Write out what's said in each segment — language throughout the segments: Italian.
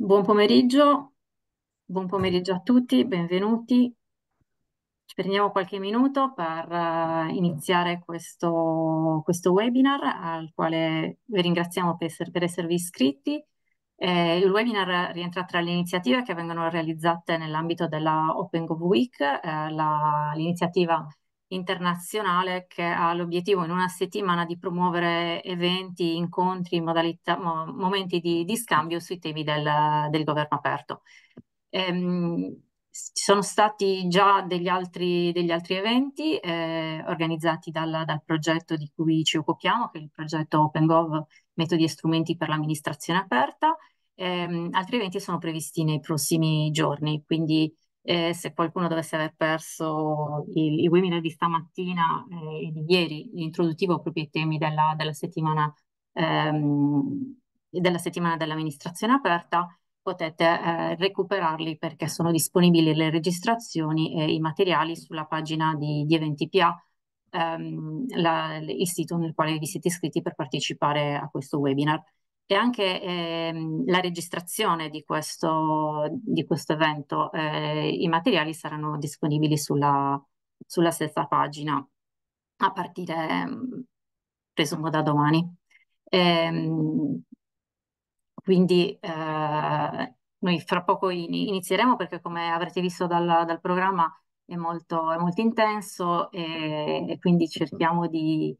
Buon pomeriggio, buon pomeriggio a tutti, benvenuti. Ci prendiamo qualche minuto per eh, iniziare questo, questo, webinar al quale vi ringraziamo per, esser, per esservi iscritti. Eh, il webinar rientra tra le iniziative che vengono realizzate nell'ambito della Open Gov Week, eh, l'iniziativa internazionale che ha l'obiettivo in una settimana di promuovere eventi, incontri, modalità, momenti di, di scambio sui temi del, del governo aperto. Ehm, ci sono stati già degli altri, degli altri eventi eh, organizzati dal, dal, progetto di cui ci occupiamo, che è il progetto OpenGov, metodi e strumenti per l'amministrazione aperta. Ehm, altri eventi sono previsti nei prossimi giorni, quindi eh, se qualcuno dovesse aver perso il, i webinar di stamattina eh, e di ieri, l'introduttivo proprio ai temi della, della settimana ehm, della settimana dell'amministrazione aperta, potete eh, recuperarli perché sono disponibili le registrazioni e i materiali sulla pagina di, di Eventi PA, ehm, il sito nel quale vi siete iscritti per partecipare a questo webinar e anche ehm, la registrazione di questo, di questo evento. Eh, I materiali saranno disponibili sulla, sulla stessa pagina a partire, ehm, presumo, da domani. Ehm, quindi eh, noi fra poco inizieremo perché come avrete visto dal, dal programma è molto, è molto intenso e, e quindi cerchiamo di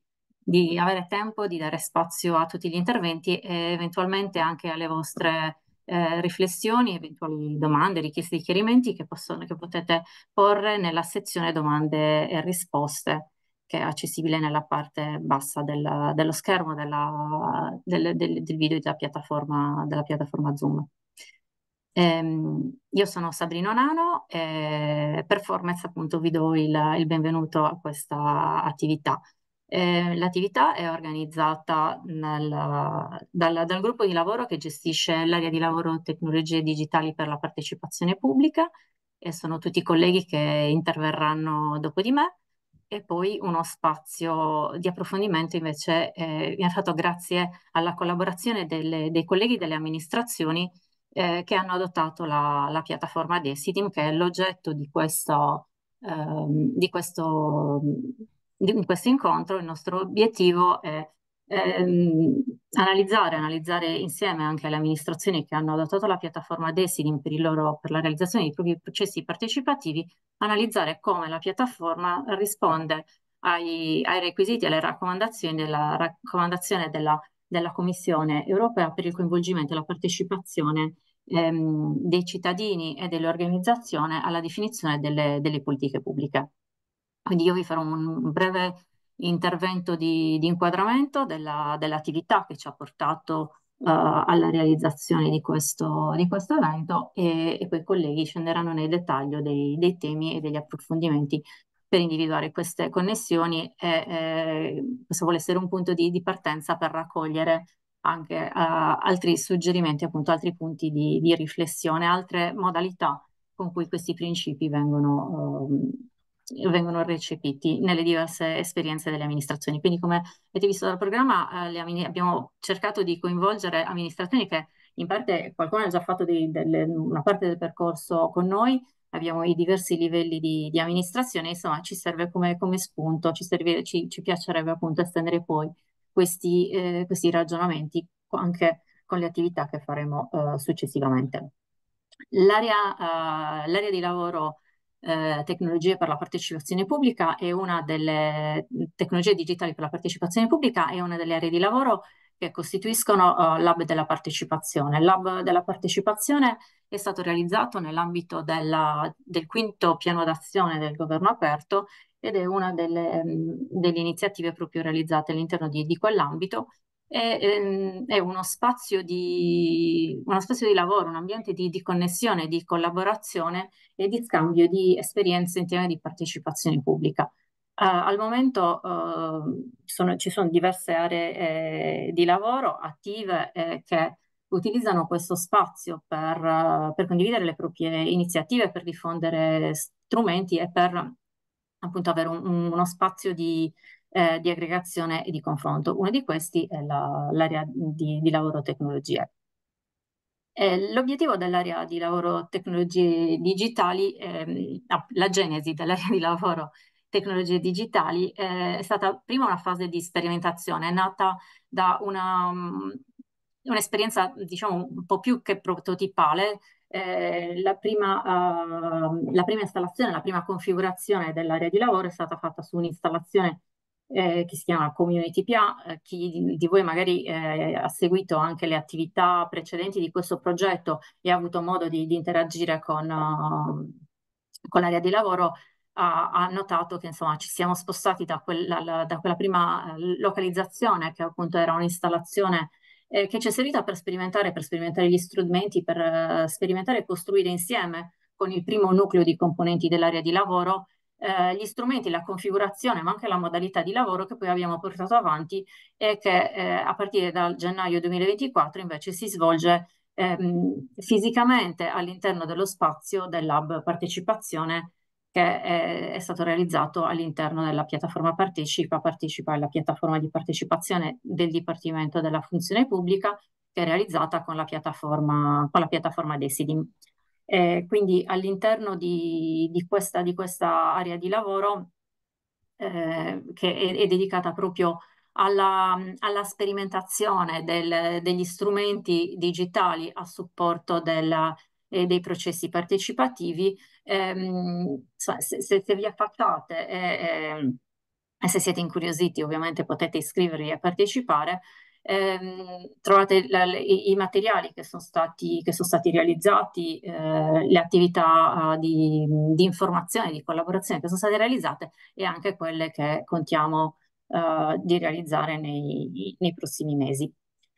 di avere tempo di dare spazio a tutti gli interventi e eventualmente anche alle vostre eh, riflessioni, eventuali domande, richieste di chiarimenti che, possono, che potete porre nella sezione domande e risposte che è accessibile nella parte bassa del, dello schermo della, del, del, del, video della piattaforma, della piattaforma Zoom. Ehm, io sono Sabrino Nano e per Performance appunto vi do il, il benvenuto a questa attività. Eh, l'attività è organizzata nel, dal, dal, gruppo di lavoro che gestisce l'area di lavoro tecnologie digitali per la partecipazione pubblica e sono tutti i colleghi che interverranno dopo di me e poi uno spazio di approfondimento invece eh, viene fatto grazie alla collaborazione delle, dei colleghi delle amministrazioni eh, che hanno adottato la, la piattaforma Desitim che è l'oggetto di questo, ehm, di questo in questo incontro il nostro obiettivo è ehm, analizzare, analizzare insieme anche alle amministrazioni che hanno adottato la piattaforma Desilin per, loro, per la realizzazione dei propri processi partecipativi, analizzare come la piattaforma risponde ai, ai requisiti, alle raccomandazioni della raccomandazione della, della, Commissione europea per il coinvolgimento e la partecipazione ehm, dei cittadini e delle organizzazioni alla definizione delle, delle politiche pubbliche. Quindi io vi farò un breve intervento di, di inquadramento della, dell'attività che ci ha portato uh, alla realizzazione di questo, di questo evento e, e, poi i colleghi scenderanno nel dettaglio dei, dei temi e degli approfondimenti per individuare queste connessioni e eh, questo vuole essere un punto di, di partenza per raccogliere anche eh, altri suggerimenti, appunto altri punti di, di, riflessione, altre modalità con cui questi principi vengono eh, vengono recepiti nelle diverse esperienze delle amministrazioni. Quindi come avete visto dal programma eh, abbiamo cercato di coinvolgere amministrazioni che in parte qualcuno ha già fatto dei, delle, una parte del percorso con noi, abbiamo i diversi livelli di, di amministrazione, insomma ci serve come, come spunto, ci, serve, ci, ci, piacerebbe appunto estendere poi questi, eh, questi, ragionamenti anche con le attività che faremo eh, successivamente. L'area, eh, di lavoro eh, tecnologie per la partecipazione pubblica è una delle mm, tecnologie digitali per la partecipazione pubblica è una delle aree di lavoro che costituiscono uh, l'hub della partecipazione. L'hub della partecipazione è stato realizzato nell'ambito del quinto piano d'azione del governo aperto ed è una delle, um, delle iniziative proprio realizzate all'interno di, di quell'ambito è, ehm, è uno, spazio di, uno, spazio di, lavoro, un ambiente di, di, connessione, di collaborazione e di scambio di esperienze in tema di partecipazione pubblica. Uh, al momento uh, sono, ci sono diverse aree eh, di lavoro attive eh, che utilizzano questo spazio per, uh, per, condividere le proprie iniziative, per diffondere strumenti e per appunto avere un, un, uno spazio di, eh, di aggregazione e di confronto. Uno di questi è la, l'area di, di lavoro tecnologie. Eh, l'obiettivo dell'area di lavoro tecnologie digitali, ehm, la genesi dell'area di lavoro tecnologie digitali eh, è stata prima una fase di sperimentazione, è nata da una, um, un'esperienza diciamo un po' più che prototipale. Eh, la, prima, uh, la prima installazione, la prima configurazione dell'area di lavoro è stata fatta su un'installazione eh, che si chiama Community PA. Eh, chi di, di voi magari eh, ha seguito anche le attività precedenti di questo progetto e ha avuto modo di, di interagire con, uh, con l'area di lavoro, ha, notato che insomma ci siamo spostati da quella, da quella prima eh, localizzazione, che appunto era un'installazione eh, che ci è servita per sperimentare, per sperimentare gli strumenti, per uh, sperimentare e costruire insieme con il primo nucleo di componenti dell'area di lavoro eh, gli strumenti, la configurazione, ma anche la modalità di lavoro che poi abbiamo portato avanti e che eh, a partire dal gennaio 2024 invece si svolge ehm, fisicamente all'interno dello spazio del lab partecipazione che è, è stato realizzato all'interno della piattaforma Partecipa, Partecipa è la piattaforma di partecipazione del Dipartimento della Funzione Pubblica che è realizzata con la piattaforma, con la piattaforma Desidim. Eh, quindi all'interno di, di, questa, di, questa, area di lavoro eh, che è, è, dedicata proprio alla, alla sperimentazione del, degli strumenti digitali a supporto della, eh, dei processi partecipativi, ehm, se, se, se, vi affacciate eh, ehm, e se siete incuriositi ovviamente potete iscrivervi a partecipare ehm, trovate la, i, i, materiali che sono stati, che sono stati realizzati, eh, le attività ah, di, di informazione, di collaborazione che sono state realizzate e anche quelle che contiamo eh, di realizzare nei, nei prossimi mesi.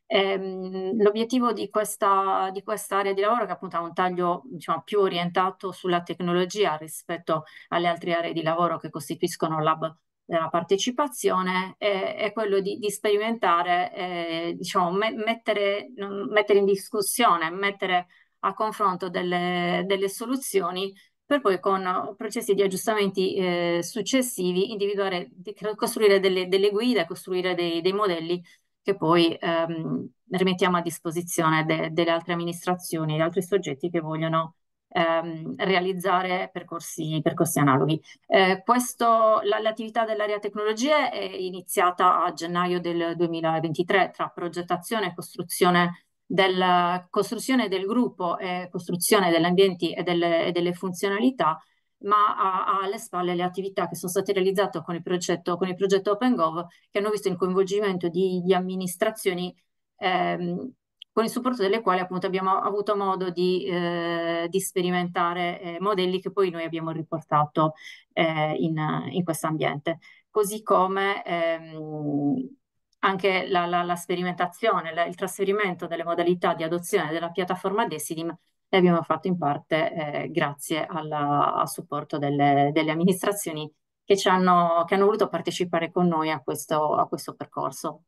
Ehm, l'obiettivo di questa, di questa area di lavoro, che appunto ha un taglio diciamo, più orientato sulla tecnologia rispetto alle altre aree di lavoro che costituiscono l'hub della partecipazione è, è quello di, di sperimentare, eh, diciamo, me, mettere, mettere, in discussione, mettere a confronto delle, delle, soluzioni per poi con processi di aggiustamenti eh, successivi individuare, costruire delle, delle guide, costruire dei, dei, modelli che poi ehm, rimettiamo a disposizione de, delle altre amministrazioni e altri soggetti che vogliono ehm, realizzare percorsi, percorsi analoghi. Eh, questo, la, l'attività dell'area tecnologie è iniziata a gennaio del 2023 tra progettazione e costruzione del, costruzione del gruppo e costruzione degli ambienti e delle, e delle funzionalità ma ha, ha, alle spalle le attività che sono state realizzate con il progetto, con il progetto OpenGov, che hanno visto il coinvolgimento di, di amministrazioni ehm, con il supporto delle quali appunto abbiamo avuto modo di, eh, di sperimentare eh, modelli che poi noi abbiamo riportato eh, in, in questo ambiente. Così come ehm, anche la, la, la sperimentazione, la, il trasferimento delle modalità di adozione della piattaforma Decidim le abbiamo fatto in parte eh, grazie alla, al supporto delle, delle amministrazioni che, hanno, che hanno voluto partecipare con noi a questo, a questo percorso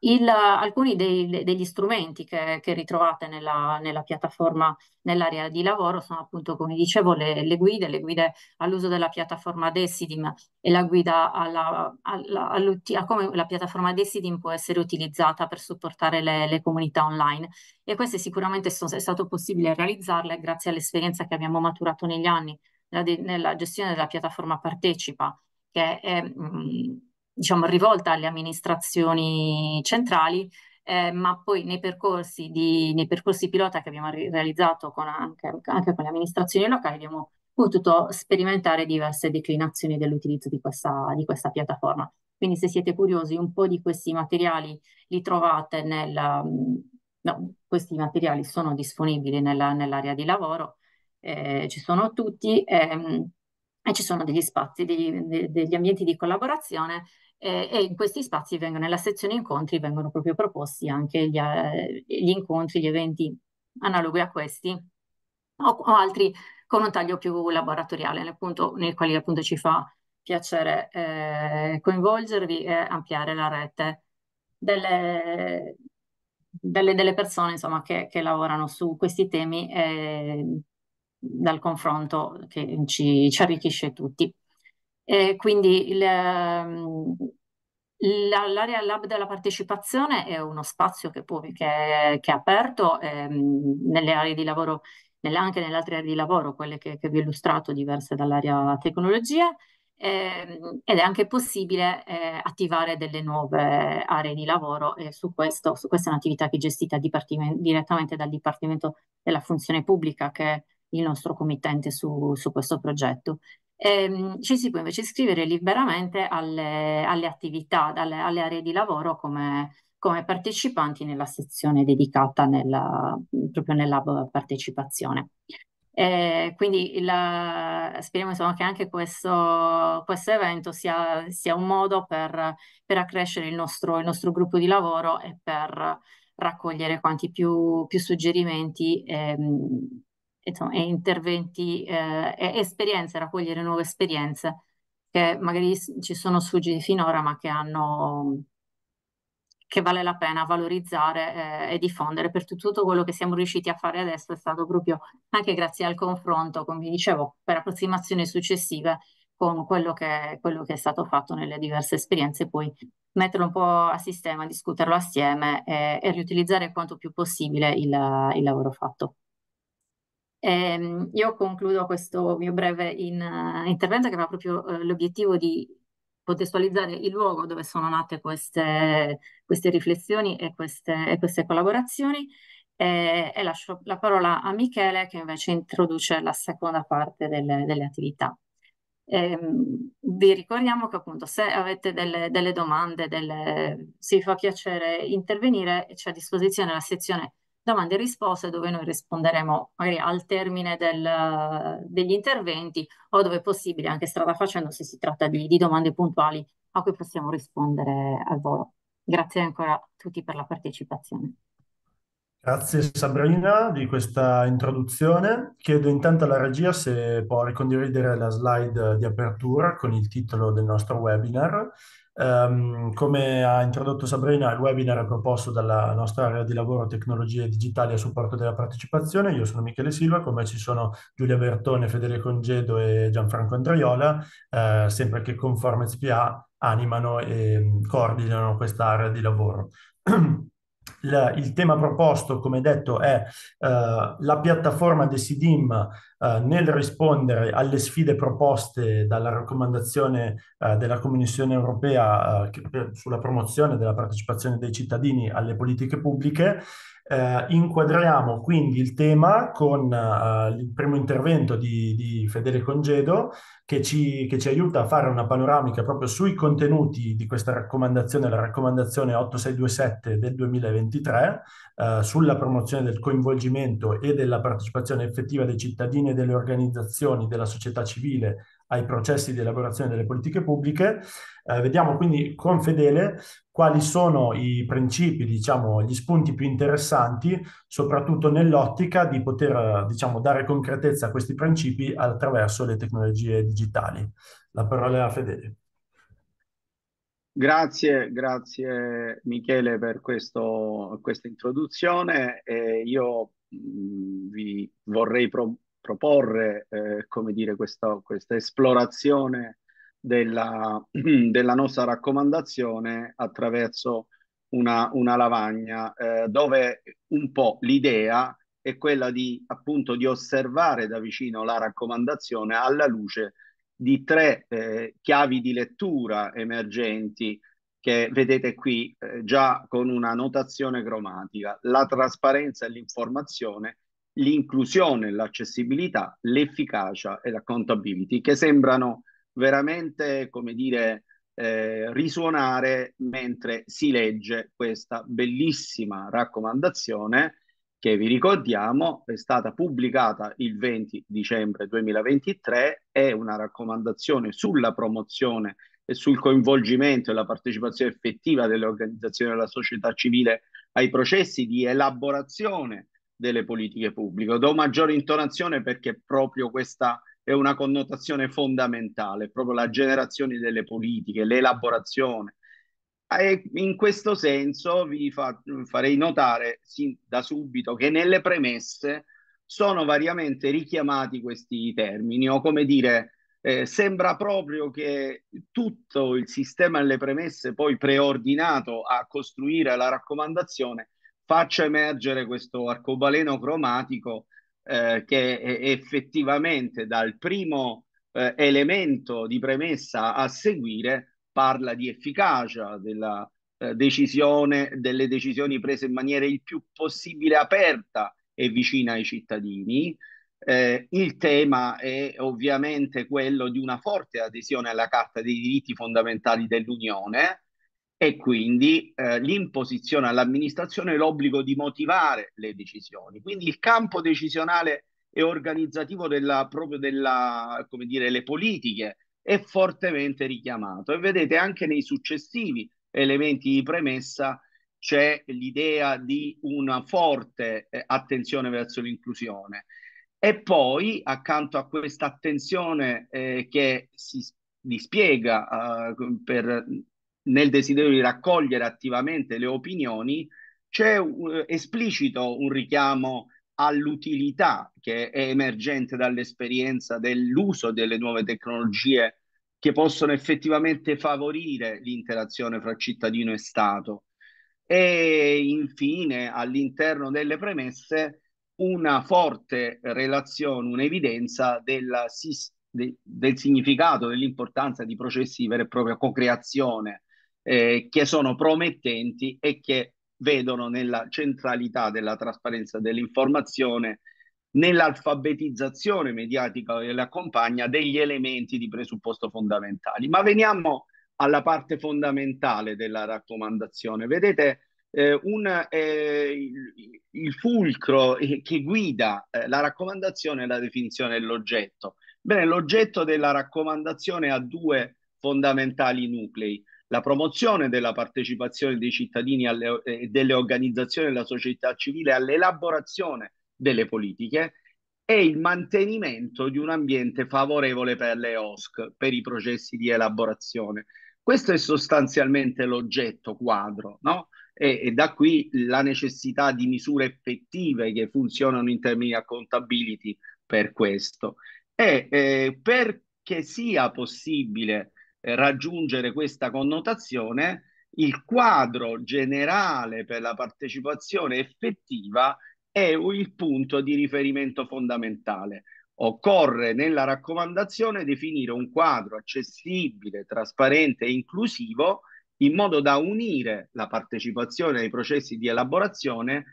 il, alcuni dei, degli strumenti che, che ritrovate nella, nella, piattaforma, nell'area di lavoro sono appunto, come dicevo, le, le guide, le guide all'uso della piattaforma Decidim e la guida alla, alla, a come la piattaforma Decidim può essere utilizzata per supportare le, le comunità online. E queste sicuramente sono, è stato possibile realizzarle grazie all'esperienza che abbiamo maturato negli anni nella, nella gestione della piattaforma Partecipa, che è... Mh, mm, diciamo, rivolta alle amministrazioni centrali, eh, ma poi nei percorsi, di, nei percorsi, pilota che abbiamo realizzato con anche, anche, con le amministrazioni locali abbiamo potuto sperimentare diverse declinazioni dell'utilizzo di questa, di questa piattaforma. Quindi se siete curiosi un po' di questi materiali li trovate nel... No, questi materiali sono disponibili nell'area di lavoro, eh, ci sono tutti. Ehm, e ci sono degli spazi, degli, degli ambienti di collaborazione eh, e in questi spazi vengono, nella sezione incontri vengono proprio proposti anche gli, eh, gli incontri, gli eventi analoghi a questi o, o, altri con un taglio più laboratoriale, nel punto, nei quali appunto ci fa piacere eh, coinvolgervi e ampliare la rete delle, delle, delle persone insomma, che, che, lavorano su questi temi dal confronto che ci, ci arricchisce tutti. E quindi il, ehm, l'area lab della partecipazione è uno spazio che, può, che, che è aperto ehm, nelle aree di lavoro, nelle, anche nelle altre aree di lavoro, quelle che, che vi ho illustrato, diverse dall'area tecnologia, ehm, ed è anche possibile eh, attivare delle nuove aree di lavoro e su questo, su questa è un'attività che è gestita direttamente dal Dipartimento della Funzione Pubblica che il nostro committente su, su questo progetto. E, ehm, ci si può invece iscrivere liberamente alle, alle attività, alle, alle, aree di lavoro come, come partecipanti nella sezione dedicata nella, proprio nella partecipazione. E eh, quindi la, speriamo insomma, che anche questo, questo evento sia, sia, un modo per, per accrescere il nostro, il nostro, gruppo di lavoro e per raccogliere quanti più, più suggerimenti ehm, insomma, e interventi eh, e esperienze, raccogliere nuove esperienze che magari ci sono sfuggiti finora ma che hanno che vale la pena valorizzare eh, e diffondere per tutto quello che siamo riusciti a fare adesso è stato proprio anche grazie al confronto, come vi dicevo, per approssimazioni successive con quello che, quello che è stato fatto nelle diverse esperienze, poi metterlo un po' a sistema, discuterlo assieme e, eh, e riutilizzare quanto più possibile il, il lavoro fatto. Eh, io concludo questo mio breve in, uh, intervento che aveva proprio uh, l'obiettivo di contestualizzare il luogo dove sono nate queste, queste riflessioni e queste, e queste collaborazioni eh, e lascio la parola a Michele che invece introduce la seconda parte delle, delle attività. Eh, vi ricordiamo che appunto se avete delle, delle domande, delle, vi fa piacere intervenire, c'è a disposizione la sezione domande e risposte dove noi risponderemo magari al termine del, degli interventi o dove è possibile anche strada facendo se si tratta di, di domande puntuali a cui possiamo rispondere al volo. Grazie ancora a tutti per la partecipazione. Grazie Sabrina di questa introduzione. Chiedo intanto alla regia se può ricondividere la slide di apertura con il titolo del nostro webinar. Um, come ha introdotto Sabrina, il webinar è proposto dalla nostra area di lavoro tecnologie digitali a supporto della partecipazione. Io sono Michele Silva, come ci sono Giulia Bertone, Federico Congedo e Gianfranco Andraiola, eh, sempre che Conformance PA animano e mm, coordinano questa area di lavoro. il, il tema proposto, come detto, è eh, la piattaforma Decidim eh, nel rispondere alle sfide proposte dalla raccomandazione eh, della Commissione europea eh, che, per, sulla promozione della partecipazione dei cittadini alle politiche pubbliche eh, inquadriamo quindi il tema con eh, il primo intervento di, di Fedele Congedo che ci, che ci, aiuta a fare una panoramica proprio sui contenuti di questa raccomandazione, la raccomandazione 8627 del 2023, eh, sulla promozione del coinvolgimento e della partecipazione effettiva dei cittadini e delle organizzazioni della società civile ai processi di elaborazione delle politiche pubbliche. Eh, vediamo quindi con fedele quali sono i principi, diciamo, gli spunti più interessanti, soprattutto nell'ottica di poter, diciamo, dare concretezza a questi principi attraverso le tecnologie digitali. La parola a Fedele. Grazie, grazie Michele per questo, questa introduzione. Eh, io mh, mm, vi vorrei pro- proporre eh, come dire, questa, questa esplorazione della, della, nostra raccomandazione attraverso una, una lavagna eh, dove un po' l'idea è quella di appunto di osservare da vicino la raccomandazione alla luce di tre eh, chiavi di lettura emergenti che vedete qui eh, già con una notazione cromatica, la trasparenza e l'informazione l'inclusione, l'accessibilità, l'efficacia e l'accountability, che sembrano veramente, come dire, eh, risuonare mentre si legge questa bellissima raccomandazione che vi ricordiamo è stata pubblicata il 20 dicembre 2023, è una raccomandazione sulla promozione e sul coinvolgimento e la partecipazione effettiva delle organizzazioni della società civile ai processi di elaborazione delle politiche pubbliche. Do maggiore intonazione perché proprio questa è una connotazione fondamentale, proprio la generazione delle politiche, l'elaborazione. E in questo senso vi fa, farei notare sin da subito che nelle premesse sono variamente richiamati questi termini o come dire eh, sembra proprio che tutto il sistema delle premesse poi preordinato a costruire la raccomandazione faccia emergere questo arcobaleno cromatico eh, che effettivamente dal primo eh, elemento di premessa a seguire parla di efficacia della eh, decisione, delle decisioni prese in maniera il più possibile aperta e vicina ai cittadini. Eh, il tema è ovviamente quello di una forte adesione alla Carta dei diritti fondamentali dell'Unione, e quindi eh, l'imposizione all'amministrazione l'obbligo di motivare le decisioni. Quindi il campo decisionale e organizzativo della, proprio della, come dire, le politiche è fortemente richiamato e vedete anche nei successivi elementi di premessa c'è l'idea di una forte eh, attenzione verso l'inclusione e poi accanto a questa attenzione eh, che si dispiega eh, per nel desiderio di raccogliere attivamente le opinioni, c'è uh, esplicito un richiamo all'utilità che è emergente dall'esperienza dell'uso delle nuove tecnologie che possono effettivamente favorire l'interazione fra cittadino e Stato. E infine, all'interno delle premesse, una forte relazione, un'evidenza del, del significato, dell'importanza di processi di vera e propria co-creazione eh, che sono promettenti e che vedono nella centralità della trasparenza dell'informazione, nell'alfabetizzazione mediatica che le accompagna, degli elementi di presupposto fondamentali. Ma veniamo alla parte fondamentale della raccomandazione. Vedete, eh, un, eh, il, il, fulcro eh, che guida eh, la raccomandazione è la definizione dell'oggetto. Bene, l'oggetto della raccomandazione ha due fondamentali nuclei la promozione della partecipazione dei cittadini alle, e eh, delle organizzazioni della società civile all'elaborazione delle politiche e il mantenimento di un ambiente favorevole per le OSC, per i processi di elaborazione. Questo è sostanzialmente l'oggetto quadro, no? E, e, da qui la necessità di misure effettive che funzionano in termini accountability per questo. E eh, perché sia possibile eh, raggiungere questa connotazione, il quadro generale per la partecipazione effettiva è il punto di riferimento fondamentale. Occorre nella raccomandazione definire un quadro accessibile, trasparente e inclusivo in modo da unire la partecipazione ai processi di elaborazione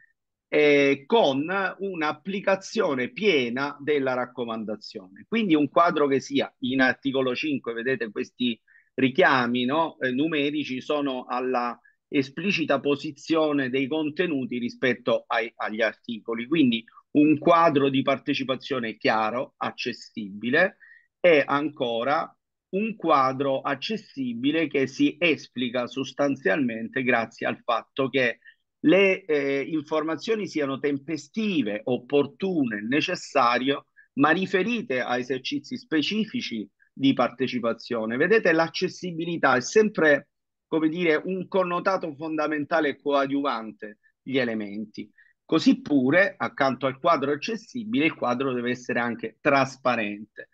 eh, con un'applicazione piena della raccomandazione. Quindi un quadro che sia in articolo 5, vedete questi richiami no? eh, numerici sono alla esplicita posizione dei contenuti rispetto ai, agli articoli, quindi un quadro di partecipazione chiaro, accessibile e ancora un quadro accessibile che si esplica sostanzialmente grazie al fatto che le eh, informazioni siano tempestive, opportune, necessarie, ma riferite a esercizi specifici di partecipazione. Vedete, l'accessibilità è sempre, come dire, un connotato fondamentale coadiuvante gli elementi. Così pure, accanto al quadro accessibile, il quadro deve essere anche trasparente.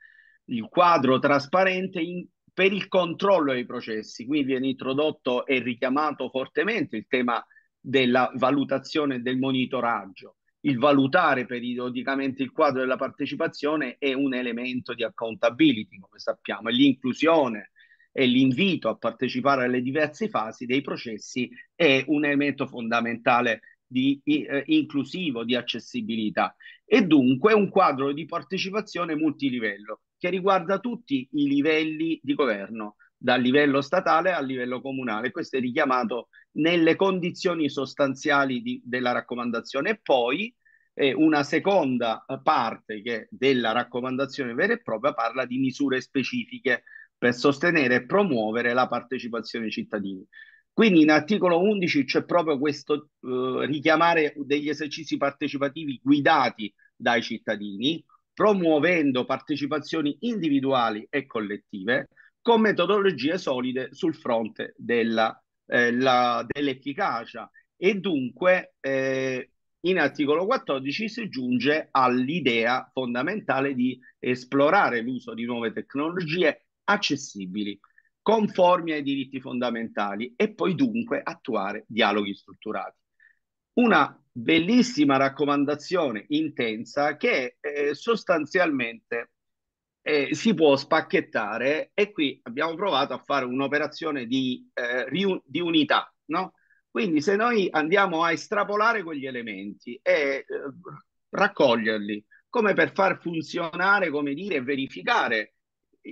Il quadro trasparente in, per il controllo dei processi, qui viene introdotto e richiamato fortemente il tema della valutazione e del monitoraggio. Il valutare periodicamente il quadro della partecipazione è un elemento di accountability, come sappiamo, e l'inclusione e l'invito a partecipare alle diverse fasi dei processi è un elemento fondamentale di eh, inclusivo, di accessibilità e dunque un quadro di partecipazione multilivello che riguarda tutti i livelli di governo, dal livello statale al livello comunale. Questo è richiamato nelle condizioni sostanziali di, della raccomandazione. E poi eh, una seconda parte che, della raccomandazione vera e propria parla di misure specifiche per sostenere e promuovere la partecipazione ai cittadini. Quindi in articolo 11 c'è proprio questo eh, richiamare degli esercizi partecipativi guidati dai cittadini, promuovendo partecipazioni individuali e collettive, con metodologie solide sul fronte della, eh, la, dell'efficacia e dunque eh, in articolo 14 si giunge all'idea fondamentale di esplorare l'uso di nuove tecnologie accessibili, conformi ai diritti fondamentali e poi dunque attuare dialoghi strutturati. Una bellissima raccomandazione intensa che eh, sostanzialmente eh, si può spacchettare e qui abbiamo provato a fare un'operazione di, eh, riun- di unità, no? Quindi se noi andiamo a estrapolare quegli elementi e eh, raccoglierli come per far funzionare, come dire, verificare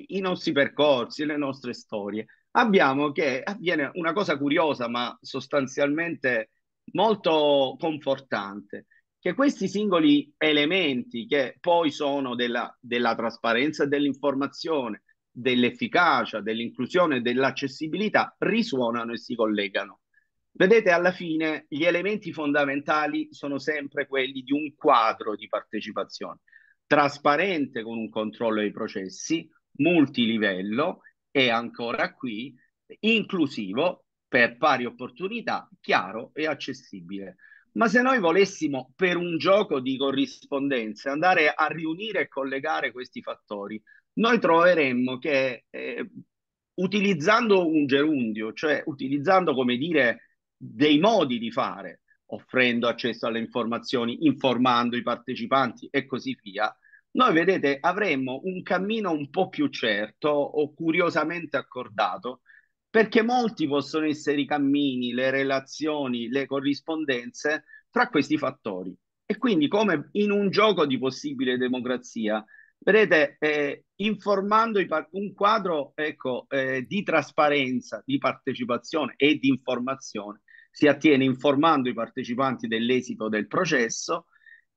i nostri percorsi, le nostre storie, abbiamo che avviene una cosa curiosa ma sostanzialmente molto confortante, che questi singoli elementi che poi sono della, della trasparenza dell'informazione, dell'efficacia, dell'inclusione, dell'accessibilità risuonano e si collegano. Vedete, alla fine gli elementi fondamentali sono sempre quelli di un quadro di partecipazione, trasparente con un controllo dei processi, multilivello e ancora qui inclusivo per pari opportunità, chiaro e accessibile. Ma se noi volessimo per un gioco di corrispondenza andare a riunire e collegare questi fattori, noi troveremmo che eh, utilizzando un gerundio, cioè utilizzando come dire dei modi di fare, offrendo accesso alle informazioni, informando i partecipanti e così via, noi vedete avremmo un cammino un po' più certo o curiosamente accordato perché molti possono essere i cammini, le relazioni, le corrispondenze tra questi fattori. E quindi come in un gioco di possibile democrazia, vedete, eh, informando un quadro ecco, eh, di trasparenza, di partecipazione e di informazione, si attiene informando i partecipanti dell'esito del processo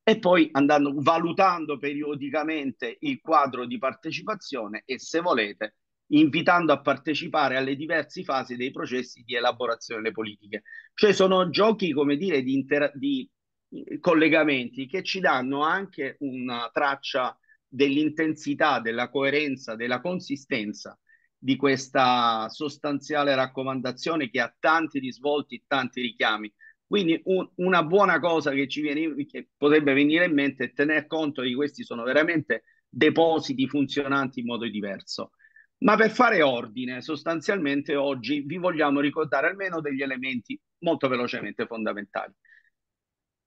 e poi andando, valutando periodicamente il quadro di partecipazione e se volete invitando a partecipare alle diverse fasi dei processi di elaborazione delle politiche. Cioè sono giochi, come dire, di, inter- di eh, collegamenti che ci danno anche una traccia dell'intensità, della coerenza, della consistenza di questa sostanziale raccomandazione che ha tanti risvolti, tanti richiami. Quindi un, una buona cosa che ci viene, che potrebbe venire in mente è tener conto che questi sono veramente depositi funzionanti in modo diverso. Ma per fare ordine, sostanzialmente oggi vi vogliamo ricordare almeno degli elementi molto velocemente fondamentali.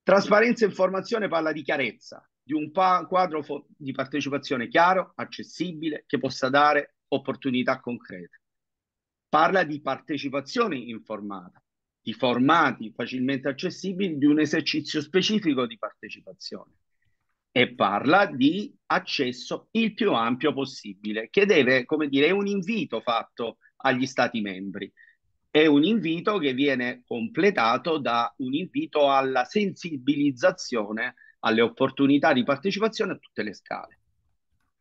Trasparenza e informazione parla di chiarezza, di un quadro di partecipazione chiaro, accessibile, che possa dare opportunità concrete. Parla di partecipazione informata, di formati facilmente accessibili, di un esercizio specifico di partecipazione e parla di accesso il più ampio possibile, che deve, come dire, è un invito fatto agli Stati membri. È un invito che viene completato da un invito alla sensibilizzazione alle opportunità di partecipazione a tutte le scale.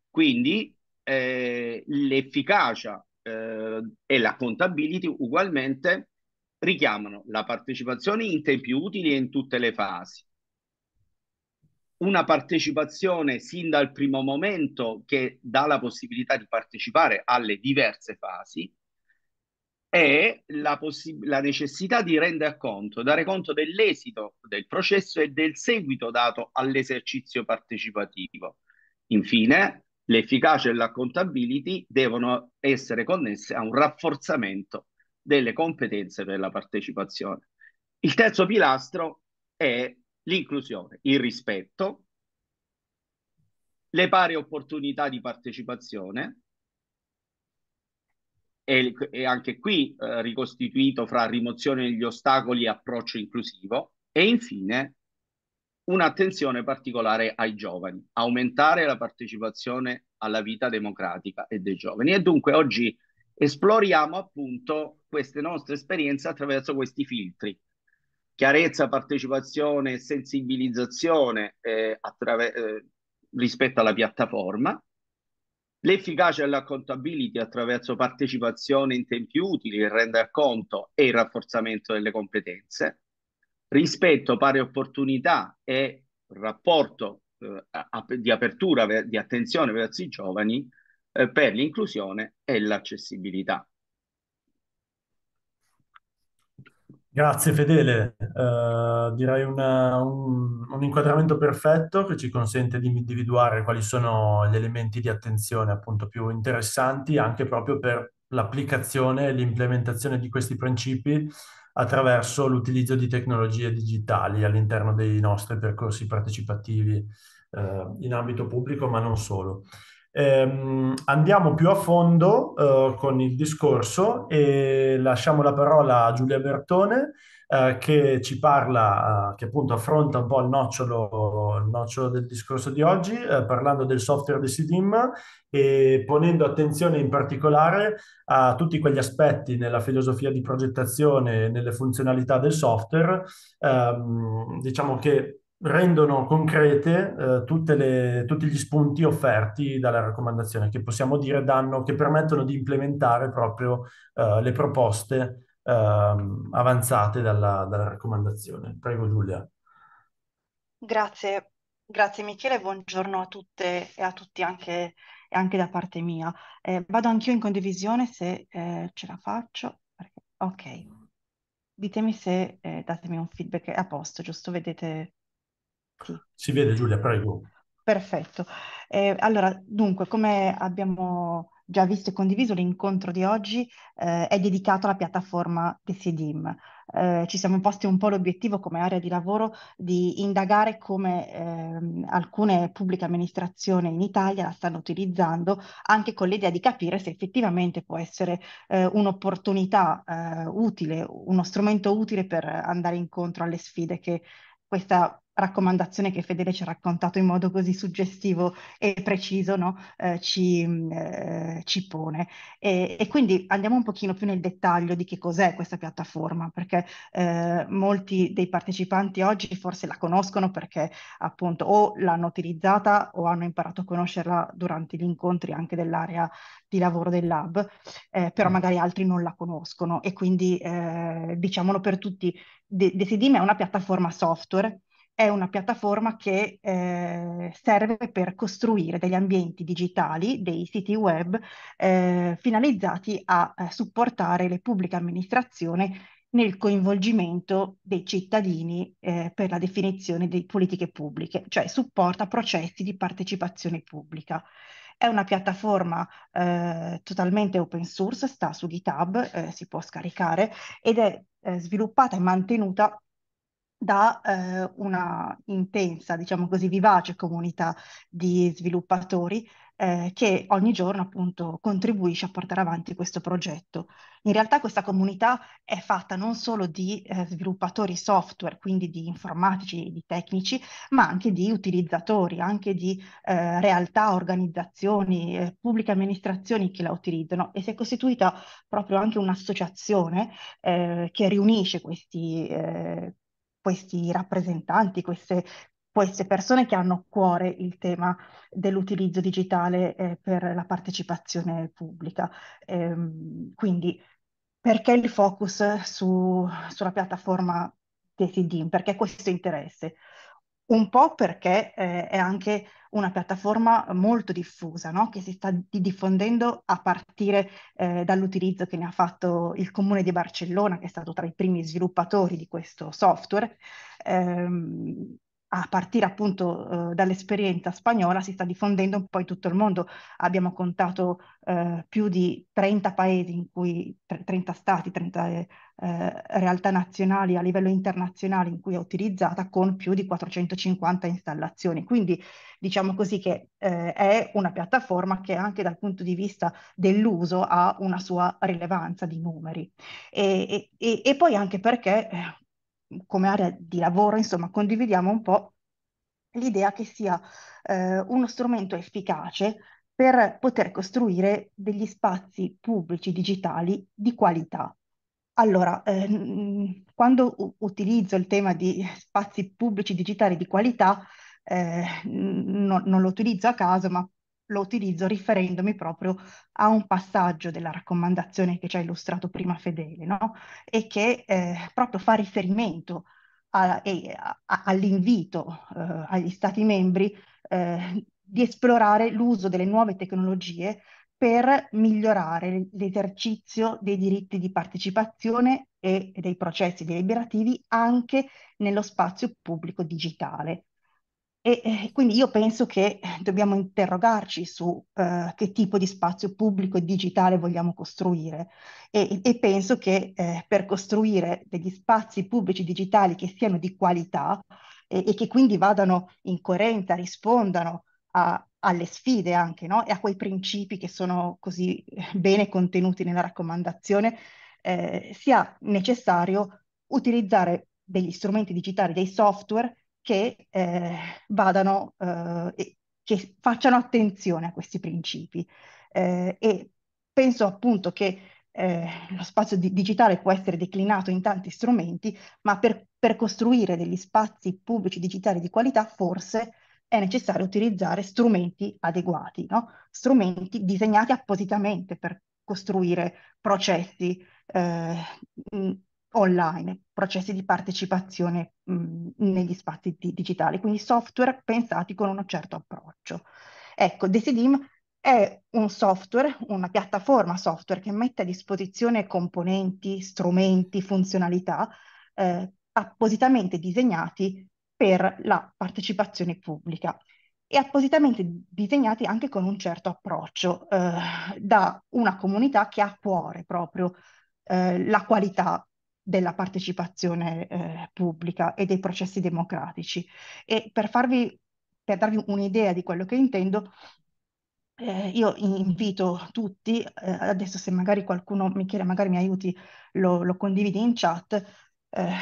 Quindi eh, l'efficacia eh, e la contability ugualmente richiamano la partecipazione in tempi utili e in tutte le fasi, una partecipazione sin dal primo momento che dà la possibilità di partecipare alle diverse fasi e la, possi- la necessità di rendere conto, dare conto dell'esito del processo e del seguito dato all'esercizio partecipativo. Infine, l'efficacia e l'accountability devono essere connesse a un rafforzamento delle competenze per la partecipazione. Il terzo pilastro è l'inclusione, il rispetto, le pari opportunità di partecipazione, e, e anche qui eh, ricostituito fra rimozione degli ostacoli e approccio inclusivo, e infine un'attenzione particolare ai giovani, aumentare la partecipazione alla vita democratica e dei giovani. E dunque oggi esploriamo appunto queste nostre esperienze attraverso questi filtri chiarezza, partecipazione e sensibilizzazione eh, eh, rispetto alla piattaforma, l'efficacia dell'accountability attraverso partecipazione in tempi utili, il render conto e il rafforzamento delle competenze, rispetto pari opportunità e rapporto eh, ap di apertura, di attenzione verso i giovani eh, per l'inclusione e l'accessibilità. Grazie Fedele, eh, direi una, un, un, inquadramento perfetto che ci consente di individuare quali sono gli elementi di attenzione appunto più interessanti anche proprio per l'applicazione e l'implementazione di questi principi attraverso l'utilizzo di tecnologie digitali all'interno dei nostri percorsi partecipativi eh, in ambito pubblico ma non solo. Ehm, andiamo più a fondo eh, con il discorso e lasciamo la parola a Giulia Bertone eh, che ci parla, eh, che appunto affronta un po' il nocciolo, il nocciolo del discorso di oggi, eh, parlando del software di CDIM e ponendo attenzione in particolare a tutti quegli aspetti nella filosofia di progettazione e nelle funzionalità del software, ehm, diciamo che rendono concrete eh, le, tutti gli spunti offerti dalla raccomandazione, che possiamo dire danno, che permettono di implementare proprio eh, le proposte eh, avanzate dalla, dalla, raccomandazione. Prego Giulia. Grazie, grazie Michele, buongiorno a tutte e a tutti anche, anche da parte mia. Eh, vado anch'io in condivisione se eh, ce la faccio. Ok, ditemi se eh, datemi un feedback è a posto, giusto? Vedete Ecco. Si vede Giulia, prego. Perfetto. Eh, allora, dunque, come abbiamo già visto e condiviso, l'incontro di oggi eh, è dedicato alla piattaforma di SIDIM. Eh, ci siamo posti un po' l'obiettivo come area di lavoro di indagare come eh, alcune pubbliche amministrazioni in Italia la stanno utilizzando, anche con l'idea di capire se effettivamente può essere eh, un'opportunità eh, utile, uno strumento utile per andare incontro alle sfide che questa raccomandazione che Fedele ci ha raccontato in modo così suggestivo e preciso no? eh, ci, eh, ci, pone. E, e, quindi andiamo un pochino più nel dettaglio di che cos'è questa piattaforma, perché eh, molti dei partecipanti oggi forse la conoscono perché appunto o l'hanno utilizzata o hanno imparato a conoscerla durante gli incontri anche dell'area di lavoro del lab, eh, però mm. magari altri non la conoscono e quindi eh, diciamolo per tutti, Decidim è una piattaforma software è una piattaforma che eh, serve per costruire degli ambienti digitali, dei siti web, eh, finalizzati a, a eh, supportare le pubbliche amministrazioni nel coinvolgimento dei cittadini eh, per la definizione di politiche pubbliche, cioè supporta processi di partecipazione pubblica. È una piattaforma eh, totalmente open source, sta su GitHub, eh, si può scaricare ed è eh, sviluppata e mantenuta da eh, una intensa, diciamo così, vivace comunità di sviluppatori eh, che ogni giorno appunto contribuisce a portare avanti questo progetto. In realtà questa comunità è fatta non solo di eh, sviluppatori software, quindi di informatici, di tecnici, ma anche di utilizzatori, anche di eh, realtà, organizzazioni, eh, pubbliche amministrazioni che la utilizzano e si è costituita proprio anche un'associazione eh, che riunisce questi questi rappresentanti, queste, queste persone che hanno a cuore il tema dell'utilizzo digitale eh, per la partecipazione pubblica. Ehm, quindi perché il focus su, sulla piattaforma TSD? Perché questo interesse? un po' perché eh, è anche una piattaforma molto diffusa, no? che si sta diffondendo a partire eh, dall'utilizzo che ne ha fatto il comune di Barcellona, che è stato tra i primi sviluppatori di questo software. Ehm, a partire appunto eh, dall'esperienza spagnola si sta diffondendo un po' in tutto il mondo. Abbiamo contato eh, più di 30 paesi in cui 30 stati, 30 eh, eh, realtà nazionali a livello internazionale in cui è utilizzata con più di 450 installazioni. Quindi diciamo così che eh, è una piattaforma che anche dal punto di vista dell'uso ha una sua rilevanza di numeri. E, e, e poi anche perché eh, come area di lavoro, insomma, condividiamo un po' l'idea che sia eh, uno strumento efficace per poter costruire degli spazi pubblici digitali di qualità. Allora, ehm, quando u- utilizzo il tema di spazi pubblici digitali di qualità, eh, no, non lo utilizzo a caso, ma lo utilizzo riferendomi proprio a un passaggio della raccomandazione che ci ha illustrato prima Fedele, no? e che eh, proprio fa riferimento all'invito eh, agli Stati membri eh, di esplorare l'uso delle nuove tecnologie per migliorare l'esercizio dei diritti di partecipazione e dei processi deliberativi anche nello spazio pubblico digitale. E eh, quindi io penso che eh, dobbiamo interrogarci su eh, che tipo di spazio pubblico e digitale vogliamo costruire e, e penso che eh, per costruire degli spazi pubblici digitali che siano di qualità e, e che quindi vadano in coerenza, rispondano a, alle sfide anche no? e a quei principi che sono così eh, bene contenuti nella raccomandazione, eh, sia necessario utilizzare degli strumenti digitali, dei software che eh, vadano eh, e che facciano attenzione a questi principi. Eh, e penso appunto che eh, lo spazio di- digitale può essere declinato in tanti strumenti, ma per, per costruire degli spazi pubblici digitali di qualità forse è necessario utilizzare strumenti adeguati, no? strumenti disegnati appositamente per costruire processi eh, online, processi di partecipazione mh, mm, negli spazi di- digitali, quindi software pensati con un certo approccio. Ecco, Decidim è un software, una piattaforma software che mette a disposizione componenti, strumenti, funzionalità eh, appositamente disegnati per la partecipazione pubblica e appositamente disegnati anche con un certo approccio eh, da una comunità che ha a cuore proprio eh, la qualità della partecipazione eh, pubblica e dei processi democratici. E per, farvi, per darvi un'idea di quello che intendo, eh, io invito tutti, eh, adesso se magari qualcuno mi chiede, magari mi aiuti, lo, lo condividi in chat, eh,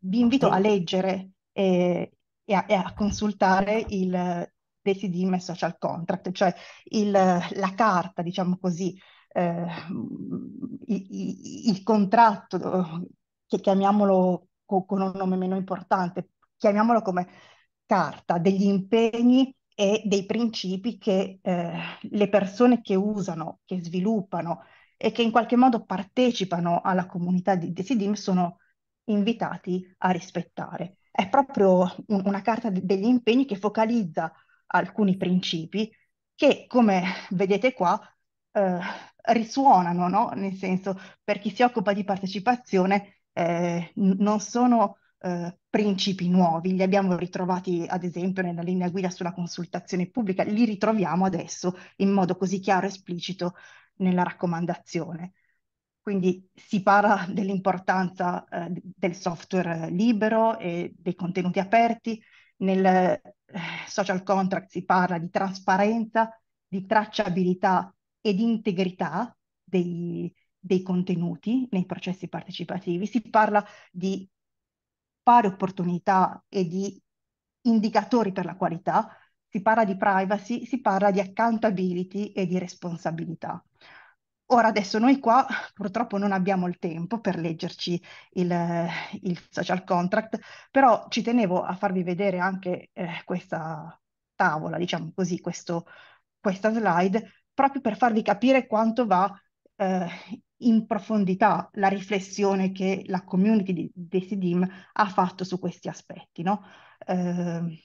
vi invito a leggere e, e, a, e a, consultare il DCDM Social Contract, cioè il, la carta, diciamo così, eh, il contratto, che chiamiamolo con un nome meno importante, chiamiamolo come carta, degli impegni e dei principi che eh, le persone che usano, che sviluppano e che in qualche modo partecipano alla comunità di DCDIM sono invitati a rispettare. È proprio un, una carta de- degli impegni che focalizza alcuni principi che, come vedete qua, eh, risuonano, no? nel senso per chi si occupa di partecipazione eh, non sono eh, principi nuovi, li abbiamo ritrovati ad esempio nella linea guida sulla consultazione pubblica, li ritroviamo adesso in modo così chiaro e esplicito nella raccomandazione. Quindi si parla dell'importanza eh, del software libero e dei contenuti aperti, nel eh, social contract si parla di trasparenza, di tracciabilità e di integrità dei, dei contenuti nei processi partecipativi, si parla di pari opportunità e di indicatori per la qualità, si parla di privacy, si parla di accountability e di responsabilità. Ora adesso noi qua purtroppo non abbiamo il tempo per leggerci il, il social contract, però ci tenevo a farvi vedere anche eh, questa tavola, diciamo così, questo, questa slide, proprio per farvi capire quanto va eh, in profondità la riflessione che la community di, di SIDIM ha fatto su questi aspetti. No? Eh,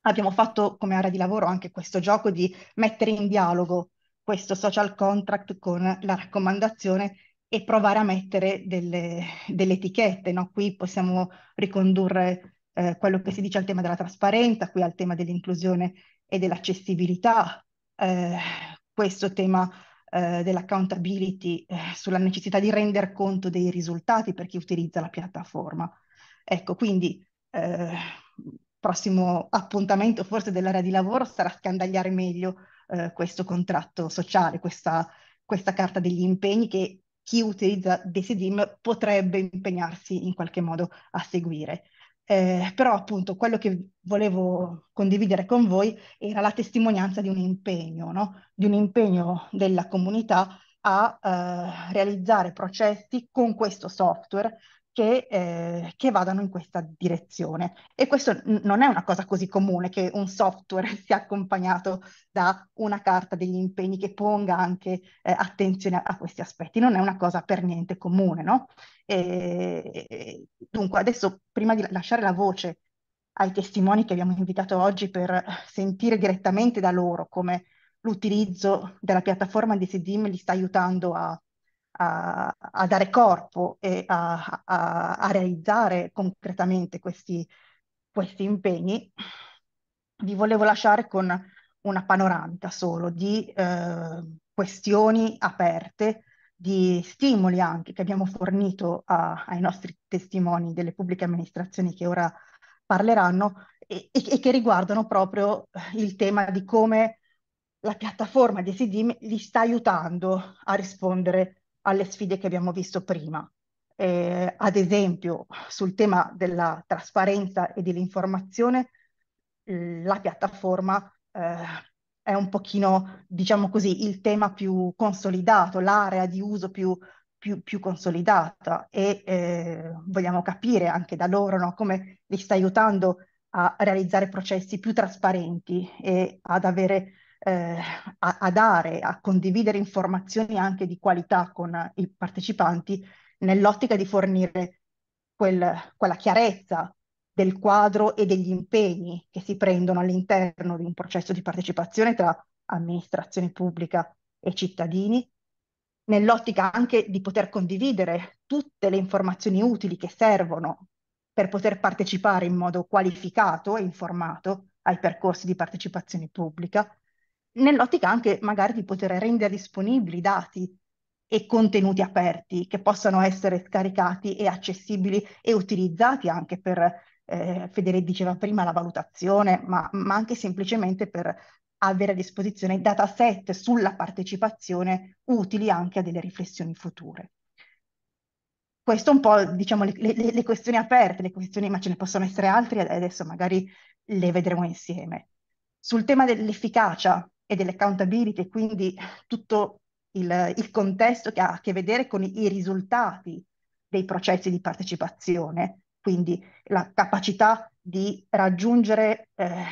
abbiamo fatto come area di lavoro anche questo gioco di mettere in dialogo questo social contract con la raccomandazione e provare a mettere delle, delle etichette. No? Qui possiamo ricondurre eh, quello che si dice al tema della trasparenza, qui al tema dell'inclusione e dell'accessibilità, eh, questo tema eh, dell'accountability eh, sulla necessità di rendere conto dei risultati per chi utilizza la piattaforma. Ecco, quindi eh, prossimo appuntamento forse dell'area di lavoro sarà scandagliare meglio eh, questo contratto sociale, questa, questa carta degli impegni che chi utilizza DCDIM potrebbe impegnarsi in qualche modo a seguire. Eh, però appunto quello che volevo condividere con voi era la testimonianza di un impegno, no? di un impegno della comunità a eh, realizzare processi con questo software che, eh, che, vadano in questa direzione. E questo n- non è una cosa così comune che un software sia accompagnato da una carta degli impegni che ponga anche eh, attenzione a, a, questi aspetti, non è una cosa per niente comune, no? E, e, dunque, adesso prima di lasciare la voce ai testimoni che abbiamo invitato oggi per sentire direttamente da loro come l'utilizzo della piattaforma di Sedim li sta aiutando a a, a dare corpo e a, a, a realizzare concretamente questi, questi, impegni, vi volevo lasciare con una panoramica solo di eh, questioni aperte, di stimoli anche che abbiamo fornito ai nostri testimoni delle pubbliche amministrazioni che ora parleranno e, e, che riguardano proprio il tema di come la piattaforma di SIDIM li sta aiutando a rispondere alle sfide che abbiamo visto prima. Eh, ad esempio, sul tema della trasparenza e dell'informazione, la piattaforma eh, è un pochino, diciamo così, il tema più consolidato, l'area di uso più, più, più consolidata e eh, vogliamo capire anche da loro no, come li sta aiutando a realizzare processi più trasparenti e ad avere eh, a, a, dare, a condividere informazioni anche di qualità con i partecipanti nell'ottica di fornire quel, quella chiarezza del quadro e degli impegni che si prendono all'interno di un processo di partecipazione tra amministrazione pubblica e cittadini, nell'ottica anche di poter condividere tutte le informazioni utili che servono per poter partecipare in modo qualificato e informato ai percorsi di partecipazione pubblica nell'ottica anche magari di poter rendere disponibili dati e contenuti aperti che possano essere scaricati e accessibili e utilizzati anche per, eh, Federico diceva prima, la valutazione, ma, ma anche semplicemente per avere a disposizione dataset sulla partecipazione utili anche a delle riflessioni future. Questo è un po' diciamo le, le, le questioni aperte, le questioni, ma ce ne possono essere altre, adesso magari le vedremo insieme. Sul tema dell'efficacia, e dell'accountability, quindi tutto il, il, contesto che ha a che vedere con i, i risultati dei processi di partecipazione, quindi la capacità di raggiungere eh,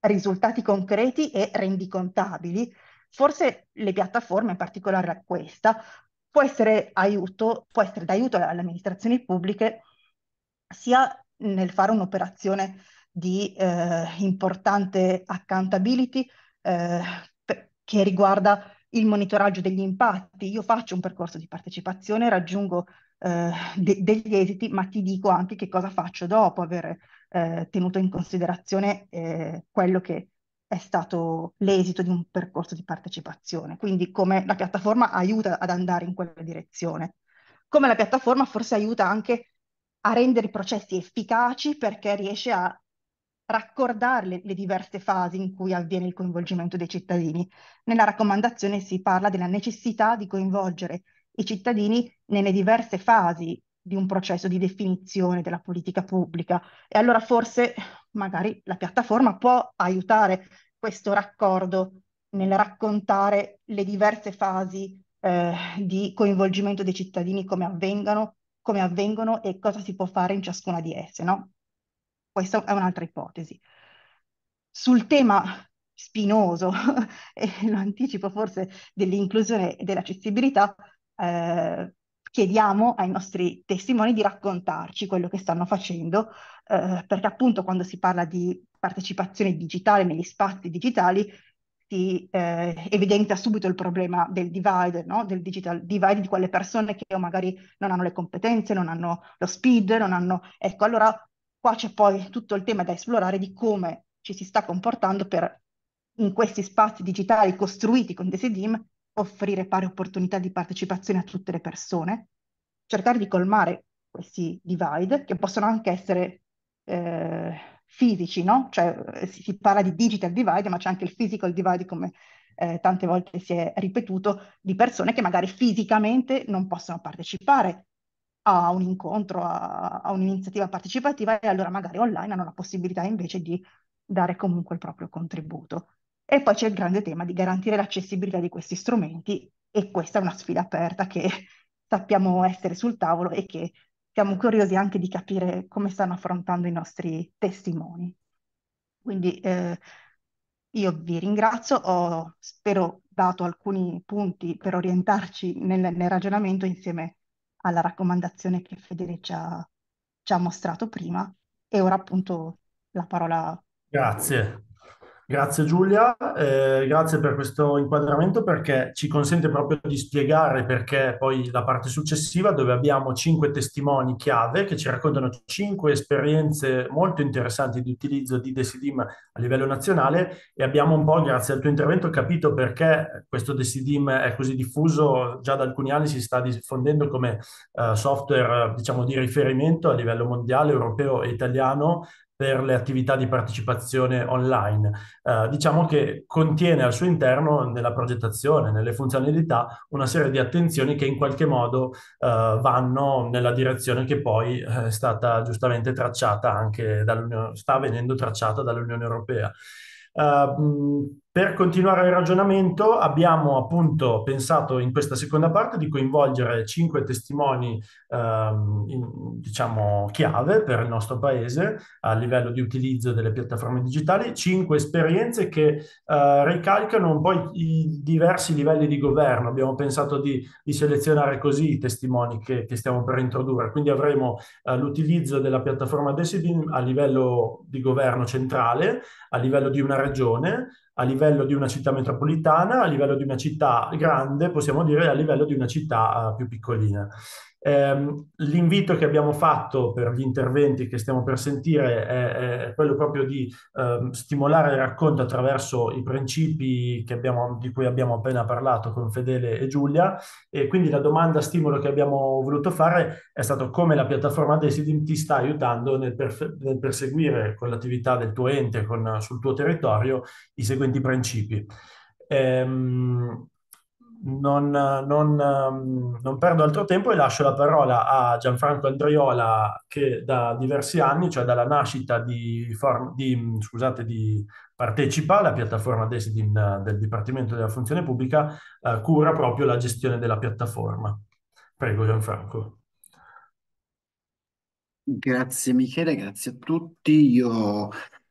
risultati concreti e rendicontabili, forse le piattaforme, in particolare questa, può essere aiuto, può essere d'aiuto alle amministrazioni pubbliche sia nel fare un'operazione di eh, importante accountability, eh, che riguarda il monitoraggio degli impatti. Io faccio un percorso di partecipazione, raggiungo eh, de- degli esiti, ma ti dico anche che cosa faccio dopo aver eh, tenuto in considerazione eh, quello che è stato l'esito di un percorso di partecipazione, quindi come la piattaforma aiuta ad andare in quella direzione, come la piattaforma forse aiuta anche a rendere i processi efficaci perché riesce a raccordare le, le, diverse fasi in cui avviene il coinvolgimento dei cittadini. Nella raccomandazione si parla della necessità di coinvolgere i cittadini nelle diverse fasi di un processo di definizione della politica pubblica e allora forse magari la piattaforma può aiutare questo raccordo nel raccontare le diverse fasi eh, di coinvolgimento dei cittadini, come avvengano, come avvengono e cosa si può fare in ciascuna di esse, no? Questa è un'altra ipotesi. Sul tema spinoso, e lo anticipo forse, dell'inclusione e dell'accessibilità, eh, chiediamo ai nostri testimoni di raccontarci quello che stanno facendo, eh, perché appunto quando si parla di partecipazione digitale negli spazi digitali si eh, evidenzia subito il problema del divide, no? del digital divide di quelle persone che magari non hanno le competenze, non hanno lo speed, non hanno... Ecco, allora Qua c'è poi tutto il tema da esplorare di come ci si sta comportando per, in questi spazi digitali costruiti con DesiDim, offrire pari opportunità di partecipazione a tutte le persone, cercare di colmare questi divide, che possono anche essere eh, fisici, no? Cioè eh, si, si, parla di digital divide, ma c'è anche il physical divide, come eh, tante volte si è ripetuto, di persone che magari fisicamente non possono partecipare a un incontro, a, a un'iniziativa partecipativa e allora magari online hanno la possibilità invece di dare comunque il proprio contributo. E poi c'è il grande tema di garantire l'accessibilità di questi strumenti e questa è una sfida aperta che sappiamo essere sul tavolo e che siamo curiosi anche di capire come stanno affrontando i nostri testimoni. Quindi eh, io vi ringrazio, ho spero dato alcuni punti per orientarci nel, nel ragionamento insieme a alla raccomandazione che Federica ci ha, ci ha mostrato prima e ora appunto la parola. Grazie. Grazie Giulia, eh, grazie per questo inquadramento perché ci consente proprio di spiegare perché poi la parte successiva dove abbiamo cinque testimoni chiave che ci raccontano cinque esperienze molto interessanti di utilizzo di Desidim a livello nazionale e abbiamo un po' grazie al tuo intervento capito perché questo Desidim è così diffuso, già da alcuni anni si sta diffondendo come eh, software diciamo di riferimento a livello mondiale, europeo e italiano per le attività di partecipazione online. Eh, diciamo che contiene al suo interno, nella progettazione, nelle funzionalità, una serie di attenzioni che in qualche modo eh, vanno nella direzione che poi eh, è stata giustamente tracciata anche dall'Unione, sta venendo tracciata dall'Unione Europea. Uh, per continuare il ragionamento abbiamo appunto pensato in questa seconda parte di coinvolgere cinque testimoni ehm, in, diciamo chiave per il nostro paese a livello di utilizzo delle piattaforme digitali, cinque esperienze che eh, ricalcano un po' i, i, diversi livelli di governo. Abbiamo pensato di, di selezionare così i testimoni che, che, stiamo per introdurre, quindi avremo eh, l'utilizzo della piattaforma Decidin a livello di governo centrale, a livello di una regione, a livello di una città metropolitana, a livello di una città grande, possiamo dire a livello di una città eh, più piccolina. Ehm, l'invito che abbiamo fatto per gli interventi che stiamo per sentire è, è quello proprio di eh, stimolare il racconto attraverso i principi abbiamo, di cui abbiamo appena parlato con Fedele e Giulia e quindi la domanda stimolo che abbiamo voluto fare è stato come la piattaforma Desidim ti sta aiutando nel, perfe- nel perseguire con l'attività del tuo ente con, sul tuo territorio i seguenti principi. Ehm, non, non, ehm, non, perdo altro tempo e lascio la parola a Gianfranco Andriola che da diversi anni, cioè dalla nascita di, Form, di, scusate, di Partecipa, la piattaforma Desidim del Dipartimento della Funzione Pubblica, eh, cura proprio la gestione della piattaforma. Prego Gianfranco. Grazie Michele, grazie a tutti. Io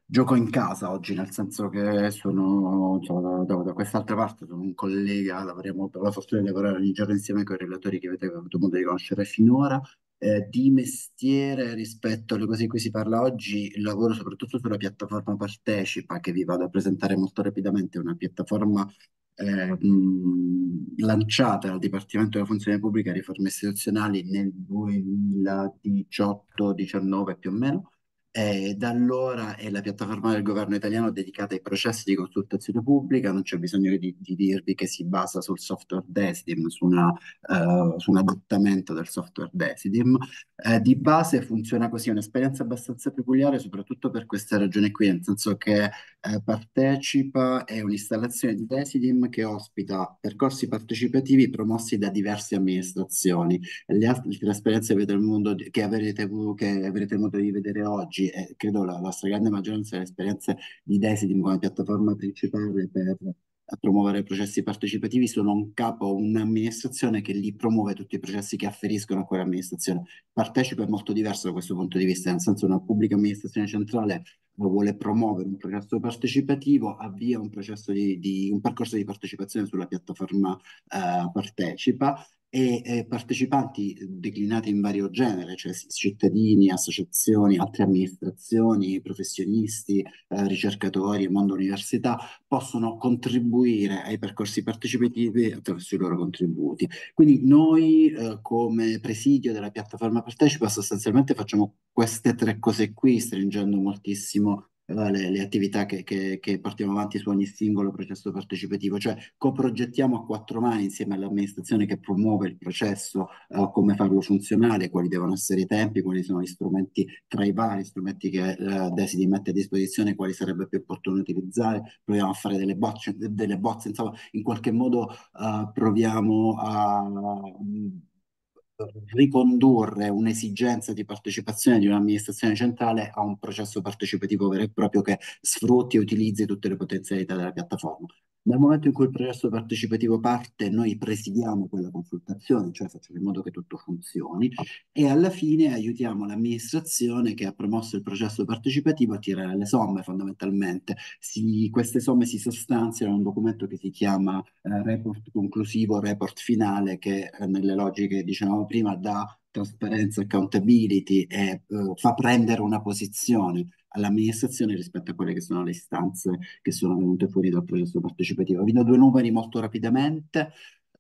gioco in casa oggi, nel senso che sono insomma, da, da, quest'altra parte, sono un collega, lavoriamo per la fortuna di lavorare ogni giorno insieme con i relatori che avete avuto modo di conoscere finora. Eh, di mestiere rispetto alle cose di cui si parla oggi, lavoro soprattutto sulla piattaforma Partecipa, che vi vado a presentare molto rapidamente, è una piattaforma eh, mh, lanciata dal Dipartimento della Funzione Pubblica e Riforme Istituzionali nel 2018-19 più o meno e eh, da allora è la piattaforma del governo italiano dedicata ai processi di consultazione pubblica, non c'è bisogno di, di dirvi che si basa sul software Desidim, su, una, uh, su un adattamento del software Desidim. Eh, di base funziona così, è un'esperienza abbastanza peculiare soprattutto per questa ragione qui, nel senso che eh, partecipa, è un'installazione di Desidim che ospita percorsi partecipativi promossi da diverse amministrazioni. Le altre esperienze che avrete, che avrete modo di vedere oggi oggi eh, credo, la, la stragrande maggioranza delle esperienze di Desidim come piattaforma principale per promuovere processi partecipativi sono un capo un'amministrazione che li promuove tutti i processi che afferiscono a quell'amministrazione. Partecipa è molto diverso da questo punto di vista, nel senso una pubblica amministrazione centrale vuole promuovere un processo partecipativo, avvia un, processo di, di, un percorso di partecipazione sulla piattaforma eh, partecipa e eh, partecipanti declinati in vario genere, cioè cittadini, associazioni, altre amministrazioni, professionisti, eh, ricercatori, mondo università, possono contribuire ai percorsi partecipativi attraverso i loro contributi. Quindi noi eh, come presidio della piattaforma Partecipa sostanzialmente facciamo queste tre cose qui, stringendo moltissimo eh, le, le, attività che, che, che portiamo avanti su ogni singolo processo partecipativo, cioè coprogettiamo a quattro mani insieme all'amministrazione che promuove il processo, eh, come farlo funzionare, quali devono essere i tempi, quali sono gli strumenti tra i vari strumenti che eh, Desidi mette a disposizione, quali sarebbe più opportuno utilizzare, proviamo a fare delle bozze, delle bozze insomma in qualche modo eh, proviamo a... Mh, mm, ricondurre un'esigenza di partecipazione di un'amministrazione centrale a un processo partecipativo vero e proprio che sfrutti e utilizzi tutte le potenzialità della piattaforma. Dal momento in cui il processo partecipativo parte, noi presidiamo quella consultazione, cioè facciamo in modo che tutto funzioni e alla fine aiutiamo l'amministrazione che ha promosso il processo partecipativo a tirare le somme fondamentalmente. Si, queste somme si sostanziano in un documento che si chiama eh, report conclusivo, report finale, che eh, nelle logiche dicevamo prima dà trasparenza, accountability e uh, fa prendere una posizione all'amministrazione rispetto a quelle che sono le istanze che sono venute fuori dal processo partecipativo. Vi do due numeri molto rapidamente.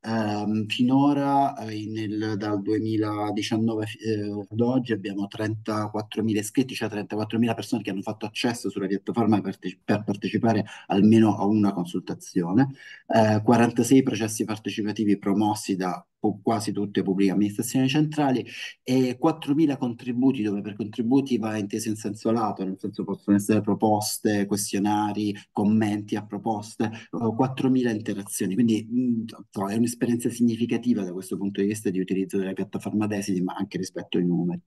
Ehm, eh, finora, nel, dal 2019 eh, ad oggi, abbiamo 34.000 iscritti, cioè 34.000 persone che hanno fatto accesso sulla piattaforma per, per partecipare almeno a una consultazione, 46 eh, processi partecipativi promossi da quasi tutte le pubbliche amministrazioni centrali e 4.000 contributi, dove per contributi va inteso in senso lato, nel senso possono essere proposte, questionari, commenti a proposte, 4.000 eh, interazioni. Quindi mh, mm, è un un'esperienza significativa da questo punto di vista di utilizzo della piattaforma Desidi, ma anche rispetto ai numeri.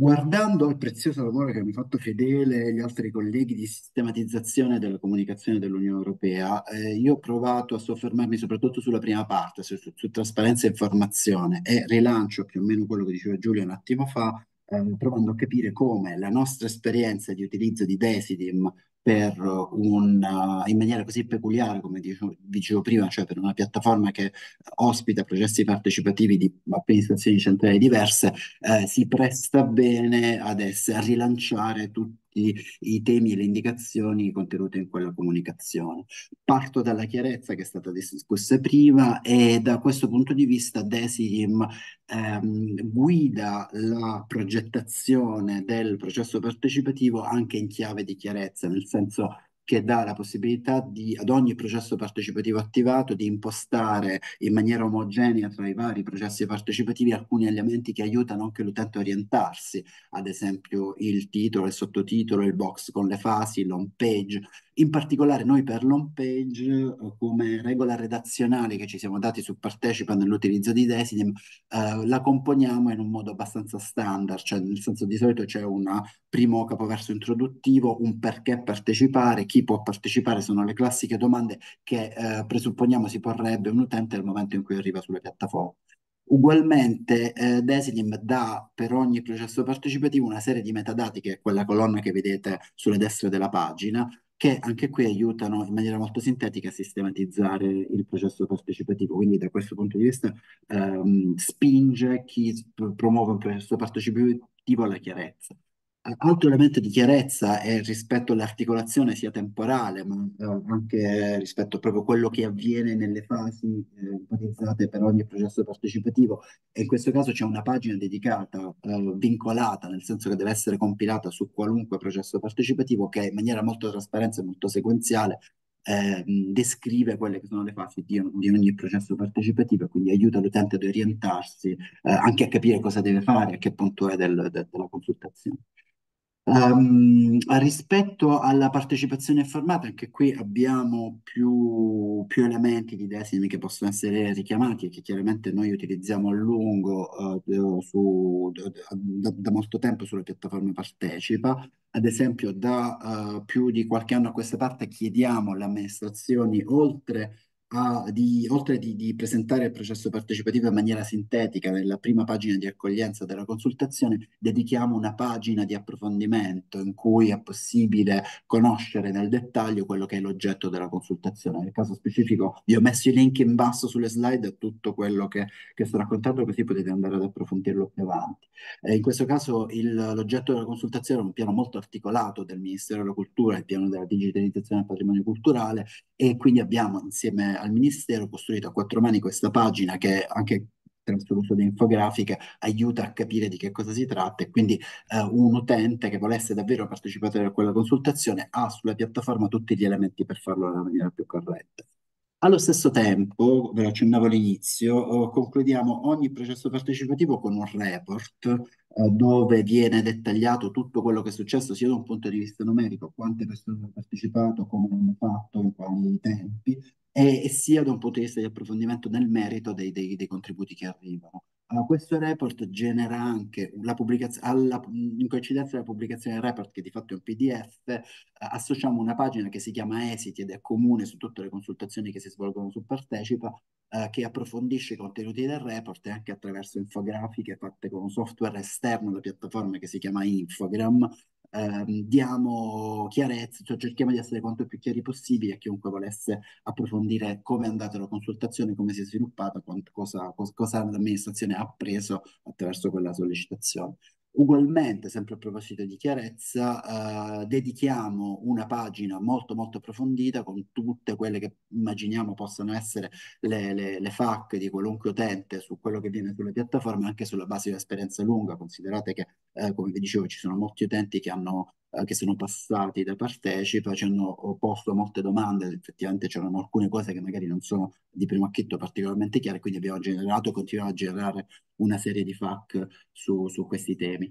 Guardando al prezioso lavoro che mi ha fatto Fedele e gli altri colleghi di sistematizzazione della comunicazione dell'Unione Europea, eh, io ho provato a soffermarmi soprattutto sulla prima parte, su, su, su, trasparenza e informazione, e rilancio più o meno quello che diceva Giulia un attimo fa, eh, provando a capire come la nostra esperienza di utilizzo di Desidim un, eh, in maniera così peculiare, come dicevo, dicevo, prima, cioè per una piattaforma che ospita processi partecipativi di amministrazioni centrali diverse, eh, si presta bene ad essere, a rilanciare tutto tutti i temi e le indicazioni contenute in quella comunicazione. Parto dalla chiarezza che è stata discussa prima e da questo punto di vista Desirim ehm, guida la progettazione del processo partecipativo anche in chiave di chiarezza, nel senso che dà la possibilità di, ad ogni processo partecipativo attivato di impostare in maniera omogenea tra i vari processi partecipativi alcuni elementi che aiutano anche l'utente a orientarsi, ad esempio il titolo, il sottotitolo, il box con le fasi, l'home page, in particolare noi per l'home page, eh, come regola redazionale che ci siamo dati su Participant nell'utilizzo di Design, eh, la componiamo in un modo abbastanza standard, cioè nel senso di solito c'è un primo capoverso introduttivo, un perché partecipare, chi può partecipare, sono le classiche domande che eh, presupponiamo si porrebbe un utente al momento in cui arriva sulla piattaforma. Ugualmente eh, Desilim dà per ogni processo partecipativo una serie di metadati, che è quella colonna che vedete sulle destre della pagina, che anche qui aiutano in maniera molto sintetica a sistematizzare il processo partecipativo. Quindi da questo punto di vista ehm, spinge chi promuove un processo partecipativo alla chiarezza altro elemento di chiarezza è rispetto all'articolazione sia temporale, ma eh, anche rispetto proprio a quello che avviene nelle fasi empatizzate eh, per ogni processo partecipativo. E in questo caso c'è una pagina dedicata, eh, vincolata, nel senso che deve essere compilata su qualunque processo partecipativo, che in maniera molto trasparente e molto sequenziale eh, descrive quelle che sono le fasi di, di, ogni processo partecipativo e quindi aiuta l'utente ad orientarsi, eh, anche a capire cosa deve fare, a che punto è del, del, della consultazione. Um, rispetto alla partecipazione informata, anche qui abbiamo più, più, elementi di desimi che possono essere richiamati e che chiaramente noi utilizziamo a lungo uh, su, da, da, molto tempo sulla piattaforma Partecipa. Ad esempio, da uh, più di qualche anno a questa parte chiediamo alle amministrazioni, oltre a, di, oltre di, di, presentare il processo partecipativo in maniera sintetica nella prima pagina di accoglienza della consultazione, dedichiamo una pagina di approfondimento in cui è possibile conoscere nel dettaglio quello che è l'oggetto della consultazione. Nel caso specifico vi ho messo i link in basso sulle slide a tutto quello che, che sto raccontando, così potete andare ad approfondirlo più avanti. Eh, in questo caso il, l'oggetto della consultazione è un piano molto articolato del Ministero della Cultura, il piano della digitalizzazione del patrimonio culturale e quindi abbiamo insieme al Ministero ho costruito a quattro mani questa pagina che anche attraverso l'uso di infografiche aiuta a capire di che cosa si tratta e quindi eh, un utente che volesse davvero partecipare a quella consultazione ha sulla piattaforma tutti gli elementi per farlo nella maniera più corretta. Allo stesso tempo, ve lo accennavo all'inizio, eh, concludiamo ogni processo partecipativo con un report eh, dove viene dettagliato tutto quello che è successo sia da un punto di vista numerico, quante persone hanno partecipato, come hanno fatto, in quali tempi, e, e, sia da un punto di vista di approfondimento nel merito dei, dei, dei contributi che arrivano. Allora, questo report genera anche la pubblicazione, alla, in coincidenza della pubblicazione del report, che di fatto è un PDF, eh, associamo una pagina che si chiama Esiti ed è comune su tutte le consultazioni che si svolgono su Partecipa, eh, che approfondisce i contenuti del report e anche attraverso infografiche fatte con un software esterno alla piattaforma che si chiama Infogram, Ehm, diamo chiarezza, cioè cerchiamo di essere quanto più chiari possibile a chiunque volesse approfondire come è andata la consultazione, come si è sviluppata, cosa, cosa l'amministrazione ha appreso attraverso quella sollecitazione. Ugualmente, sempre a proposito di chiarezza, eh, dedichiamo una pagina molto molto approfondita con tutte quelle che immaginiamo possano essere le, le, le FAQ di qualunque utente su quello che viene sulle piattaforme, anche sulla base di un'esperienza lunga. Considerate che, eh, come vi dicevo, ci sono molti utenti che hanno eh, che sono passati da partecipa ci hanno posto molte domande, effettivamente c'erano alcune cose che magari non sono di primo acchito particolarmente chiare, quindi abbiamo generato, continuiamo a generare una serie di FAQ su, su questi temi.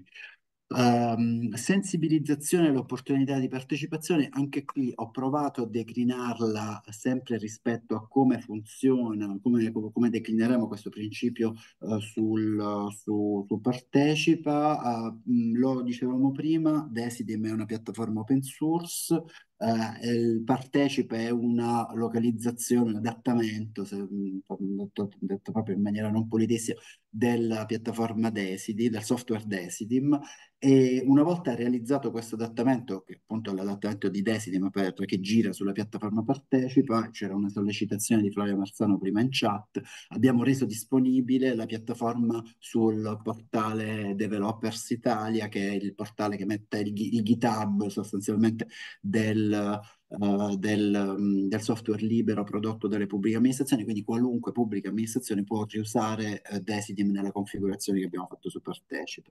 Um, sensibilizzazione e l'opportunità di partecipazione, anche qui ho provato a declinarla sempre rispetto a come funziona, come, come declineremo questo principio uh, sul, su, su, Partecipa. Uh, lo dicevamo prima, Desidim è una piattaforma open source, uh, Partecipa è una localizzazione, un adattamento, se, mm, detto, detto proprio in maniera non politissima, della piattaforma Desidi, del software Desidim e una volta realizzato questo adattamento, che appunto è l'adattamento di Desidim aperto che gira sulla piattaforma Partecipa, c'era una sollecitazione di Flavia Marzano prima in chat, abbiamo reso disponibile la piattaforma sul portale Developers Italia, che è il portale che mette il, il GitHub sostanzialmente del eh, del, mm, del, software libero prodotto dalle pubbliche amministrazioni, quindi qualunque pubblica amministrazione può riusare uh, eh, Desidim nella configurazione che abbiamo fatto su Partecipe.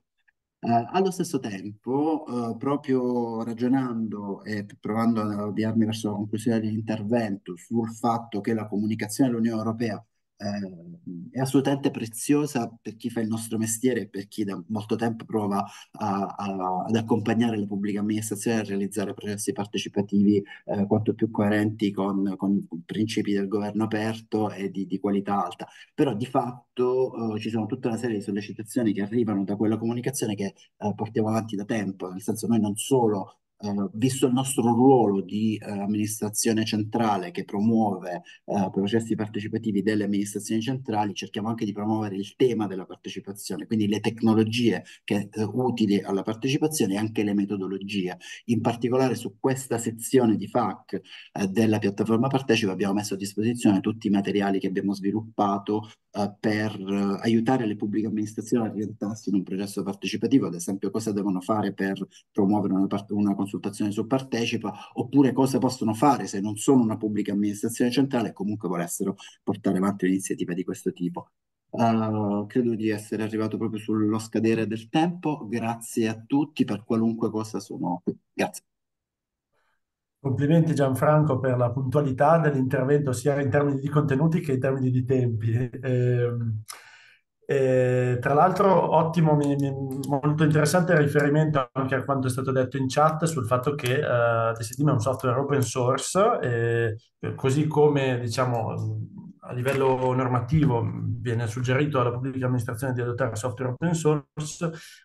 Uh, allo stesso tempo, uh, proprio ragionando e provando ad avviarmi verso la conclusione dell'intervento sul fatto che la comunicazione dell'Unione Europea eh, è assolutamente preziosa per chi fa il nostro mestiere e per chi da molto tempo prova a, a, ad accompagnare la pubblica amministrazione a realizzare processi partecipativi eh, quanto più coerenti con, con, principi del governo aperto e di, di qualità alta. Però di fatto eh, ci sono tutta una serie di sollecitazioni che arrivano da quella comunicazione che eh, portiamo avanti da tempo, nel senso noi non solo Uh, visto il nostro ruolo di uh, amministrazione centrale che promuove uh, processi partecipativi delle amministrazioni centrali, cerchiamo anche di promuovere il tema della partecipazione, quindi le tecnologie che, utili alla partecipazione e anche le metodologie. In particolare su questa sezione di FAC della piattaforma Partecipa abbiamo messo a disposizione tutti i materiali che abbiamo sviluppato per aiutare le pubbliche amministrazioni a orientarsi in un processo partecipativo, ad esempio cosa devono fare per promuovere una, part- una consultazione su partecipa, oppure cosa possono fare se non sono una pubblica amministrazione centrale e comunque volessero portare avanti un'iniziativa di questo tipo. Uh, credo di essere arrivato proprio sullo scadere del tempo. Grazie a tutti per qualunque cosa sono Grazie. Complimenti Gianfranco per la puntualità dell'intervento sia in termini di contenuti che in termini di tempi. Eh, eh, tra l'altro, ottimo, mi, mi, molto interessante il riferimento anche a quanto è stato detto in chat sul fatto che eh, TestDeam è un software open source, eh, così come diciamo a livello normativo viene suggerito alla pubblica amministrazione di adottare software open source,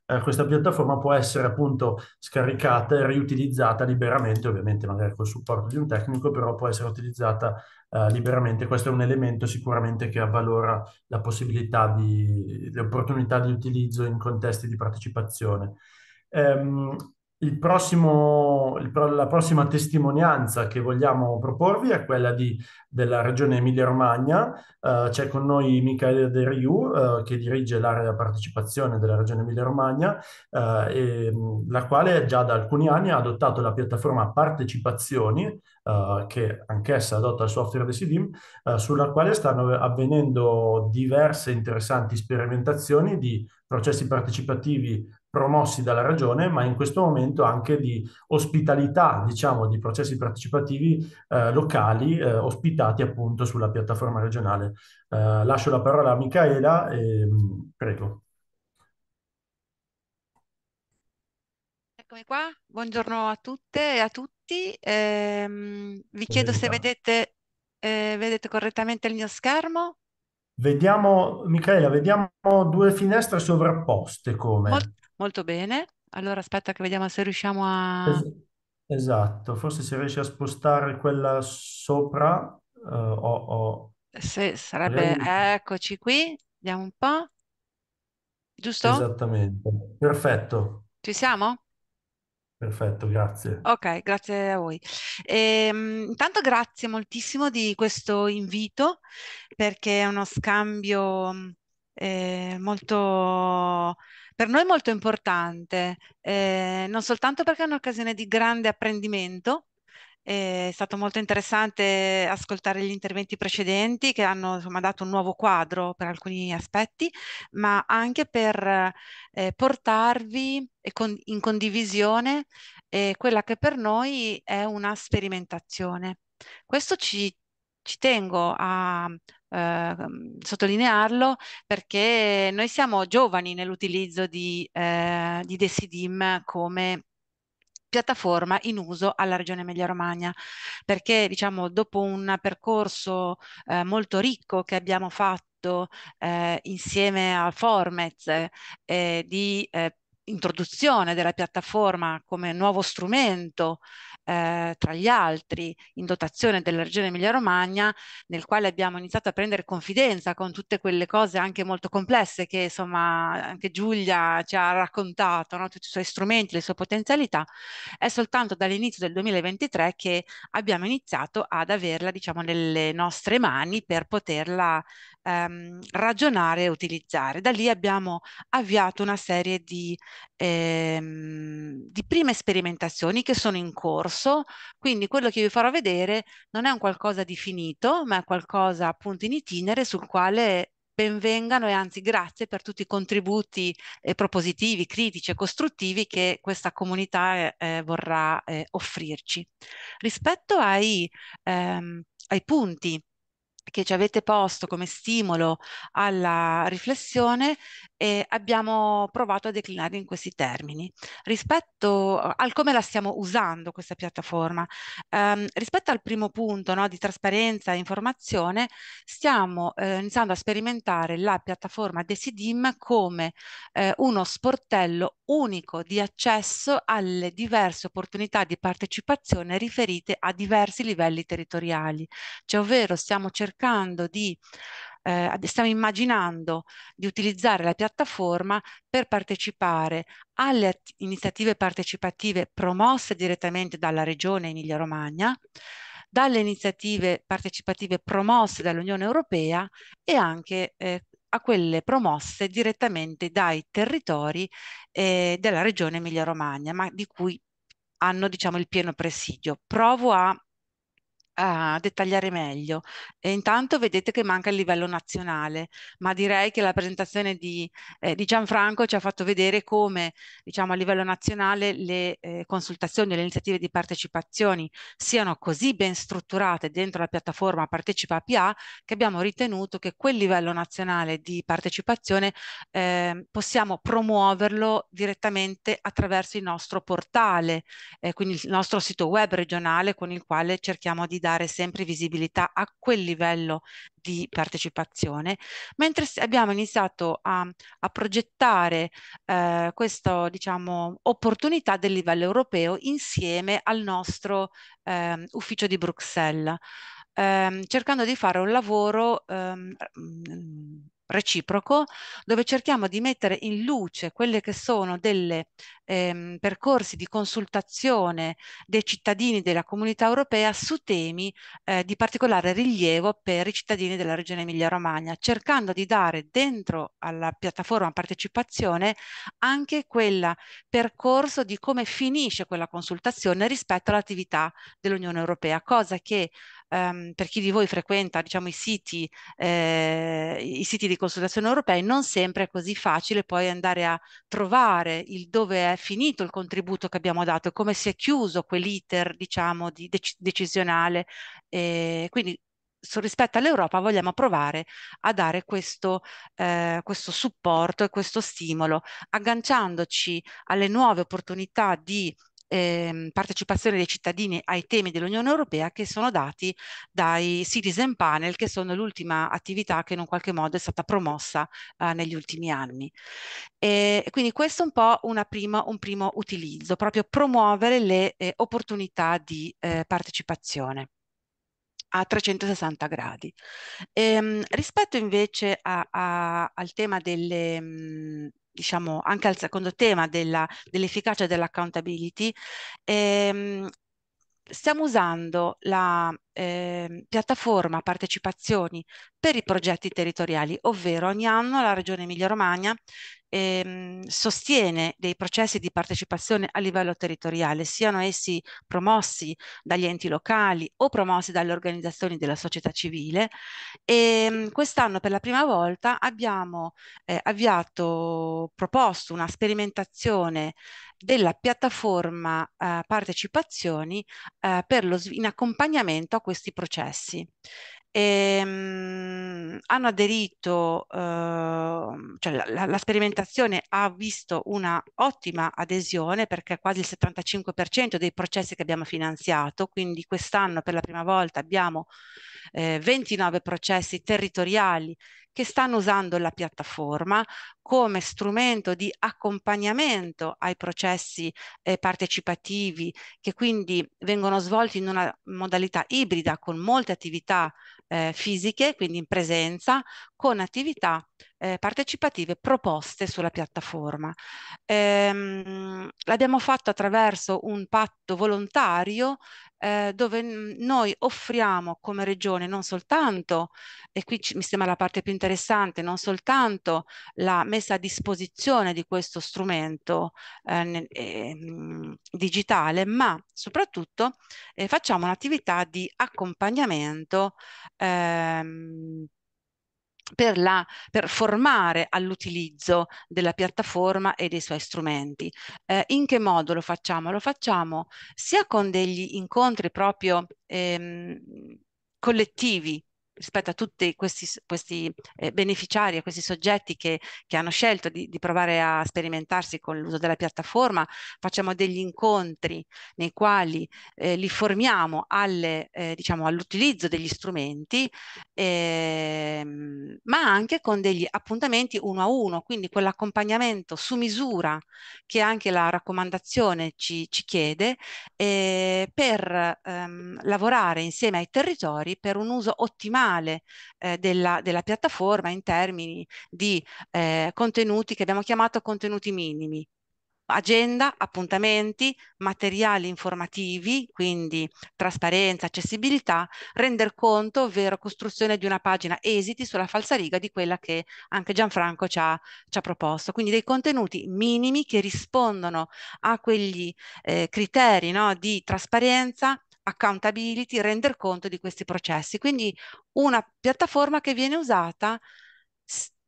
eh, questa piattaforma può essere appunto scaricata e riutilizzata liberamente, ovviamente magari col supporto di un tecnico, però può essere utilizzata eh, liberamente. Questo è un elemento sicuramente che avvalora la possibilità di, le opportunità di utilizzo in contesti di partecipazione. Ehm, il prossimo, il, la prossima testimonianza che vogliamo proporvi è quella di, della regione Emilia-Romagna. Uh, c'è con noi Michele De Riu, uh, che dirige l'area partecipazione della regione Emilia-Romagna, uh, e, mm, la quale già da alcuni anni ha adottato la piattaforma Partecipazioni, che anch'essa adotta il software di CDIM, sulla quale stanno avvenendo diverse interessanti sperimentazioni di processi partecipativi promossi dalla ragione, ma in questo momento anche di ospitalità, diciamo, di processi partecipativi eh, locali eh, ospitati appunto sulla piattaforma regionale. Eh, lascio la parola a Micaela e mm, prego. Eccomi qua, buongiorno a tutte e a tutti. Ehm, vi chiedo se vedete, eh, vedete correttamente il mio schermo. Vediamo, Michaela, vediamo due finestre sovrapposte come. Mol Molto bene. Allora aspetta che vediamo se riusciamo a... esatto, forse se riesci a spostare quella sopra, eh, o, Se sarebbe... magari- Eccoci qui, vediamo un po'. Giusto? Esattamente. Perfetto, Ci siamo? perfetto, grazie. Ok, grazie a voi. Ehm, intanto grazie moltissimo di questo invito perché è uno scambio eh, molto per noi è molto importante, eh, non soltanto perché è un'occasione di grande apprendimento, eh, è stato molto interessante ascoltare gli interventi precedenti che hanno insomma, dato un nuovo quadro per alcuni aspetti, ma anche per eh, portarvi in condivisione eh, quella che per noi è una sperimentazione. Questo ci, ci tengo a eh, mm, sottolinearlo perché noi siamo giovani nell'utilizzo di, eh, di Decidim come piattaforma in uso alla Regione Emilia-Romagna, perché diciamo dopo un percorso eh, molto ricco che abbiamo fatto eh, insieme a Formez eh, di eh, introduzione della piattaforma come nuovo strumento eh, tra gli altri in dotazione della regione Emilia-Romagna, nel quale abbiamo iniziato a prendere confidenza con tutte quelle cose anche molto complesse che insomma anche Giulia ci ha raccontato, no? tutti i suoi strumenti, le sue potenzialità, è soltanto dall'inizio del 2023 che abbiamo iniziato ad averla diciamo nelle nostre mani per poterla ehm, ragionare e utilizzare. Da lì abbiamo avviato una serie di, ehm, di prime sperimentazioni che sono in corso corso, quindi quello che vi farò vedere non è un qualcosa di finito, ma è qualcosa appunto in itinere sul quale benvengano e anzi grazie per tutti i contributi eh, propositivi, critici e costruttivi che questa comunità eh, eh, vorrà eh, offrirci. Rispetto ai, ehm, ai punti che ci avete posto come stimolo alla riflessione, e abbiamo provato a declinare in questi termini. Rispetto al come la stiamo usando questa piattaforma, ehm, rispetto al primo punto no, di trasparenza e informazione, stiamo eh, iniziando a sperimentare la piattaforma Desidim come eh, uno sportello unico di accesso alle diverse opportunità di partecipazione riferite a diversi livelli territoriali, cioè ovvero stiamo cercando di eh, stiamo immaginando di utilizzare la piattaforma per partecipare alle iniziative partecipative promosse direttamente dalla Regione Emilia-Romagna, dalle iniziative partecipative promosse dall'Unione Europea e anche eh, a quelle promosse direttamente dai territori eh, della Regione Emilia-Romagna, ma di cui hanno diciamo, il pieno presidio. Provo a a dettagliare meglio. E intanto vedete che manca il livello nazionale, ma direi che la presentazione di, eh, di Gianfranco ci ha fatto vedere come diciamo, a livello nazionale le eh, consultazioni e le iniziative di partecipazione siano così ben strutturate dentro la piattaforma Partecipa PA che abbiamo ritenuto che quel livello nazionale di partecipazione eh, possiamo promuoverlo direttamente attraverso il nostro portale, eh, quindi il nostro sito web regionale con il quale cerchiamo di dare sempre visibilità a quel livello di partecipazione, mentre abbiamo iniziato a, a progettare eh, questa diciamo, opportunità del livello europeo insieme al nostro eh, ufficio di Bruxelles. Ehm, cercando di fare un lavoro ehm, reciproco, dove cerchiamo di mettere in luce quelle che sono delle ehm, percorsi di consultazione dei cittadini della comunità europea su temi eh, di particolare rilievo per i cittadini della regione Emilia-Romagna, cercando di dare dentro alla piattaforma partecipazione anche quel percorso di come finisce quella consultazione rispetto all'attività dell'Unione Europea, cosa che ehm, per chi di voi frequenta diciamo, i, siti, eh, i siti di consultazione europei, non sempre è così facile poi andare a trovare il dove è finito il contributo che abbiamo dato, come si è chiuso quell'iter diciamo, di dec decisionale. Eh, quindi rispetto all'Europa vogliamo provare a dare questo, eh, questo, supporto e questo stimolo, agganciandoci alle nuove opportunità di eh, partecipazione dei cittadini ai temi dell'Unione Europea che sono dati dai Citizen Panel, che sono l'ultima attività che in un qualche modo è stata promossa eh, negli ultimi anni. E quindi questo è un po' prima, un primo utilizzo, proprio promuovere le eh, opportunità di eh, partecipazione a 360 gradi. Ehm, rispetto invece a, a, al tema delle, mm, diciamo anche al secondo tema dell'efficacia dell dell'accountability, ehm, stiamo usando la eh, piattaforma partecipazioni per i progetti territoriali, ovvero ogni anno la Regione Emilia-Romagna ehm, sostiene dei processi di partecipazione a livello territoriale, siano essi promossi dagli enti locali o promossi dalle organizzazioni della società civile. E ehm, quest'anno per la prima volta abbiamo eh, avviato, proposto una sperimentazione della piattaforma eh, partecipazioni eh, per lo, in accompagnamento a questi processi e, ehm, mh, hanno aderito, eh, cioè la, la, la, sperimentazione ha visto una ottima adesione perché quasi il 75% dei processi che abbiamo finanziato, quindi quest'anno per la prima volta abbiamo eh, 29 processi territoriali che stanno usando la piattaforma come strumento di accompagnamento ai processi eh, partecipativi che quindi vengono svolti in una modalità ibrida con molte attività eh, fisiche, quindi in presenza, con attività eh, partecipative proposte sulla piattaforma. Ehm, l'abbiamo fatto attraverso un patto volontario eh, dove mm, noi offriamo come regione non soltanto, e qui ci, mi sembra la parte più interessante, non soltanto la messa a disposizione di questo strumento eh, ehm, digitale, ma soprattutto eh, facciamo un'attività di accompagnamento ehm, per, la, per, formare all'utilizzo della piattaforma e dei suoi strumenti. Eh, in che modo lo facciamo? Lo facciamo sia con degli incontri proprio ehm, collettivi rispetto a tutti questi, questi eh, beneficiari, a questi soggetti che, che hanno scelto di, di, provare a sperimentarsi con l'uso della piattaforma, facciamo degli incontri nei quali eh, li formiamo alle, eh, diciamo, all'utilizzo degli strumenti, ehm, ma anche con degli appuntamenti uno a uno, quindi quell'accompagnamento su misura che anche la raccomandazione ci, ci chiede eh, per ehm, lavorare insieme ai territori per un uso ottimale finale eh, della, della, piattaforma in termini di eh, contenuti che abbiamo chiamato contenuti minimi. Agenda, appuntamenti, materiali informativi, quindi trasparenza, accessibilità, render conto, ovvero costruzione di una pagina esiti sulla falsariga di quella che anche Gianfranco ci ha, ci ha proposto. Quindi dei contenuti minimi che rispondono a quegli eh, criteri no, di trasparenza, accountability, render conto di questi processi. Quindi una piattaforma che viene usata,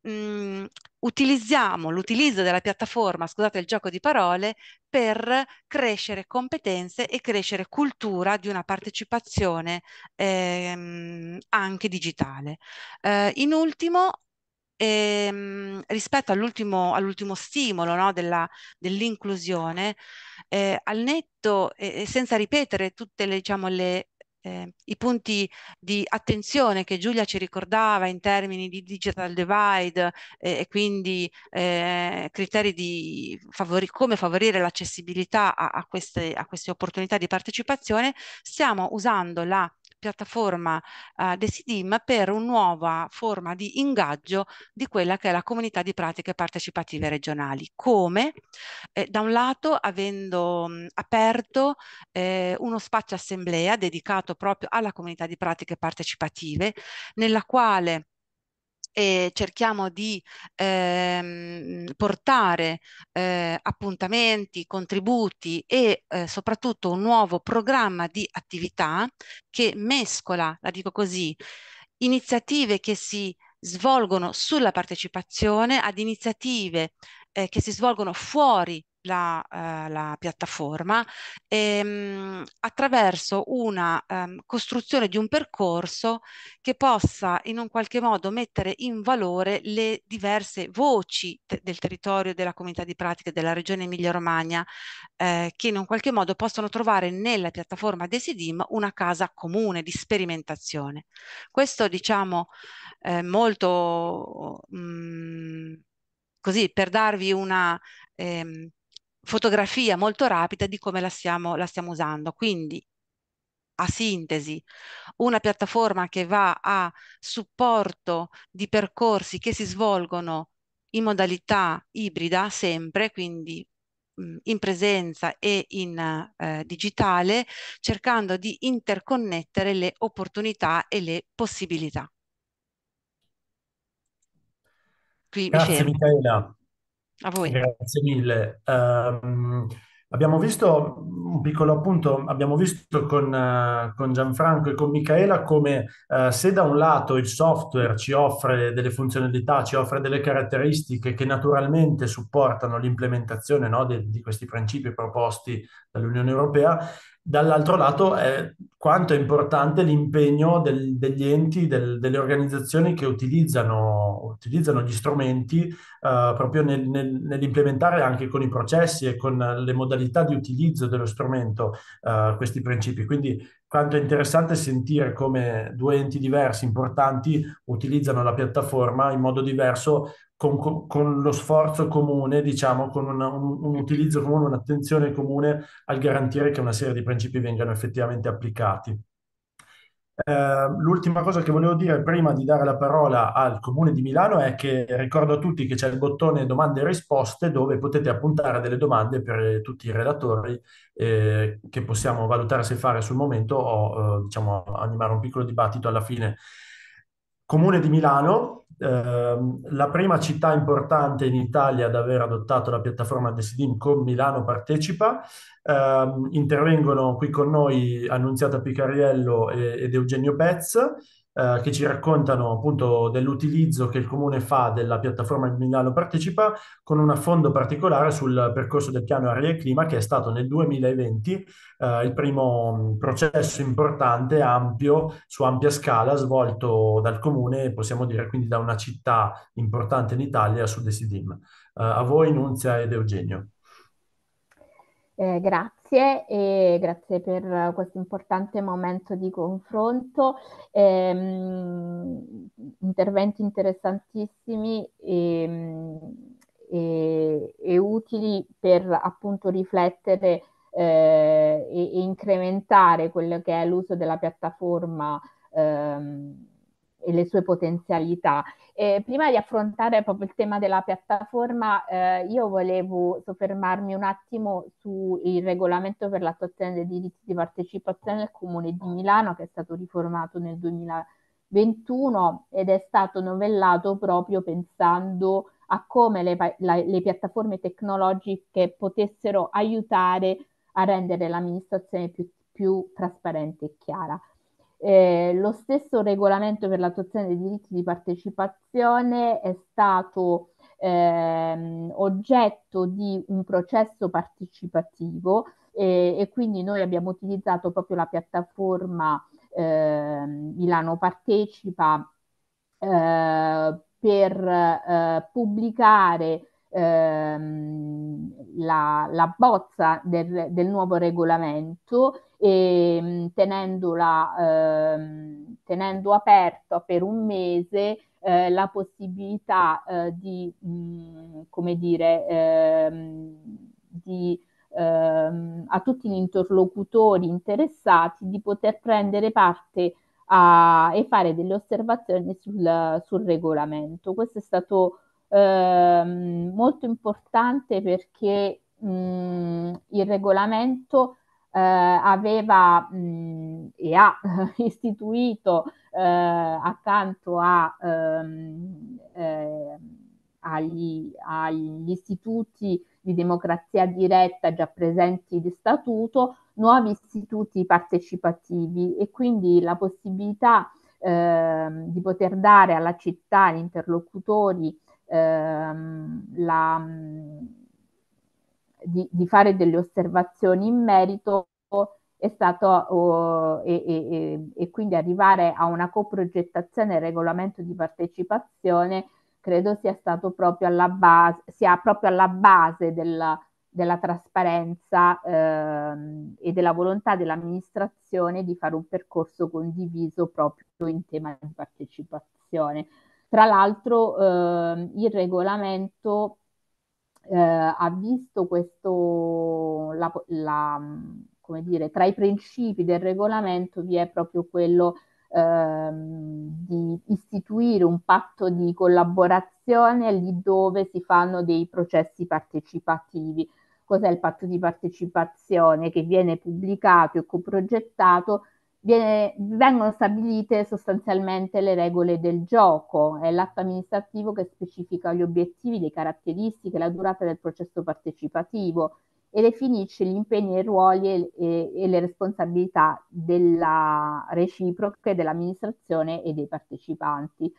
mh, mm, utilizziamo l'utilizzo della piattaforma, scusate il gioco di parole, per crescere competenze e crescere cultura di una partecipazione ehm, anche digitale. Eh, in ultimo, e, ehm, rispetto all'ultimo, all'ultimo stimolo no, della, dell'inclusione, eh, al netto e eh, senza ripetere tutti diciamo, eh, i punti di attenzione che Giulia ci ricordava in termini di digital divide eh, e quindi eh, criteri di favori, come favorire l'accessibilità a, a, queste, a queste opportunità di partecipazione, stiamo usando la piattaforma eh, DCD, per una nuova forma di ingaggio di quella che è la comunità di pratiche partecipative regionali. Come? Eh, da un lato avendo mh, mm, aperto eh, uno spazio assemblea dedicato proprio alla comunità di pratiche partecipative, nella quale e cerchiamo di ehm, portare eh, appuntamenti, contributi e eh, soprattutto un nuovo programma di attività che mescola, la dico così, iniziative che si svolgono sulla partecipazione ad iniziative eh, che si svolgono fuori la, eh, la piattaforma ehm, attraverso una ehm, costruzione di un percorso che possa in un qualche modo mettere in valore le diverse voci te del territorio, della comunità di pratica della regione Emilia-Romagna eh, che in un qualche modo possono trovare nella piattaforma dei SIDIM una casa comune di sperimentazione. Questo diciamo eh, molto mh, mm, così per darvi una, ehm, fotografia molto rapida di come la stiamo, la stiamo usando. Quindi, a sintesi, una piattaforma che va a supporto di percorsi che si svolgono in modalità ibrida sempre, quindi in presenza e in eh, digitale, cercando di interconnettere le opportunità e le possibilità. Qui Grazie Michela. A voi. Grazie mille. Um, abbiamo visto un piccolo appunto, abbiamo visto con, uh, con Gianfranco e con Michaela come uh, se da un lato il software ci offre delle funzionalità, ci offre delle caratteristiche che naturalmente supportano l'implementazione no, de- di questi principi proposti dall'Unione Europea, Dall'altro lato è quanto è importante l'impegno del, degli enti, del, delle organizzazioni che utilizzano, utilizzano gli strumenti eh, proprio nel, nel, nell'implementare anche con i processi e con le modalità di utilizzo dello strumento eh, questi principi. Quindi quanto è interessante sentire come due enti diversi, importanti, utilizzano la piattaforma in modo diverso con, con, lo sforzo comune, diciamo, con una, un, un, utilizzo comune, un'attenzione comune al garantire che una serie di principi vengano effettivamente applicati. Eh, l'ultima cosa che volevo dire prima di dare la parola al Comune di Milano è che ricordo a tutti che c'è il bottone domande e risposte dove potete appuntare delle domande per eh, tutti i relatori eh, che possiamo valutare se fare sul momento o eh, diciamo, animare un piccolo dibattito alla fine. Comune di Milano, Ehm, la prima città importante in Italia ad aver adottato la piattaforma Desidim con Milano Partecipa. Ehm, intervengono qui con noi Annunziata Picariello ed Eugenio Pezz. Eh, che ci raccontano appunto dell'utilizzo che il comune fa della piattaforma di Milano Partecipa con un affondo particolare sul percorso del piano aria e clima che è stato nel 2020 eh, il primo mm, processo importante ampio su ampia scala svolto dal comune, possiamo dire quindi da una città importante in Italia su Desidim. Eh, a voi Nunzia ed Eugenio. Eh, grazie grazie e grazie per questo importante momento di confronto, ehm, interventi interessantissimi e, ehm, e, e, utili per appunto riflettere eh, e, e, incrementare quello che è l'uso della piattaforma. Ehm, e le sue potenzialità. E eh, prima di affrontare proprio il tema della piattaforma, eh, io volevo soffermarmi un attimo sul regolamento per l'attuazione dei diritti di partecipazione del Comune di Milano che è stato riformato nel 2021 ed è stato novellato proprio pensando a come le, la, le piattaforme tecnologiche potessero aiutare a rendere l'amministrazione più, più trasparente e chiara. Eh, lo stesso regolamento per l'attuazione dei diritti di partecipazione è stato ehm, oggetto di un processo partecipativo eh, e quindi noi abbiamo utilizzato proprio la piattaforma eh, Milano Partecipa eh, per eh, pubblicare ehm, la, la, bozza del, del nuovo regolamento e, ehm, tenendola, ehm, tenendo aperto per un mese eh, la possibilità eh, di, mh, mm, come dire, ehm, di ehm, a tutti gli interlocutori interessati di poter prendere parte a, e fare delle osservazioni sul, sul regolamento. Questo è stato Ehm, molto importante perché mh, mm, il regolamento eh, aveva mh, mm, e ha istituito eh, accanto a, ehm, eh, agli, agli istituti di democrazia diretta già presenti di statuto nuovi istituti partecipativi e quindi la possibilità eh, di poter dare alla città, agli interlocutori ehm, la, di, di, fare delle osservazioni in merito è stato oh, e, e, e, quindi arrivare a una coprogettazione e regolamento di partecipazione credo sia stato proprio alla base, sia proprio alla base della, della trasparenza ehm, e della volontà dell'amministrazione di fare un percorso condiviso proprio in tema di partecipazione. Tra l'altro eh, il regolamento eh, ha visto questo, la, la, come dire, tra i principi del regolamento vi è proprio quello ehm, di istituire un patto di collaborazione lì dove si fanno dei processi partecipativi. Cos'è il patto di partecipazione che viene pubblicato e coprogettato viene, vengono stabilite sostanzialmente le regole del gioco, è l'atto amministrativo che specifica gli obiettivi, le caratteristiche, la durata del processo partecipativo e definisce gli impegni, e i ruoli e, e, e le responsabilità della reciproche dell'amministrazione e dei partecipanti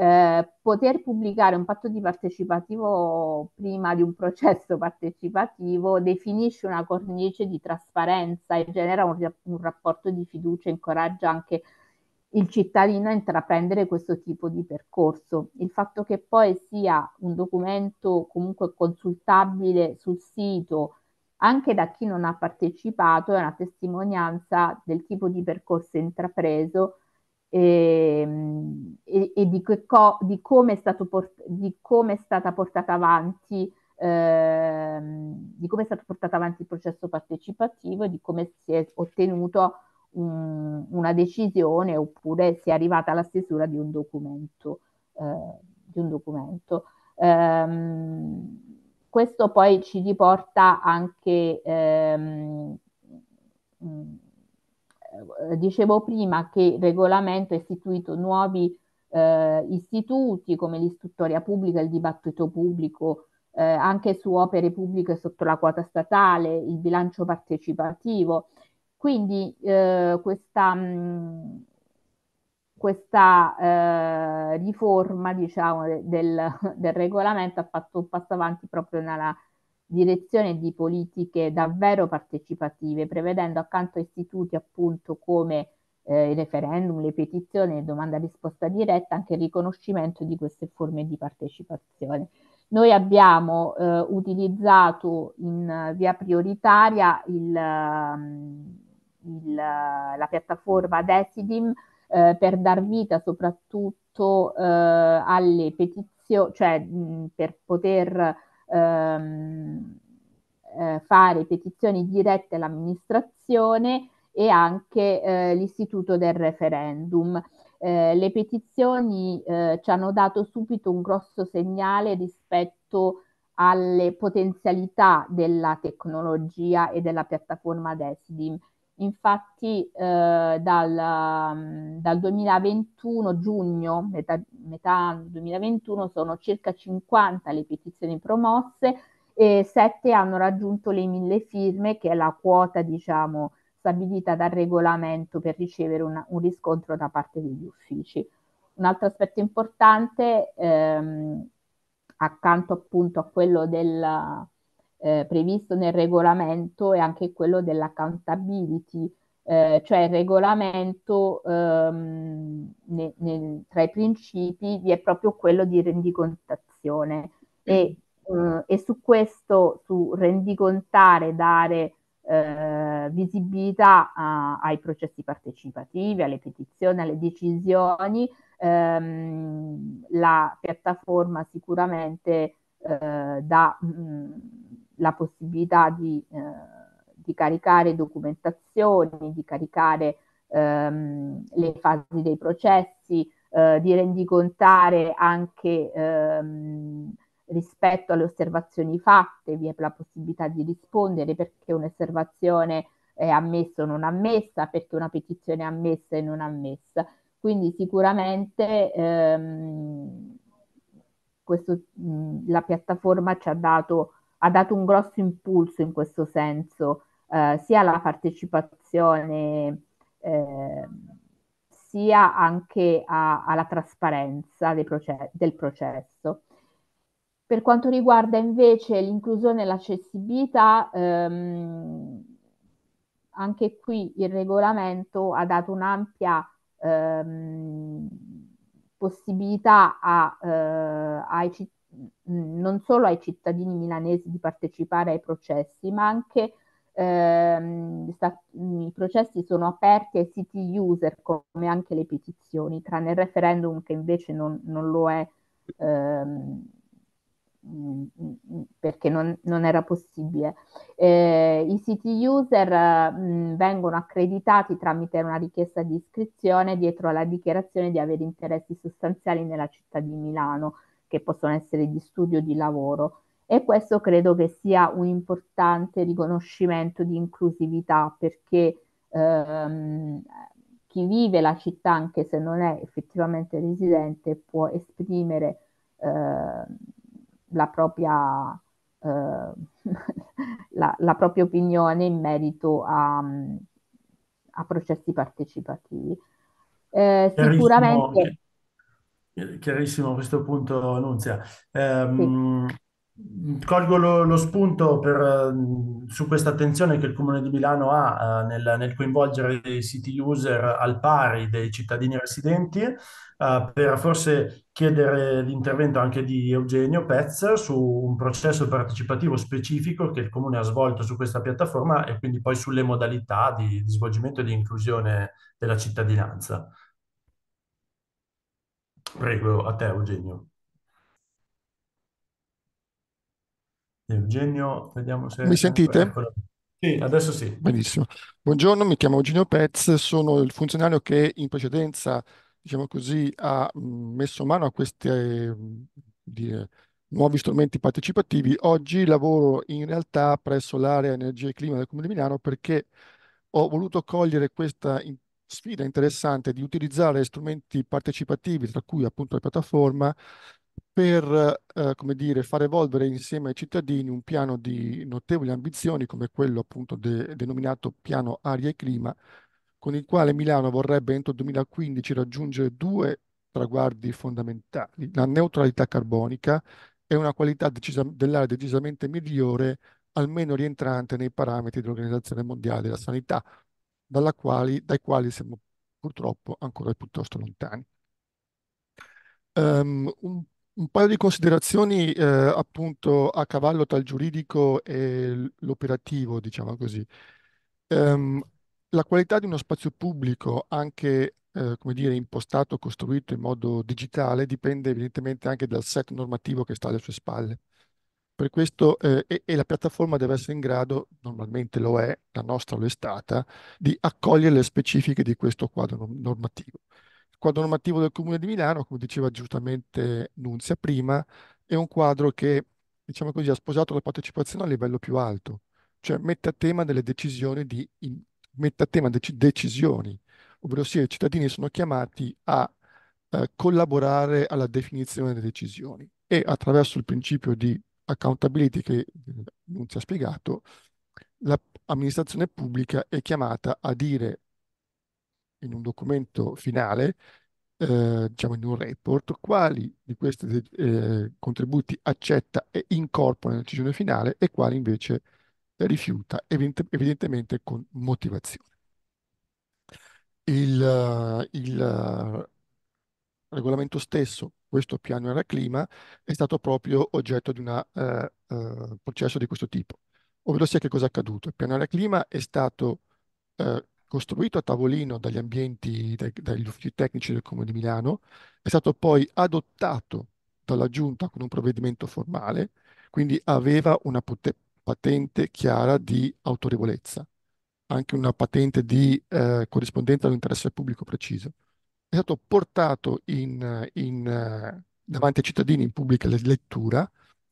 eh, poter pubblicare un patto di partecipativo prima di un processo partecipativo definisce una cornice di trasparenza e genera un, un rapporto di fiducia, incoraggia anche il cittadino a intraprendere questo tipo di percorso. Il fatto che poi sia un documento comunque consultabile sul sito anche da chi non ha partecipato è una testimonianza del tipo di percorso intrapreso e, ehm, e, e di, co- di, come port- di, come è stata portata avanti ehm, di come è stato portato avanti il processo partecipativo e di come si è ottenuto un, una decisione oppure si è arrivata alla stesura di un documento. Eh, di un documento. Ehm, questo poi ci riporta anche ehm, eh, dicevo prima che il regolamento ha istituito nuovi eh, istituti come l'istruttoria pubblica, il dibattito pubblico, eh, anche su opere pubbliche sotto la quota statale, il bilancio partecipativo. Quindi eh, questa, mh, mm, questa eh, riforma diciamo, del, del regolamento ha fatto un passo avanti proprio nella direzione di politiche davvero partecipative, prevedendo accanto a istituti appunto come eh, il referendum, le petizioni, domanda e risposta diretta, anche il riconoscimento di queste forme di partecipazione. Noi abbiamo eh, utilizzato in via prioritaria il, ehm, il, la piattaforma Desidim eh, per dar vita soprattutto eh, alle petizioni, cioè mh, per poter ehm, eh, fare petizioni dirette all'amministrazione e anche eh, l'istituto del referendum. Eh, le petizioni eh, ci hanno dato subito un grosso segnale rispetto alle potenzialità della tecnologia e della piattaforma Desdim Infatti eh, dal, mm, dal, 2021, giugno, metà, metà 2021, sono circa 50 le petizioni promosse e 7 hanno raggiunto le 1000 firme, che è la quota diciamo, stabilita dal regolamento per ricevere una, un riscontro da parte degli uffici. Un altro aspetto importante, ehm, accanto appunto a quello del eh, previsto nel regolamento è anche quello dell'accountability, eh, cioè il regolamento ehm, ne, ne, tra i principi vi è proprio quello di rendicontazione e, mm. eh, e su questo, su rendicontare, dare eh, visibilità a, ai processi partecipativi, alle petizioni, alle decisioni, ehm, la piattaforma sicuramente eh, dà mh, mm, la possibilità di, eh, di caricare documentazioni, di caricare ehm, le fasi dei processi, eh, di rendicontare anche ehm, rispetto alle osservazioni fatte, vi è la possibilità di rispondere perché un'osservazione è ammessa o non ammessa, perché una petizione è ammessa e non ammessa. Quindi sicuramente ehm, questo, mh, la piattaforma ci ha dato ha dato un grosso impulso in questo senso, eh, sia alla partecipazione, eh, sia anche a, alla trasparenza proce- del processo. Per quanto riguarda invece l'inclusione e l'accessibilità, ehm, anche qui il regolamento ha dato un'ampia ehm, possibilità a, eh, ai cittadini non solo ai cittadini milanesi di partecipare ai processi, ma anche ehm, sta, i processi sono aperti ai siti user come anche le petizioni, tranne il referendum che invece non, non lo è ehm, perché non, non, era possibile. Eh, I siti user mh, vengono accreditati tramite una richiesta di iscrizione dietro alla dichiarazione di avere interessi sostanziali nella città di Milano che possono essere di studio o di lavoro. E questo credo che sia un importante riconoscimento di inclusività perché ehm, chi vive la città, anche se non è effettivamente residente, può esprimere eh, la, propria, eh, la, la, propria, opinione in merito a, a processi partecipativi. Eh, sicuramente cioè eh, chiarissimo questo punto, Nunzia. Um, sì. Colgo lo, lo, spunto per, mm, su questa attenzione che il Comune di Milano ha uh, nel, nel, coinvolgere i siti user al pari dei cittadini residenti uh, per forse chiedere l'intervento anche di Eugenio Pez su un processo partecipativo specifico che il Comune ha svolto su questa piattaforma e quindi poi sulle modalità di, di svolgimento e di inclusione della cittadinanza. Prego, a te Eugenio. Eugenio, vediamo se... Mi sentite? Ecco. Sì, adesso sì. Benissimo. Buongiorno, mi chiamo Eugenio Pez, sono il funzionario che in precedenza, diciamo così, ha messo mano a questi dire, nuovi strumenti partecipativi. Oggi lavoro in realtà presso l'area energia e clima del Comune di Milano perché ho voluto cogliere questa sfida interessante di utilizzare strumenti partecipativi, tra cui appunto la piattaforma, per eh, come dire, far evolvere insieme ai cittadini un piano di notevoli ambizioni come quello appunto de denominato piano aria e clima, con il quale Milano vorrebbe entro il 2015 raggiungere due traguardi fondamentali, la neutralità carbonica e una qualità decisa dell'aria decisamente migliore, almeno rientrante nei parametri dell'Organizzazione Mondiale della Sanità, quali, dai quali siamo purtroppo ancora piuttosto lontani. Um, un, un, paio di considerazioni eh, appunto a cavallo tra il giuridico e l'operativo, diciamo così. Um, la qualità di uno spazio pubblico, anche eh, come dire, impostato, costruito in modo digitale, dipende evidentemente anche dal set normativo che sta alle sue spalle. Per questo, eh, e, e, la piattaforma deve essere in grado, normalmente lo è, la nostra lo è stata, di accogliere le specifiche di questo quadro normativo. Il quadro normativo del Comune di Milano, come diceva giustamente Nunzia prima, è un quadro che, diciamo così, ha sposato la partecipazione a livello più alto, cioè mette a tema delle decisioni di, in, mette a tema dec- decisioni, ovvero sia i cittadini sono chiamati a eh, collaborare alla definizione delle decisioni e attraverso il principio di accountability che eh, non ci ha spiegato, l'amministrazione pubblica è chiamata a dire in un documento finale, eh, diciamo in un report, quali di questi eh, contributi accetta e incorpora nella decisione finale e quali invece rifiuta, evidentemente con motivazione. Il, eh, il eh, regolamento stesso questo piano era clima, è stato proprio oggetto di un eh, eh, processo di questo tipo. Ovvero sia che cosa è accaduto? Il piano era clima è stato eh, costruito a tavolino dagli ambienti, dai, dagli uffici tecnici del Comune di Milano, è stato poi adottato dalla Giunta con un provvedimento formale, quindi aveva una patente chiara di autorevolezza, anche una patente di eh, corrispondenza all'interesse pubblico preciso è stato portato in, in, eh, davanti ai cittadini in pubblica lettura,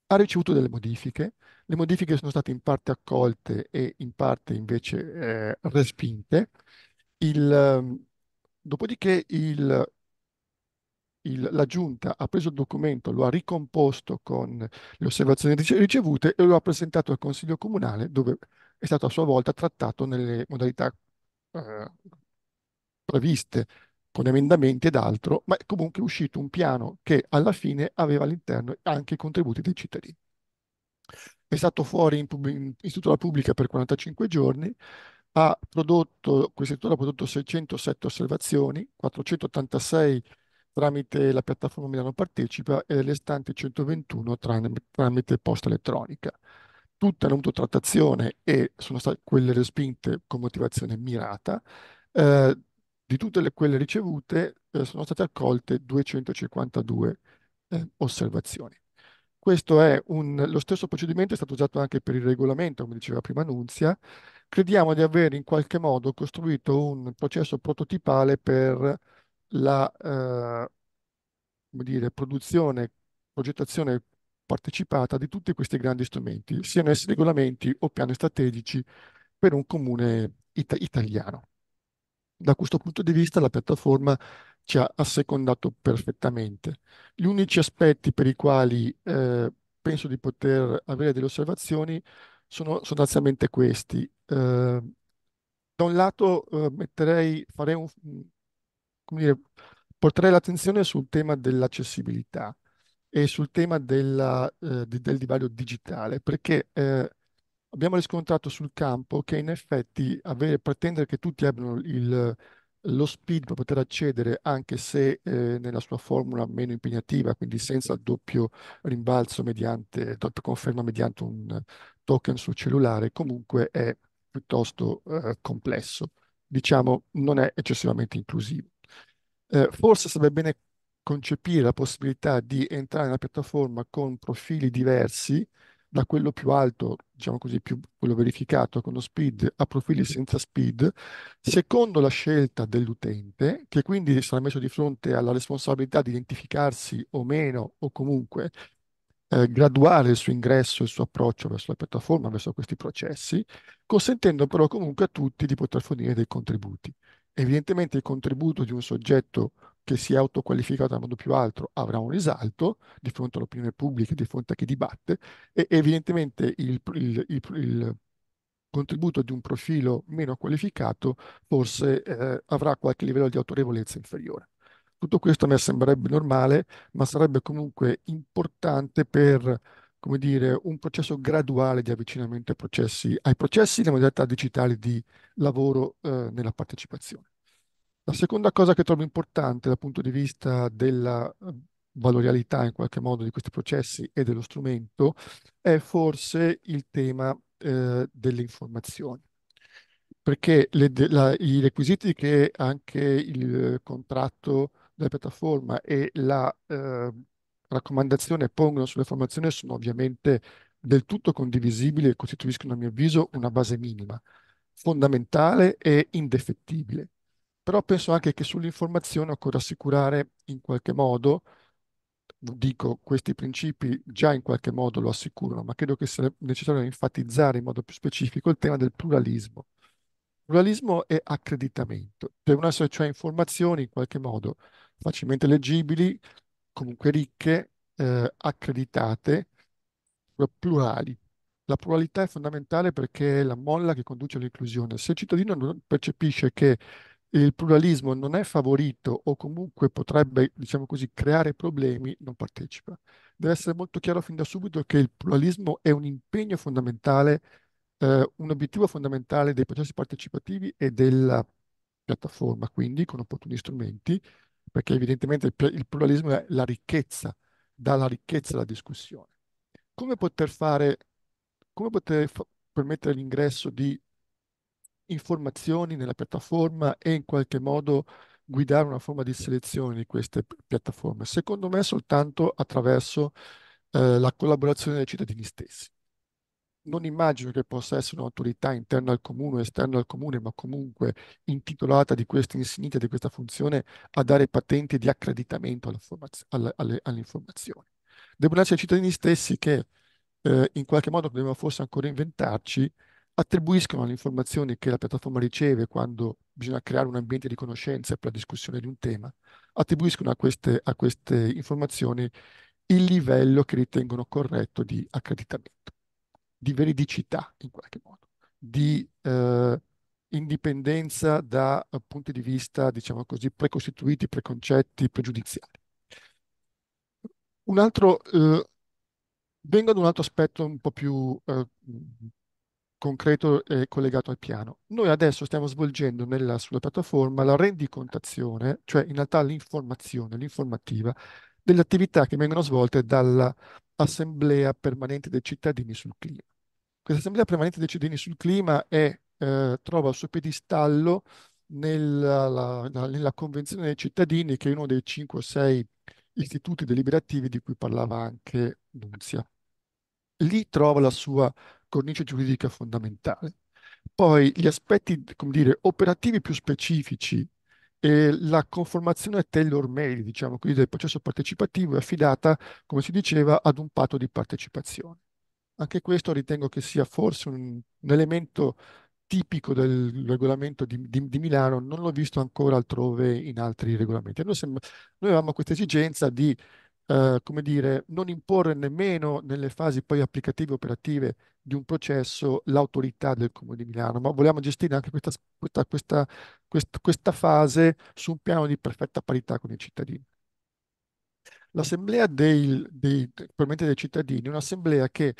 ha ricevuto delle modifiche, le modifiche sono state in parte accolte e in parte invece eh, respinte, il, ehm, dopodiché il, il, la Giunta ha preso il documento, lo ha ricomposto con le osservazioni ricevute e lo ha presentato al Consiglio Comunale dove è stato a sua volta trattato nelle modalità eh, previste con emendamenti ed altro, ma è comunque uscito un piano che alla fine aveva all'interno anche i contributi dei cittadini. È stato fuori in, pub- in istruttoria pubblica per 45 giorni, ha prodotto, questo istituto ha prodotto 607 osservazioni, 486 tramite la piattaforma Milano Partecipa e le restanti 121 tramite, tramite posta elettronica. Tutte hanno avuto trattazione e sono state quelle respinte con motivazione mirata. Eh, di tutte le, quelle ricevute eh, sono state accolte 252 eh, osservazioni. Questo è un, lo stesso procedimento è stato usato anche per il regolamento, come diceva prima Nunzia. Crediamo di aver in qualche modo costruito un processo prototipale per la eh, dire, produzione, progettazione partecipata di tutti questi grandi strumenti, siano essi regolamenti o piani strategici per un comune it italiano da questo punto di vista la piattaforma ci ha assecondato perfettamente. Gli unici aspetti per i quali eh, penso di poter avere delle osservazioni sono sostanzialmente questi. Eh, da un lato eh, metterei, farei un, come dire, porterei l'attenzione sul tema dell'accessibilità e sul tema della, eh, di, del divario digitale, perché eh, abbiamo riscontrato sul campo che in effetti avere, pretendere che tutti abbiano il, lo speed per poter accedere, anche se eh, nella sua formula meno impegnativa, quindi senza doppio rimbalzo mediante, doppia conferma mediante un token sul cellulare, comunque è piuttosto eh, complesso. Diciamo, non è eccessivamente inclusivo. Eh, forse sarebbe bene concepire la possibilità di entrare nella piattaforma con profili diversi, da quello più alto, diciamo così, più, quello verificato con lo speed a profili senza speed, secondo la scelta dell'utente, che quindi sarà messo di fronte alla responsabilità di identificarsi o meno, o comunque eh, graduare il suo ingresso e il suo approccio verso la piattaforma, verso questi processi, consentendo però comunque a tutti di poter fornire dei contributi. Evidentemente il contributo di un soggetto che si è autoqualificato nel modo più alto avrà un risalto di fronte all'opinione pubblica, di fronte a chi dibatte e evidentemente il, il, il, il contributo di un profilo meno qualificato forse eh, avrà qualche livello di autorevolezza inferiore. Tutto questo a me sembrerebbe normale, ma sarebbe comunque importante per come dire, un processo graduale di avvicinamento ai processi, ai processi alle modalità digitali di lavoro eh, nella partecipazione. La seconda cosa che trovo importante dal punto di vista della eh, valorialità in qualche modo di questi processi e dello strumento è forse il tema eh, dell'informazione. Perché le, la, i requisiti che anche il contratto della piattaforma e la eh, raccomandazione pongono sulle formazioni sono ovviamente del tutto condivisibili e costituiscono, a mio avviso, una base minima, fondamentale e indefettibile però penso anche che sull'informazione occorra assicurare in qualche modo, dico questi principi già in qualche modo lo assicurano, ma credo che sia necessario enfatizzare in modo più specifico il tema del pluralismo. Pluralismo è accreditamento. Devono essere cioè informazioni in qualche modo facilmente leggibili, comunque ricche, eh, accreditate, plurali. La pluralità è fondamentale perché è la molla che conduce all'inclusione. Se il cittadino percepisce che il pluralismo non è favorito o comunque potrebbe, diciamo così, creare problemi, non partecipa. Deve essere molto chiaro fin da subito che il pluralismo è un impegno fondamentale, eh, un obiettivo fondamentale dei processi partecipativi e della piattaforma, quindi con opportuni strumenti, perché evidentemente il pluralismo è la ricchezza, dà la ricchezza alla discussione. Come poter fare, come poter permettere l'ingresso di informazioni nella piattaforma e in qualche modo guidare una forma di selezione di queste piattaforme. Secondo me soltanto attraverso eh, la collaborazione dei cittadini stessi. Non immagino che possa essere un'autorità interna al comune o esterna al comune, ma comunque intitolata di questa insignita, di questa funzione, a dare patenti di accreditamento all'informazione. All Devono essere i cittadini stessi che eh, in qualche modo dobbiamo forse ancora inventarci attribuiscono alle informazioni che la piattaforma riceve quando bisogna creare un ambiente di conoscenza per la discussione di un tema, attribuiscono a queste, a queste informazioni il livello che ritengono corretto di accreditamento, di veridicità in qualche modo, di eh, indipendenza da punti di vista, diciamo così, precostituiti, preconcetti, pregiudiziali. Un altro, eh, vengo ad un altro aspetto un po' più eh, concreto eh, collegato al piano. Noi adesso stiamo svolgendo nella, sulla piattaforma la rendicontazione, cioè in realtà l'informazione, l'informativa, delle attività che vengono svolte dall'Assemblea Permanente dei Cittadini sul Clima. Questa Assemblea Permanente dei Cittadini sul Clima è, eh, trova il suo pedestallo nella, la, nella, Convenzione dei Cittadini, che è uno dei 5 o 6 istituti deliberativi di cui parlava anche Nunzia. Lì trova la sua cornice giuridica fondamentale. Poi gli aspetti, come dire, operativi più specifici e la conformazione tailor-made, diciamo così, del processo partecipativo è affidata, come si diceva, ad un patto di partecipazione. Anche questo ritengo che sia forse un, un elemento tipico del regolamento di, di, di, Milano, non l'ho visto ancora altrove in altri regolamenti. Noi, sembra, noi avevamo questa esigenza di eh, come dire, non imporre nemmeno nelle fasi poi applicative e operative di un processo l'autorità del Comune di Milano, ma vogliamo gestire anche questa, questa, questa, questa fase su un piano di perfetta parità con i cittadini. L'assemblea dei, dei, dei cittadini è un'assemblea che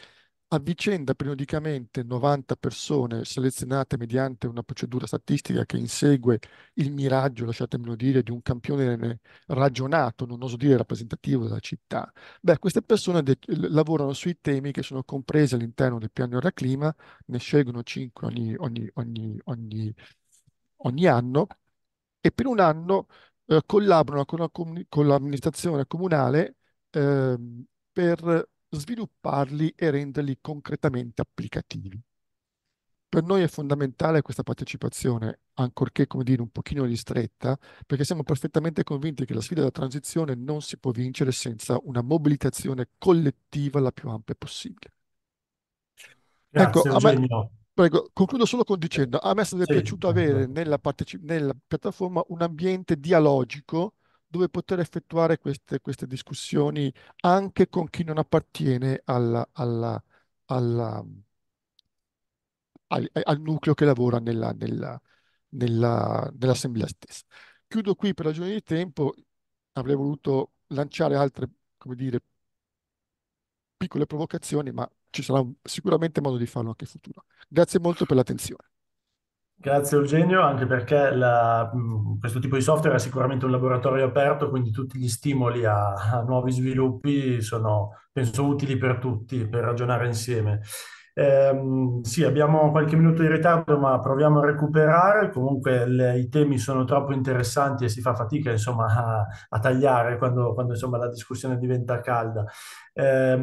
avvicenda periodicamente 90 persone selezionate mediante una procedura statistica che insegue il miraggio, lasciatemelo dire, di un campione ragionato, non oso dire rappresentativo della città. Beh, queste persone de- lavorano sui temi che sono compresi all'interno del piano Era Clima, ne scelgono 5 ogni, ogni, ogni, ogni, ogni anno e per un anno eh, collaborano con, la, con l'amministrazione comunale eh, per svilupparli e renderli concretamente applicativi. Per noi è fondamentale questa partecipazione, ancorché, come dire, un pochino ristretta, perché siamo perfettamente convinti che la sfida della transizione non si può vincere senza una mobilitazione collettiva la più ampia possibile. Ecco, Grazie, ecco, me, prego, concludo solo con dicendo, a me sarebbe sì, piaciuto avere nella, parteci- nella piattaforma un ambiente dialogico dove poter effettuare queste, queste discussioni anche con chi non appartiene alla, alla, alla, al, al, nucleo che lavora nella, nella, nella, nell'assemblea stessa. Chiudo qui per ragioni di tempo, avrei voluto lanciare altre, come dire, piccole provocazioni, ma ci sarà sicuramente modo di farlo anche in futuro. Grazie molto per l'attenzione. Grazie Eugenio, anche perché la, questo tipo di software è sicuramente un laboratorio aperto, quindi tutti gli stimoli a, a nuovi sviluppi sono, penso, utili per tutti, per ragionare insieme. Eh, sì, abbiamo qualche minuto di ritardo, ma proviamo a recuperare. Comunque le, i temi sono troppo interessanti e si fa fatica insomma, a, a tagliare quando, quando insomma, la discussione diventa calda. Eh,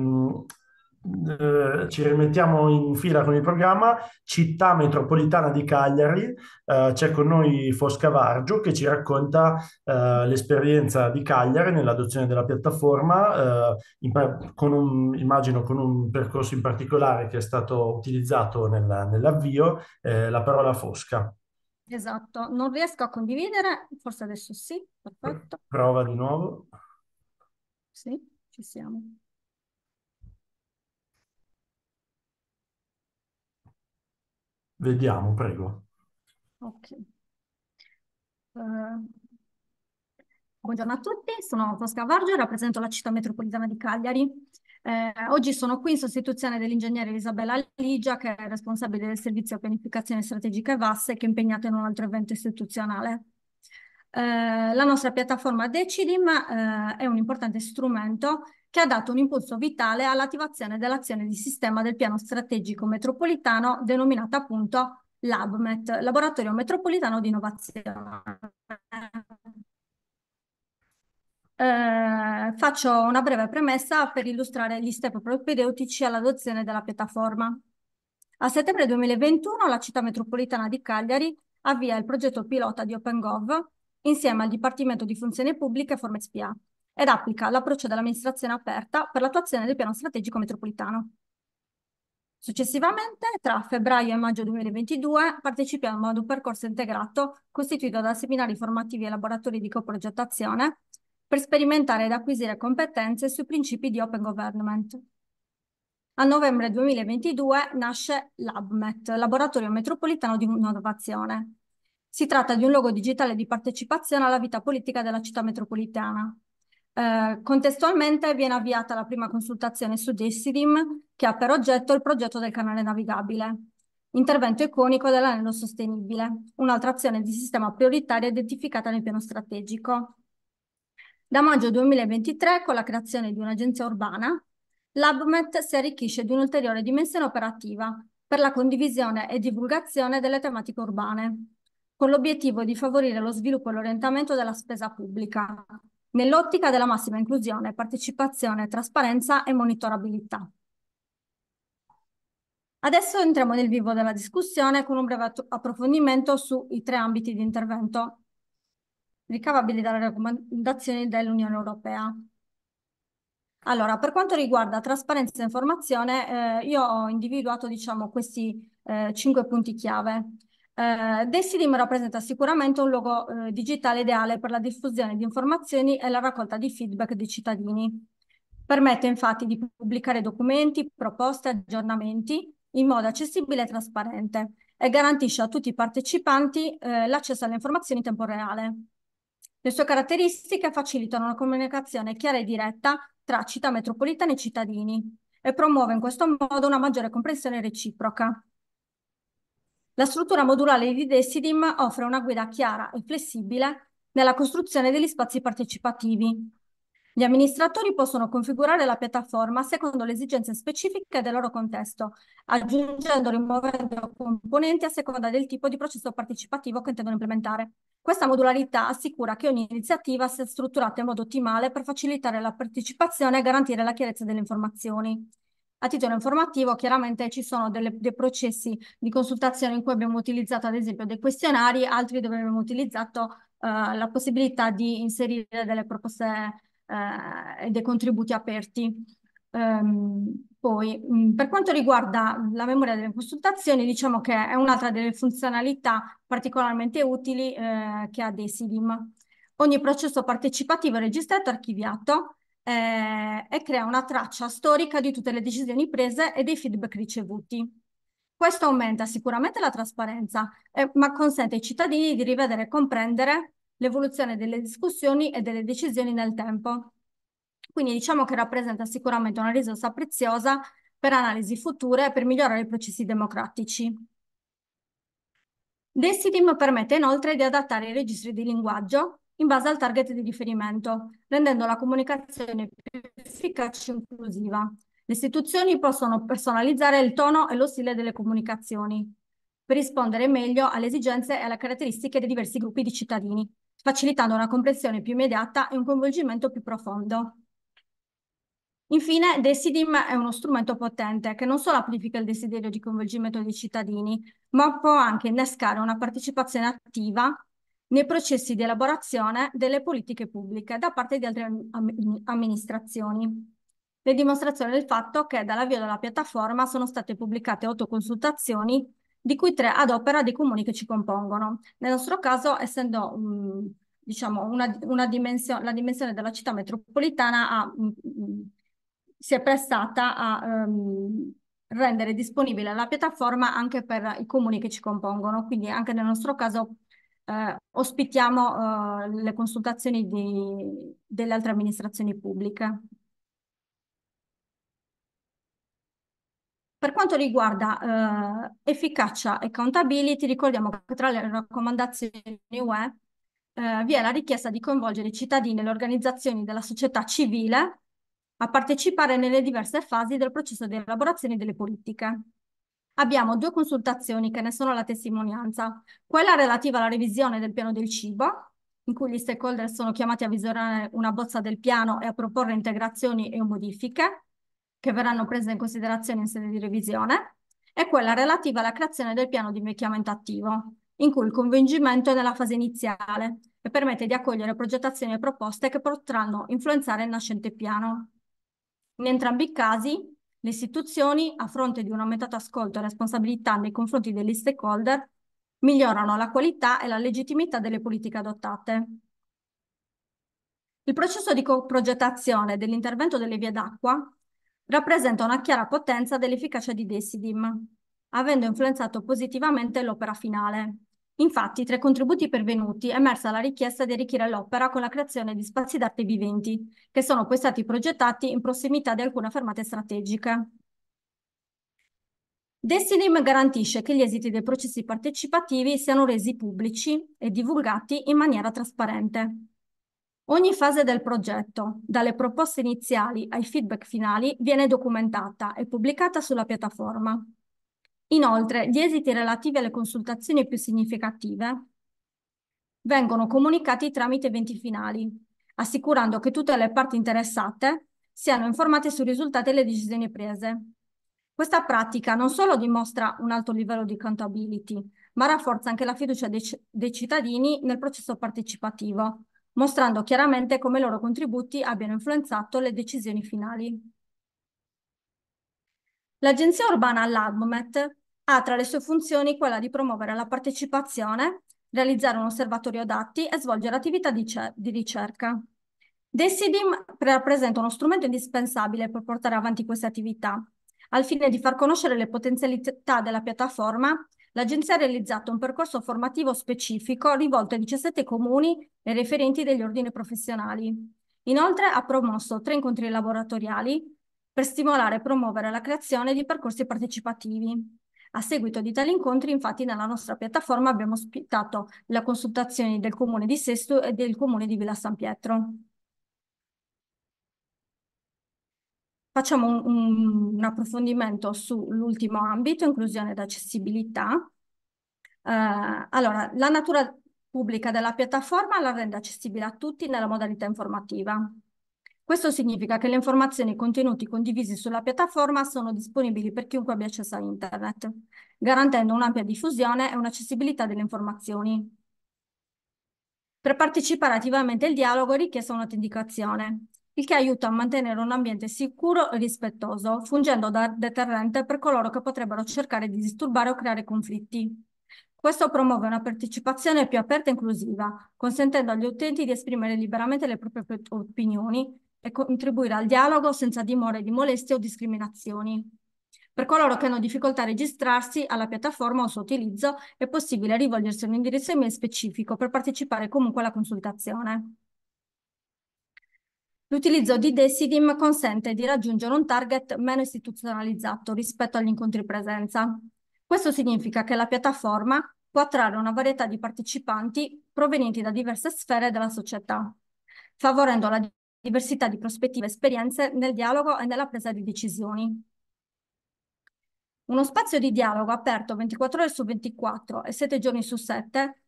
eh, ci rimettiamo in fila con il programma Città Metropolitana di Cagliari. Eh, c'è con noi Fosca Vargio che ci racconta eh, l'esperienza di Cagliari nell'adozione della piattaforma, eh, in, con un, immagino con un percorso in particolare che è stato utilizzato nel, nell'avvio, eh, la parola Fosca. Esatto, non riesco a condividere, forse adesso sì, perfetto. Prova di nuovo. Sì, ci siamo. Vediamo, prego. Ok. Uh, buongiorno a tutti, sono Tosca Vargio e rappresento la città metropolitana di Cagliari. Eh, oggi sono qui in sostituzione dell'ingegnere Isabella Ligia, che è responsabile del servizio pianificazione strategica e VAS, che è impegnata in un altro evento istituzionale. Eh, la nostra piattaforma Decidim eh, è un importante strumento che ha dato un impulso vitale all'attivazione dell'azione di sistema del piano strategico metropolitano denominata appunto LabMet, Laboratorio Metropolitano di Innovazione. Eh, faccio una breve premessa per illustrare gli step propedeutici all'adozione della piattaforma. A settembre 2021 la città metropolitana di Cagliari avvia il progetto pilota di OpenGov insieme al Dipartimento di Funzione Pubblica e FormSPA ed applica l'approccio dell'amministrazione aperta per l'attuazione del piano strategico metropolitano. Successivamente, tra febbraio e maggio 2022, partecipiamo ad un percorso integrato costituito da seminari formativi e laboratori di coprogettazione per sperimentare ed acquisire competenze sui principi di open government. A novembre 2022 nasce l'ABMET, Laboratorio Metropolitano di Innovazione. Si tratta di un luogo digitale di partecipazione alla vita politica della città metropolitana, eh, contestualmente viene avviata la prima consultazione su DESIDIM che ha per oggetto il progetto del canale navigabile, intervento iconico dell'anello sostenibile, un'altra azione di sistema prioritaria identificata nel piano strategico. Da maggio 2023, con la creazione di un'agenzia urbana, l'ABMET si arricchisce di un'ulteriore dimensione operativa per la condivisione e divulgazione delle tematiche urbane, con l'obiettivo di favorire lo sviluppo e l'orientamento della spesa pubblica, nell'ottica della massima inclusione, partecipazione, trasparenza e monitorabilità. Adesso entriamo nel vivo della discussione con un breve approfondimento sui tre ambiti di intervento ricavabili dalle raccomandazioni dell'Unione Europea. Allora, per quanto riguarda trasparenza e informazione, eh, io ho individuato diciamo, questi eh, cinque punti chiave. Eh, Desidim rappresenta sicuramente un luogo eh, digitale ideale per la diffusione di informazioni e la raccolta di feedback dei cittadini. Permette infatti di pubblicare documenti, proposte, aggiornamenti in modo accessibile e trasparente e garantisce a tutti i partecipanti eh, l'accesso alle informazioni in tempo reale. Le sue caratteristiche facilitano una comunicazione chiara e diretta tra città metropolitane e cittadini e promuove in questo modo una maggiore comprensione reciproca. La struttura modulare di Decidim offre una guida chiara e flessibile nella costruzione degli spazi partecipativi. Gli amministratori possono configurare la piattaforma secondo le esigenze specifiche del loro contesto, aggiungendo o rimuovendo componenti a seconda del tipo di processo partecipativo che intendono implementare. Questa modularità assicura che ogni iniziativa sia strutturata in modo ottimale per facilitare la partecipazione e garantire la chiarezza delle informazioni. A titolo informativo chiaramente ci sono delle, dei processi di consultazione in cui abbiamo utilizzato ad esempio dei questionari, altri dove abbiamo utilizzato eh, la possibilità di inserire delle proposte eh, e dei contributi aperti. Um, poi, mh, mm, per quanto riguarda la memoria delle consultazioni, diciamo che è un'altra delle funzionalità particolarmente utili eh, che ha dei SIDIM. Ogni processo partecipativo è registrato e archiviato eh, e crea una traccia storica di tutte le decisioni prese e dei feedback ricevuti. Questo aumenta sicuramente la trasparenza, eh, ma consente ai cittadini di rivedere e comprendere l'evoluzione delle discussioni e delle decisioni nel tempo. Quindi diciamo che rappresenta sicuramente una risorsa preziosa per analisi future e per migliorare i processi democratici. Desidim permette inoltre di adattare i registri di linguaggio in base al target di riferimento, rendendo la comunicazione più efficace e inclusiva. Le istituzioni possono personalizzare il tono e lo stile delle comunicazioni per rispondere meglio alle esigenze e alle caratteristiche dei diversi gruppi di cittadini, facilitando una comprensione più immediata e un coinvolgimento più profondo. Infine, Decidim è uno strumento potente che non solo amplifica il desiderio di coinvolgimento dei cittadini, ma può anche innescare una partecipazione attiva nei processi di elaborazione delle politiche pubbliche da parte di altre amministrazioni. Le dimostrazioni del fatto che dall'avvio della piattaforma sono state pubblicate otto consultazioni, di cui tre ad opera dei comuni che ci compongono. Nel nostro caso, essendo mh, mm, diciamo, una, una dimension la dimensione della città metropolitana ha, mh, mm, mm, si è prestata a um, rendere disponibile la piattaforma anche per i comuni che ci compongono, quindi anche nel nostro caso eh, ospitiamo eh, le consultazioni di, delle altre amministrazioni pubbliche. Per quanto riguarda eh, efficacia e accountability, ricordiamo che tra le raccomandazioni UE eh, vi è la richiesta di coinvolgere i cittadini e le organizzazioni della società civile a partecipare nelle diverse fasi del processo di elaborazione delle politiche abbiamo due consultazioni che ne sono la testimonianza. Quella relativa alla revisione del piano del cibo, in cui gli stakeholder sono chiamati a visionare una bozza del piano e a proporre integrazioni e modifiche che verranno prese in considerazione in sede di revisione, e quella relativa alla creazione del piano di invecchiamento attivo, in cui il convincimento è nella fase iniziale e permette di accogliere progettazioni e proposte che potranno influenzare il nascente piano. In entrambi i casi le istituzioni, a fronte di un aumentato ascolto e responsabilità nei confronti degli stakeholder, migliorano la qualità e la legittimità delle politiche adottate. Il processo di coprogettazione dell'intervento delle vie d'acqua rappresenta una chiara potenza dell'efficacia di Decidim, avendo influenzato positivamente l'opera finale. Infatti, tra i contributi pervenuti è emersa la richiesta di arricchire l'opera con la creazione di spazi d'arte viventi, che sono poi stati progettati in prossimità di alcune fermate strategiche. Destinim garantisce che gli esiti dei processi partecipativi siano resi pubblici e divulgati in maniera trasparente. Ogni fase del progetto, dalle proposte iniziali ai feedback finali, viene documentata e pubblicata sulla piattaforma. Inoltre, gli esiti relativi alle consultazioni più significative vengono comunicati tramite eventi finali, assicurando che tutte le parti interessate siano informate sui risultati e le decisioni prese. Questa pratica non solo dimostra un alto livello di accountability, ma rafforza anche la fiducia dei, dei cittadini nel processo partecipativo, mostrando chiaramente come i loro contributi abbiano influenzato le decisioni finali. L'Agenzia Urbana all'Albumet ha tra le sue funzioni quella di promuovere la partecipazione, realizzare un osservatorio dati e svolgere attività di, di ricerca. DESIDIM rappresenta uno strumento indispensabile per portare avanti queste attività. Al fine di far conoscere le potenzialità della piattaforma, l'Agenzia ha realizzato un percorso formativo specifico rivolto ai 17 comuni e referenti degli ordini professionali. Inoltre ha promosso tre incontri laboratoriali per stimolare e promuovere la creazione di percorsi partecipativi. A seguito di tali incontri, infatti, nella nostra piattaforma abbiamo ospitato le consultazioni del Comune di Sesto e del Comune di Villa San Pietro. Facciamo un, un, approfondimento sull'ultimo ambito, inclusione ed accessibilità. Uh, allora, la natura pubblica della piattaforma la rende accessibile a tutti nella modalità informativa. Questo significa che le informazioni e i contenuti condivisi sulla piattaforma sono disponibili per chiunque abbia accesso a Internet, garantendo un'ampia diffusione e un'accessibilità delle informazioni. Per partecipare attivamente al dialogo è richiesta un'autenticazione, il che aiuta a mantenere un ambiente sicuro e rispettoso, fungendo da deterrente per coloro che potrebbero cercare di disturbare o creare conflitti. Questo promuove una partecipazione più aperta e inclusiva, consentendo agli utenti di esprimere liberamente le proprie opinioni e contribuire al dialogo senza dimore di molestie o discriminazioni. Per coloro che hanno difficoltà a registrarsi alla piattaforma o suo utilizzo, è possibile rivolgersi a un indirizzo email specifico per partecipare comunque alla consultazione. L'utilizzo di Decidim consente di raggiungere un target meno istituzionalizzato rispetto agli incontri presenza. Questo significa che la piattaforma può attrarre una varietà di partecipanti provenienti da diverse sfere della società, favorendo la diversità di prospettive e esperienze nel dialogo e nella presa di decisioni. Uno spazio di dialogo aperto 24 ore su 24 e 7 giorni su 7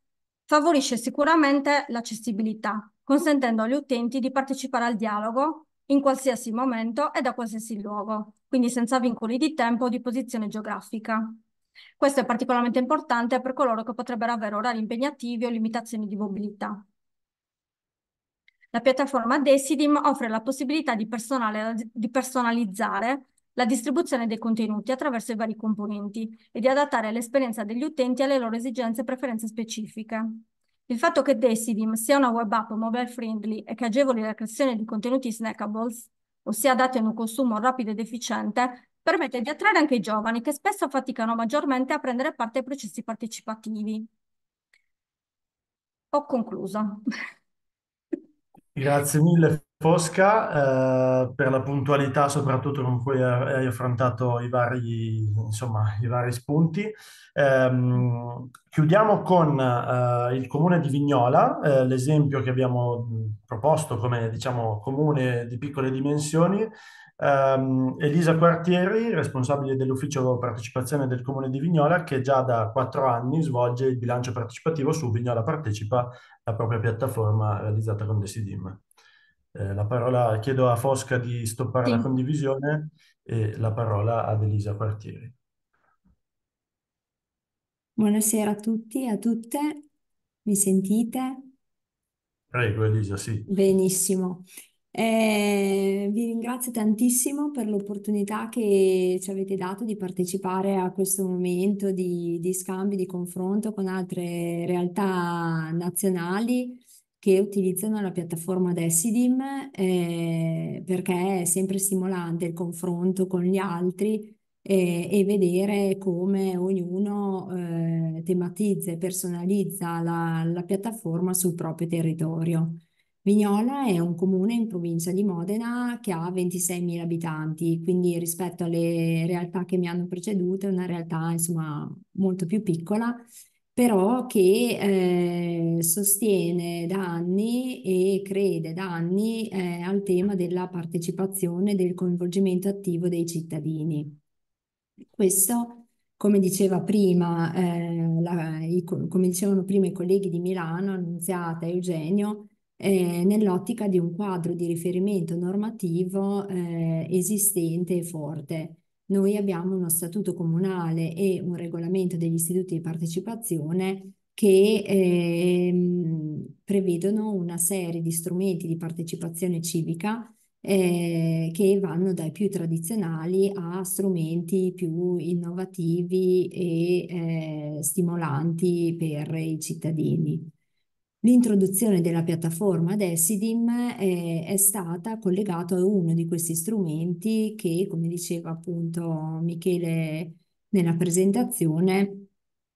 favorisce sicuramente l'accessibilità, consentendo agli utenti di partecipare al dialogo in qualsiasi momento e da qualsiasi luogo, quindi senza vincoli di tempo o di posizione geografica. Questo è particolarmente importante per coloro che potrebbero avere orari impegnativi o limitazioni di mobilità. La piattaforma Decidim offre la possibilità di, di personalizzare la distribuzione dei contenuti attraverso i vari componenti e di adattare l'esperienza degli utenti alle loro esigenze e preferenze specifiche. Il fatto che Decidim sia una web app mobile friendly e che agevoli la creazione di contenuti snackables, ossia adatto in un consumo rapido ed efficiente, permette di attrarre anche i giovani che spesso faticano maggiormente a prendere parte ai processi partecipativi. Ho concluso. Grazie mille Fosca eh, per la puntualità soprattutto con cui hai affrontato i vari, insomma, i vari spunti. Eh, chiudiamo con eh, il comune di Vignola, eh, l'esempio che abbiamo proposto come diciamo, comune di piccole dimensioni Um, Elisa Quartieri, responsabile dell'ufficio partecipazione del Comune di Vignola, che già da quattro anni svolge il bilancio partecipativo su Vignola Partecipa, la propria piattaforma realizzata con Desidim. Eh, la parola, chiedo a Fosca di stoppare sì. la condivisione e la parola ad Elisa Quartieri. Buonasera a tutti e a tutte. Mi sentite? Prego Elisa, sì. Benissimo. Eh, vi ringrazio tantissimo per l'opportunità che ci avete dato di partecipare a questo momento di, di scambio, di confronto con altre realtà nazionali che utilizzano la piattaforma Dessidim, eh, perché è sempre stimolante il confronto con gli altri eh, e vedere come ognuno eh, tematizza e personalizza la, la piattaforma sul proprio territorio. Vignola è un comune in provincia di Modena che ha 26.000 abitanti, quindi rispetto alle realtà che mi hanno preceduto è una realtà insomma molto più piccola però che eh, sostiene da anni e crede da anni eh, al tema della partecipazione e del coinvolgimento attivo dei cittadini. Questo, come, diceva prima, eh, la, i, come dicevano prima i colleghi di Milano, Annunziata e Eugenio, eh, nell'ottica di un quadro di riferimento normativo eh, esistente e forte. Noi abbiamo uno statuto comunale e un regolamento degli istituti di partecipazione che eh, prevedono una serie di strumenti di partecipazione civica eh, che vanno dai più tradizionali a strumenti più innovativi e eh, stimolanti per i cittadini. L'introduzione della piattaforma Desidim è, eh, è stata collegata a uno di questi strumenti che, come diceva appunto Michele nella presentazione,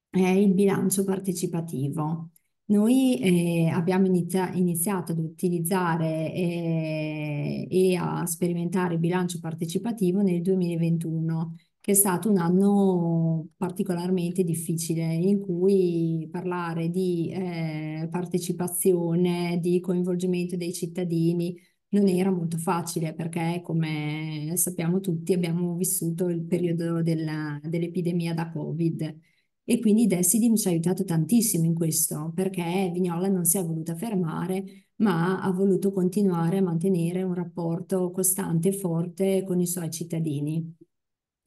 è il bilancio partecipativo. Noi eh, abbiamo inizia iniziato ad utilizzare eh, e a sperimentare il bilancio partecipativo nel 2021 è stato un anno particolarmente difficile in cui parlare di eh, partecipazione, di coinvolgimento dei cittadini non era molto facile perché, come sappiamo tutti, abbiamo vissuto il periodo dell'epidemia da Covid. E quindi Decidim ci ha aiutato tantissimo in questo, perché Vignola non si è voluta fermare, ma ha voluto continuare a mantenere un rapporto costante e forte con i suoi cittadini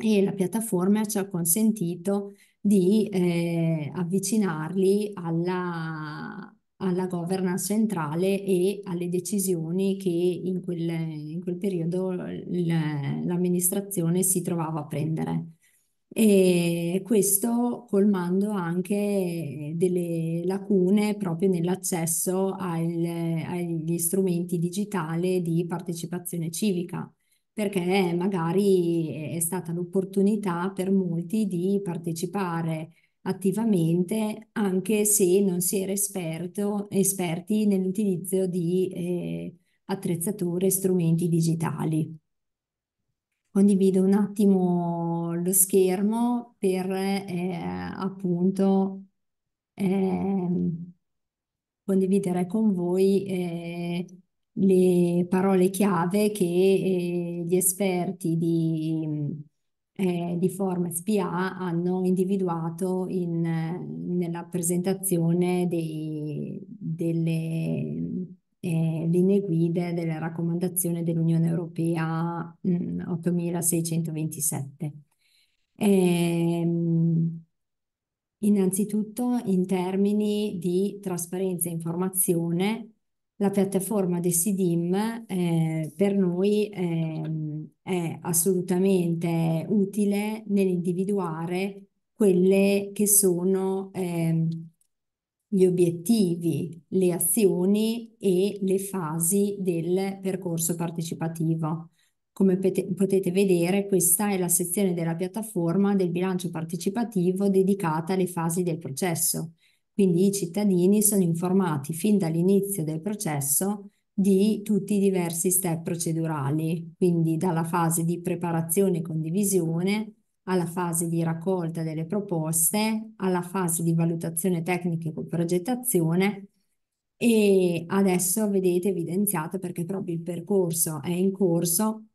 e la piattaforma ci ha consentito di eh, avvicinarli alla, alla, governance centrale e alle decisioni che in quel, in quel periodo l'amministrazione si trovava a prendere. E questo colmando anche delle lacune proprio nell'accesso agli strumenti digitali di partecipazione civica perché magari è stata l'opportunità per molti di partecipare attivamente anche se non si era esperto, esperti nell'utilizzo di eh, attrezzature e strumenti digitali. Condivido un attimo lo schermo per eh, appunto eh, condividere con voi eh, le parole chiave che eh, gli esperti di, eh, di Form SPA hanno individuato in, nella presentazione dei, delle eh, linee guida della raccomandazione dell'Unione Europea mh, mm, 8627. Ehm, innanzitutto in termini di trasparenza e informazione la piattaforma dei SIDIM eh, per noi eh, è assolutamente utile nell'individuare quelle che sono eh, gli obiettivi, le azioni e le fasi del percorso partecipativo. Come potete vedere, questa è la sezione della piattaforma del bilancio partecipativo dedicata alle fasi del processo quindi i cittadini sono informati fin dall'inizio del processo di tutti i diversi step procedurali, quindi dalla fase di preparazione e condivisione alla fase di raccolta delle proposte, alla fase di valutazione tecnica e progettazione e adesso vedete evidenziato perché proprio il percorso è in corso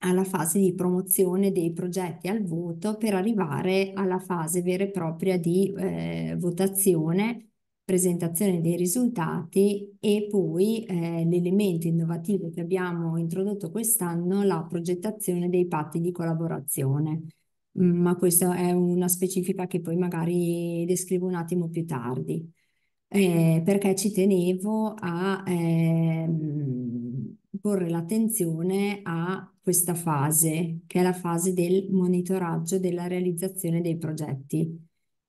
alla fase di promozione dei progetti al voto per arrivare alla fase vera e propria di eh, votazione, presentazione dei risultati e poi eh, l'elemento innovativo che abbiamo introdotto quest'anno, la progettazione dei patti di collaborazione. Mm, ma questa è una specifica che poi magari descrivo un attimo più tardi eh, perché ci tenevo a ehm, porre l'attenzione a questa fase, che è la fase del monitoraggio della realizzazione dei progetti.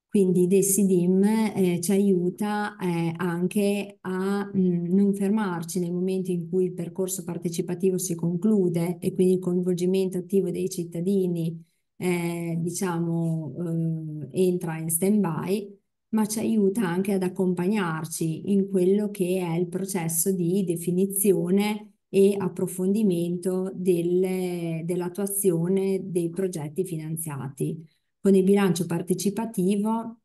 Quindi DesiDim eh, ci aiuta eh, anche a mh, mm, non fermarci nel momento in cui il percorso partecipativo si conclude e quindi il coinvolgimento attivo dei cittadini eh, diciamo, eh, entra in stand-by, ma ci aiuta anche ad accompagnarci in quello che è il processo di definizione e approfondimento del, dell'attuazione dei progetti finanziati. Con il bilancio partecipativo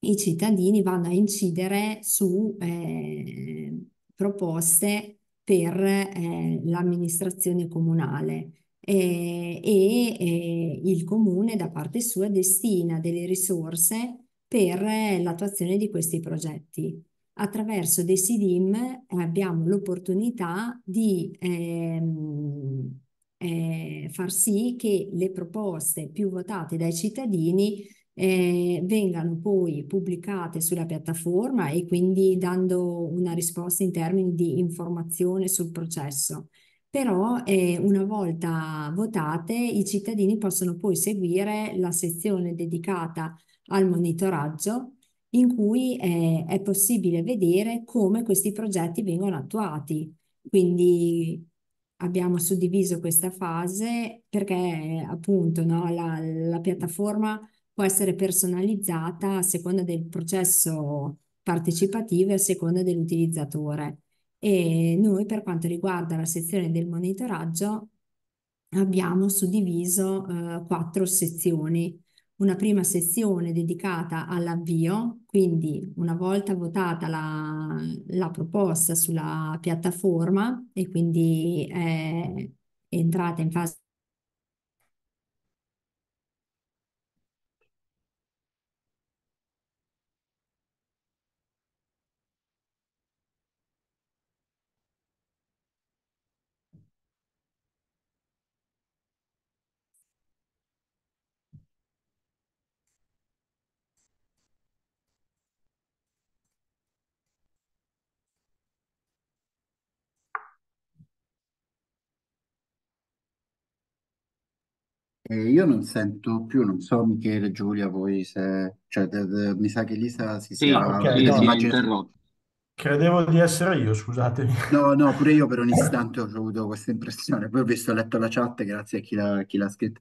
i cittadini vanno a incidere su eh, proposte per eh, l'amministrazione comunale eh, e eh, il comune da parte sua destina delle risorse per eh, l'attuazione di questi progetti. Attraverso dei SIDIM eh, abbiamo l'opportunità di ehm, eh, far sì che le proposte più votate dai cittadini eh, vengano poi pubblicate sulla piattaforma e quindi dando una risposta in termini di informazione sul processo. Però eh, una volta votate i cittadini possono poi seguire la sezione dedicata al monitoraggio in cui è, è possibile vedere come questi progetti vengono attuati. Quindi abbiamo suddiviso questa fase perché appunto no, la, la, piattaforma può essere personalizzata a seconda del processo partecipativo e a seconda dell'utilizzatore. E noi per quanto riguarda la sezione del monitoraggio abbiamo suddiviso eh, quattro sezioni una prima sessione dedicata all'avvio, quindi una volta votata la, la proposta sulla piattaforma e quindi è entrata in fase Eh, io non sento più, non so Michele, Giulia, voi se... Cioè, de- de- mi sa che Lisa si Sì, sia... ok, Lisa si è immagino- interrotta. Credevo di essere io, scusatemi. No, no, pure io per un istante ho avuto questa impressione, poi ho visto, ho letto la chat, grazie a chi l'ha chi scritta.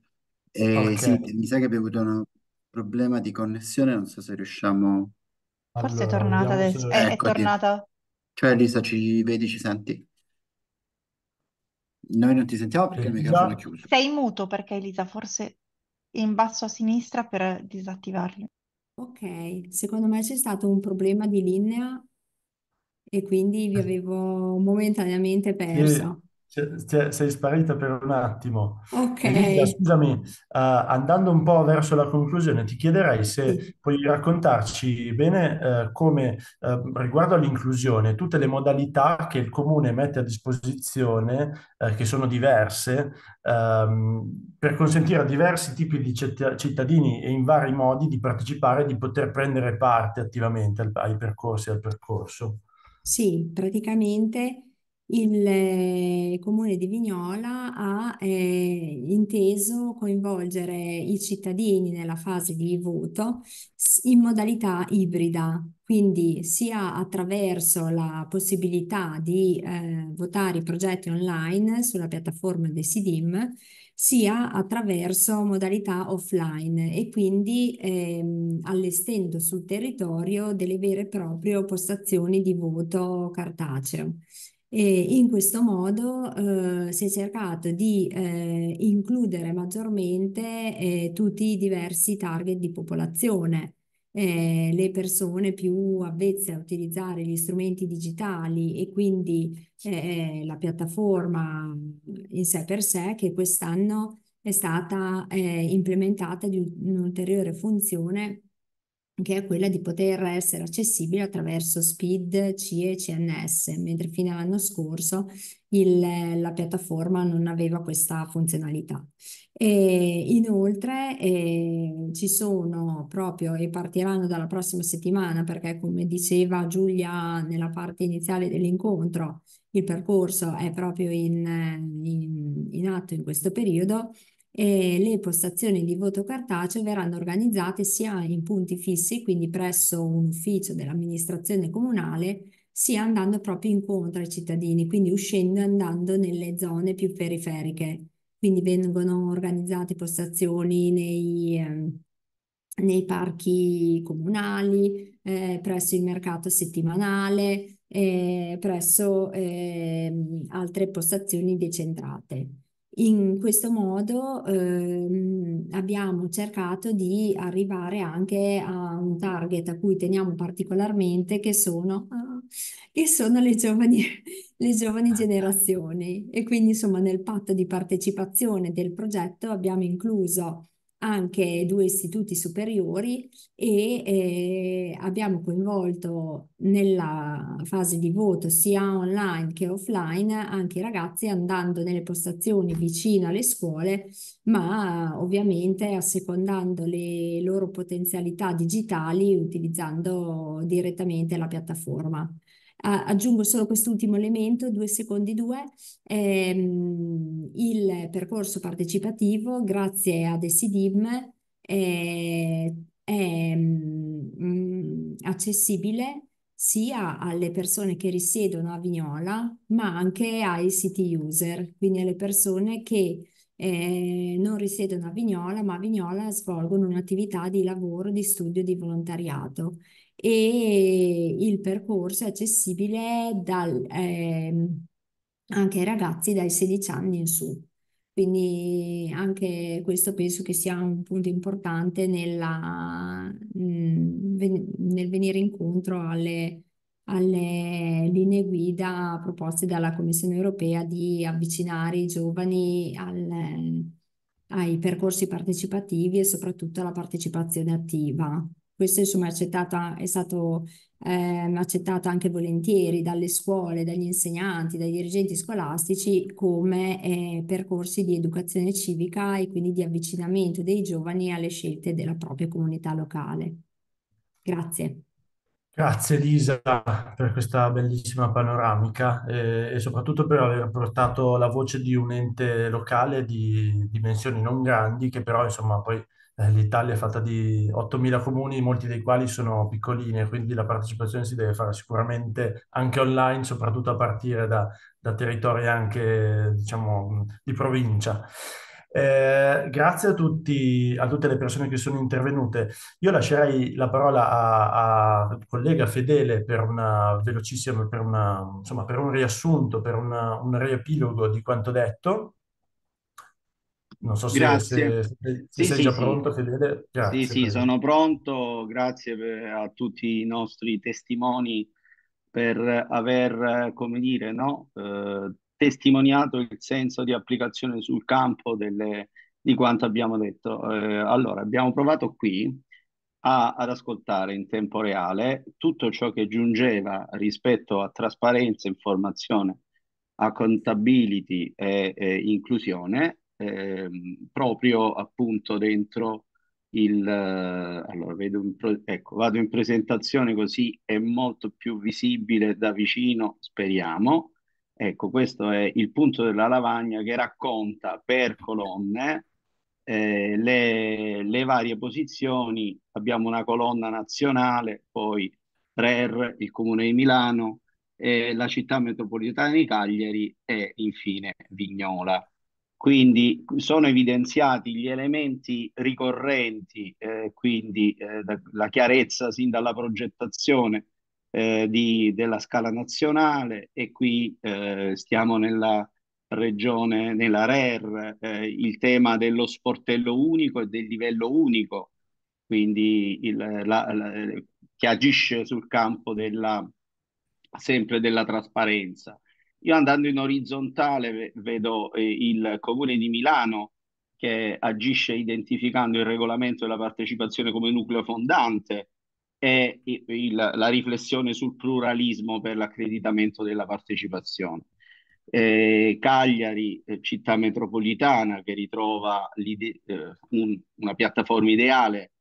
Eh, sì, Ok, mi sa che abbiamo avuto un problema di connessione, non so se riusciamo... Forse è tornata vediamo adesso. È, è Eccoti. tornata. Cioè, Lisa, ci vedi, ci senti? Noi non ti sentiamo perché il eh, microfono è chiuso. Sei muto perché Elisa forse in basso a sinistra per disattivarlo. Ok, secondo me c'è stato un problema di linea e quindi vi eh. avevo momentaneamente perso sei sparita per un attimo. Ok. scusami, uh, andando un po' verso la conclusione, ti chiederei se puoi raccontarci bene uh, come uh, riguardo all'inclusione, tutte le modalità che il comune mette a disposizione, che sono diverse, ehm, per consentire a diversi tipi di cittadini e in vari modi di partecipare, di poter prendere parte attivamente al, ai percorsi, al percorso. Sì, praticamente eh, il comune di Vignola ha eh, inteso coinvolgere i cittadini nella fase di voto in modalità ibrida, quindi sia attraverso la possibilità di eh, votare i progetti online sulla piattaforma dei SIDIM, sia attraverso modalità offline e quindi ehm, allestendo sul territorio delle vere e proprie postazioni di voto cartaceo. E in questo modo eh, si è cercato di eh, includere maggiormente eh, tutti i diversi target di popolazione. Eh, le persone più avvezze a utilizzare gli strumenti digitali e quindi eh, eh, la piattaforma in sé per sé che quest'anno è stata implementata di un'ulteriore funzione che è quella di poter essere accessibile attraverso SPID, CIE e CNS, mentre fino all'anno scorso il, la piattaforma non aveva questa funzionalità. E inoltre eh, ci sono proprio e partiranno dalla prossima settimana perché come diceva Giulia nella parte iniziale dell'incontro, il percorso è proprio in, in, in atto in questo periodo, e le postazioni di voto cartaceo verranno organizzate sia in punti fissi, quindi presso un ufficio dell'amministrazione comunale, sia andando proprio incontro ai cittadini, quindi uscendo e andando nelle zone più periferiche. Quindi vengono organizzate postazioni nei, eh, nei parchi comunali, eh, presso il mercato settimanale, eh, presso ehm, altre postazioni decentrate. In questo modo ehm, abbiamo cercato di arrivare anche a un target a cui teniamo particolarmente, che sono, ah, che sono le giovani, le giovani ah, ah. generazioni. E quindi, insomma, nel patto di partecipazione del progetto abbiamo incluso anche due istituti superiori e eh, abbiamo coinvolto nella fase di voto sia online che offline anche i ragazzi andando nelle postazioni vicino alle scuole, ma ovviamente assecondando le loro potenzialità digitali utilizzando direttamente la piattaforma. Ah, aggiungo solo quest'ultimo elemento, due secondi due, ehm, il percorso partecipativo grazie ad ESIDIM è, è mh, mm, accessibile sia alle persone che risiedono a Vignola, ma anche ai city user, quindi alle persone che eh, non risiedono a Vignola, ma a Vignola svolgono un'attività di lavoro, di studio, di volontariato e il percorso è accessibile dal, ehm, anche ai ragazzi dai 16 anni in su. Quindi anche questo penso che sia un punto importante nella, mhmm, nel venire incontro alle, alle linee guida proposte dalla Commissione europea di avvicinare i giovani al, ai percorsi partecipativi e soprattutto alla partecipazione attiva. Questo insomma è, accettata, è stato eh, accettato anche volentieri dalle scuole, dagli insegnanti, dai dirigenti scolastici come eh, percorsi di educazione civica e quindi di avvicinamento dei giovani alle scelte della propria comunità locale. Grazie. Grazie Lisa per questa bellissima panoramica eh, e soprattutto per aver portato la voce di un ente locale di dimensioni non grandi che però insomma poi eh, l'Italia è fatta di 8.000 comuni, molti dei quali sono piccolini, quindi la partecipazione si deve fare sicuramente anche online, soprattutto a partire da, da territori anche diciamo, di provincia. Eh, grazie a, tutti, a, tutte le persone che sono intervenute. Io lascerei la parola al collega Fedele per una velocissima, per, una, insomma, per un riassunto, per una, un riepilogo di quanto detto non so se, se, se, se sì, sei sì, già sì. pronto, Fedele. Grazie, sì, sì, sono pronto. Grazie per, eh, a tutti i nostri testimoni per aver, come dire, no, eh, testimoniato il senso di applicazione sul campo delle, di quanto abbiamo detto. Eh, allora, abbiamo provato qui a, ad ascoltare in tempo reale tutto ciò che giungeva rispetto a trasparenza, informazione, accountability e, e inclusione Ehm, proprio appunto dentro il... Eh, allora, vedo in ecco, vado in presentazione così è molto più visibile da vicino, speriamo. Ecco, questo è il punto della lavagna che racconta per colonne eh, le, le varie posizioni. Abbiamo una colonna nazionale, poi RER, il Comune di Milano, eh, la città metropolitana di Cagliari e infine Vignola. Quindi sono evidenziati gli elementi ricorrenti, eh, quindi eh, da, la chiarezza sin dalla progettazione eh, di, della scala nazionale e qui eh, stiamo nella regione, nella RER, eh, il tema dello sportello unico e del livello unico, quindi il, la, la, eh, che agisce sul campo della, sempre della trasparenza io andando in orizzontale vedo eh, il comune di Milano che agisce identificando il regolamento della partecipazione come nucleo fondante e il, la riflessione sul pluralismo per l'accreditamento della partecipazione. Eh, Cagliari, eh, città metropolitana, che ritrova eh, un, una piattaforma ideale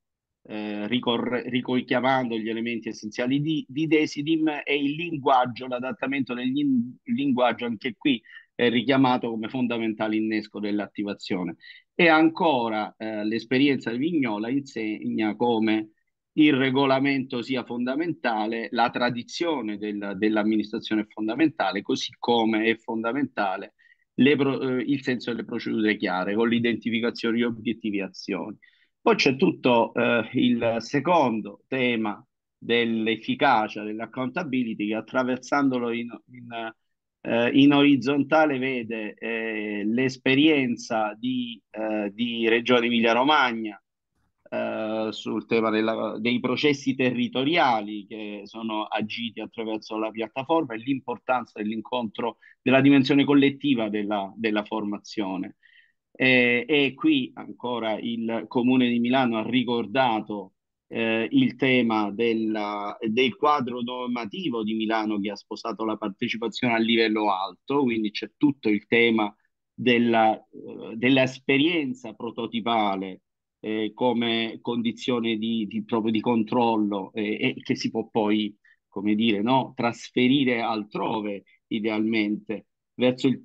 eh, ricor- richiamando gli elementi essenziali di, di Desidim e il linguaggio, l'adattamento del lin- linguaggio anche qui è richiamato come fondamentale innesco dell'attivazione. E ancora eh, l'esperienza di Vignola insegna come il regolamento sia fondamentale, la tradizione del, dell'amministrazione è fondamentale, così come è fondamentale pro, eh, il senso delle procedure chiare con l'identificazione di obiettivi e azioni. Poi c'è tutto eh, il secondo tema dell'efficacia, dell'accountability, che attraversandolo in, in, eh, in orizzontale vede eh, l'esperienza di, eh, di Regione Emilia-Romagna eh, sul tema della, dei processi territoriali che sono agiti attraverso la piattaforma e l'importanza dell'incontro della dimensione collettiva della, della formazione. Eh, e qui ancora il Comune di Milano ha ricordato eh, il tema della, del quadro normativo di Milano che ha sposato la partecipazione a livello alto, quindi c'è tutto il tema della, eh, dell'esperienza prototipale eh, come condizione di, di, proprio di controllo eh, e che si può poi, come dire, no, trasferire altrove idealmente verso il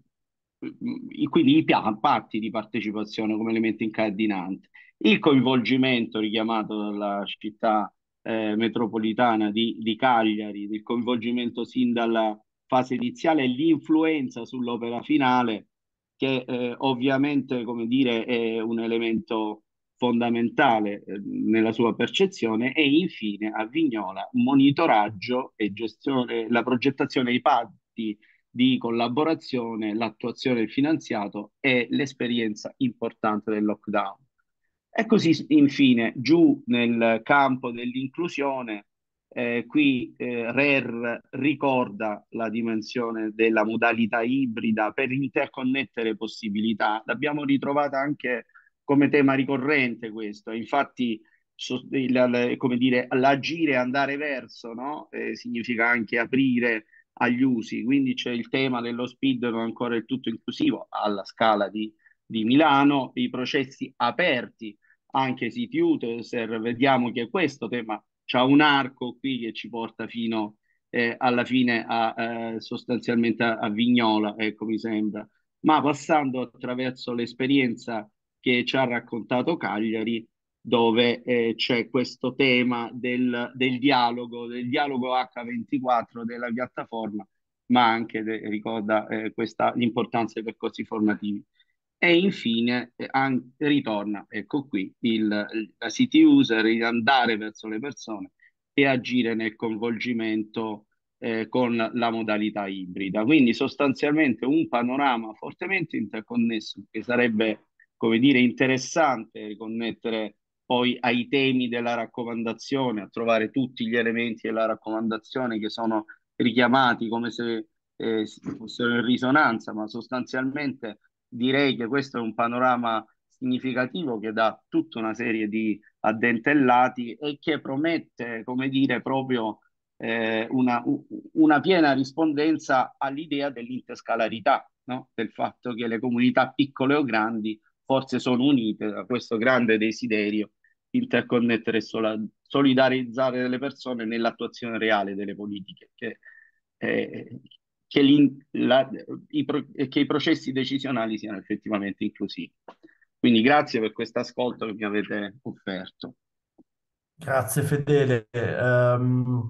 in cui li parti di partecipazione come elemento incardinante. Il coinvolgimento richiamato dalla città eh, metropolitana di, di Cagliari, del coinvolgimento sin dalla fase iniziale e l'influenza sull'opera finale, che eh, ovviamente come dire, è un elemento fondamentale eh, nella sua percezione e infine a Vignola monitoraggio e gestione, la progettazione dei patti di collaborazione, l'attuazione del finanziato e l'esperienza importante del lockdown. E così infine giù nel campo dell'inclusione, eh, qui eh, RER ricorda la dimensione della modalità ibrida per interconnettere possibilità. L'abbiamo ritrovata anche come tema ricorrente questo, infatti so, il, come dire, l'agire, andare verso, no? eh, significa anche aprire agli usi, quindi c'è il tema dello speed non ancora il tutto inclusivo alla scala di, di Milano, i processi aperti anche siti user, vediamo che questo tema c'è un arco qui che ci porta fino eh, alla fine a, eh, sostanzialmente a, a, Vignola, ecco mi sembra, ma passando attraverso l'esperienza che ci ha raccontato Cagliari dove eh, c'è questo tema del, del, dialogo, del dialogo H24 della piattaforma, ma anche de, ricorda eh, questa, l'importanza dei percorsi formativi. E infine eh, an- ritorna, ecco qui, il, la city user, andare verso le persone e agire nel coinvolgimento eh, con la modalità ibrida. Quindi sostanzialmente un panorama fortemente interconnesso che sarebbe, come dire, interessante riconnettere poi ai temi della raccomandazione, a trovare tutti gli elementi della raccomandazione che sono richiamati come se eh, fossero in risonanza, ma sostanzialmente direi che questo è un panorama significativo che dà tutta una serie di addentellati e che promette, come dire, proprio eh, una, una, piena rispondenza all'idea dell'interscalarità, no? del fatto che le comunità piccole o grandi forse sono unite da questo grande desiderio di interconnettere e solidarizzare le persone nell'attuazione reale delle politiche, che, eh, che, gli, la, i pro, che i processi decisionali siano effettivamente inclusivi. Quindi grazie per questo ascolto che mi avete offerto. Grazie Fedele. Um...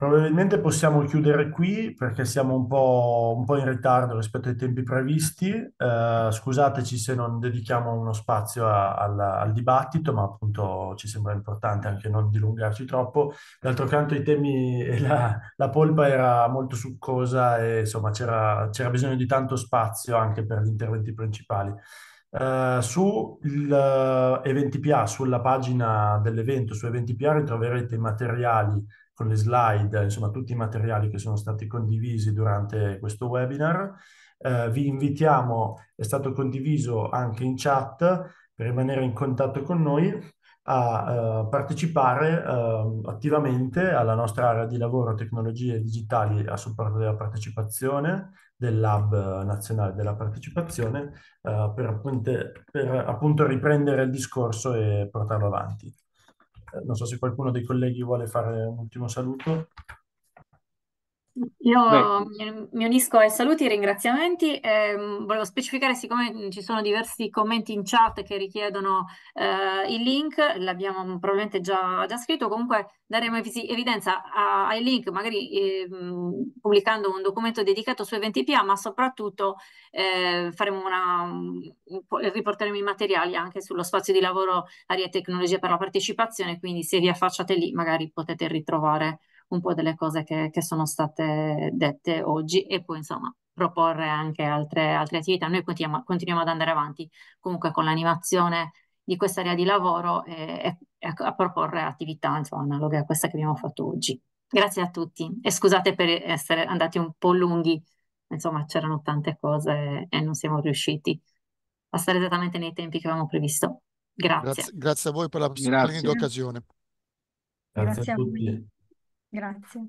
Probabilmente possiamo chiudere qui perché siamo un po', un po in ritardo rispetto ai tempi previsti. Eh, scusateci se non dedichiamo uno spazio a, a, al, dibattito, ma appunto ci sembra importante anche non dilungarci troppo. D'altro canto i temi e la, la, polpa era molto succosa e insomma c'era, bisogno di tanto spazio anche per gli interventi principali. Eh, su il, eh, Eventi PA, sulla pagina dell'evento, su Eventi PA ritroverete i materiali con le slide, insomma tutti i materiali che sono stati condivisi durante questo webinar. Eh, vi invitiamo, è stato condiviso anche in chat per rimanere in contatto con noi, a eh, partecipare eh, attivamente alla nostra area di lavoro tecnologie digitali a supporto della partecipazione del Lab Nazionale della Partecipazione eh, per, appunto, per appunto riprendere il discorso e portarlo avanti non so se qualcuno dei colleghi vuole fare un ultimo saluto. Io mi, unisco ai saluti e ai ringraziamenti. Eh, volevo specificare, siccome ci sono diversi commenti in chat che richiedono eh, il link, l'abbiamo probabilmente già, già, scritto, comunque daremo evidenza a, ai link, magari eh, pubblicando un documento dedicato su eventi PA, ma soprattutto eh, faremo una, riporteremo i materiali anche sullo spazio di lavoro Aria e Tecnologia per la partecipazione, quindi se vi affacciate lì magari potete ritrovare un po' delle cose che, che sono state dette oggi e poi insomma proporre anche altre, altre attività. Noi continuiamo, continuiamo, ad andare avanti comunque con l'animazione di quest'area di lavoro e, e a, a proporre attività insomma, analoghe a questa che abbiamo fatto oggi. Grazie a tutti e scusate per essere andati un po' lunghi, insomma c'erano tante cose e non siamo riusciti a stare esattamente nei tempi che avevamo previsto. Grazie. Grazie, grazie a voi per la splendida occasione. Grazie, grazie a tutti. Grazie.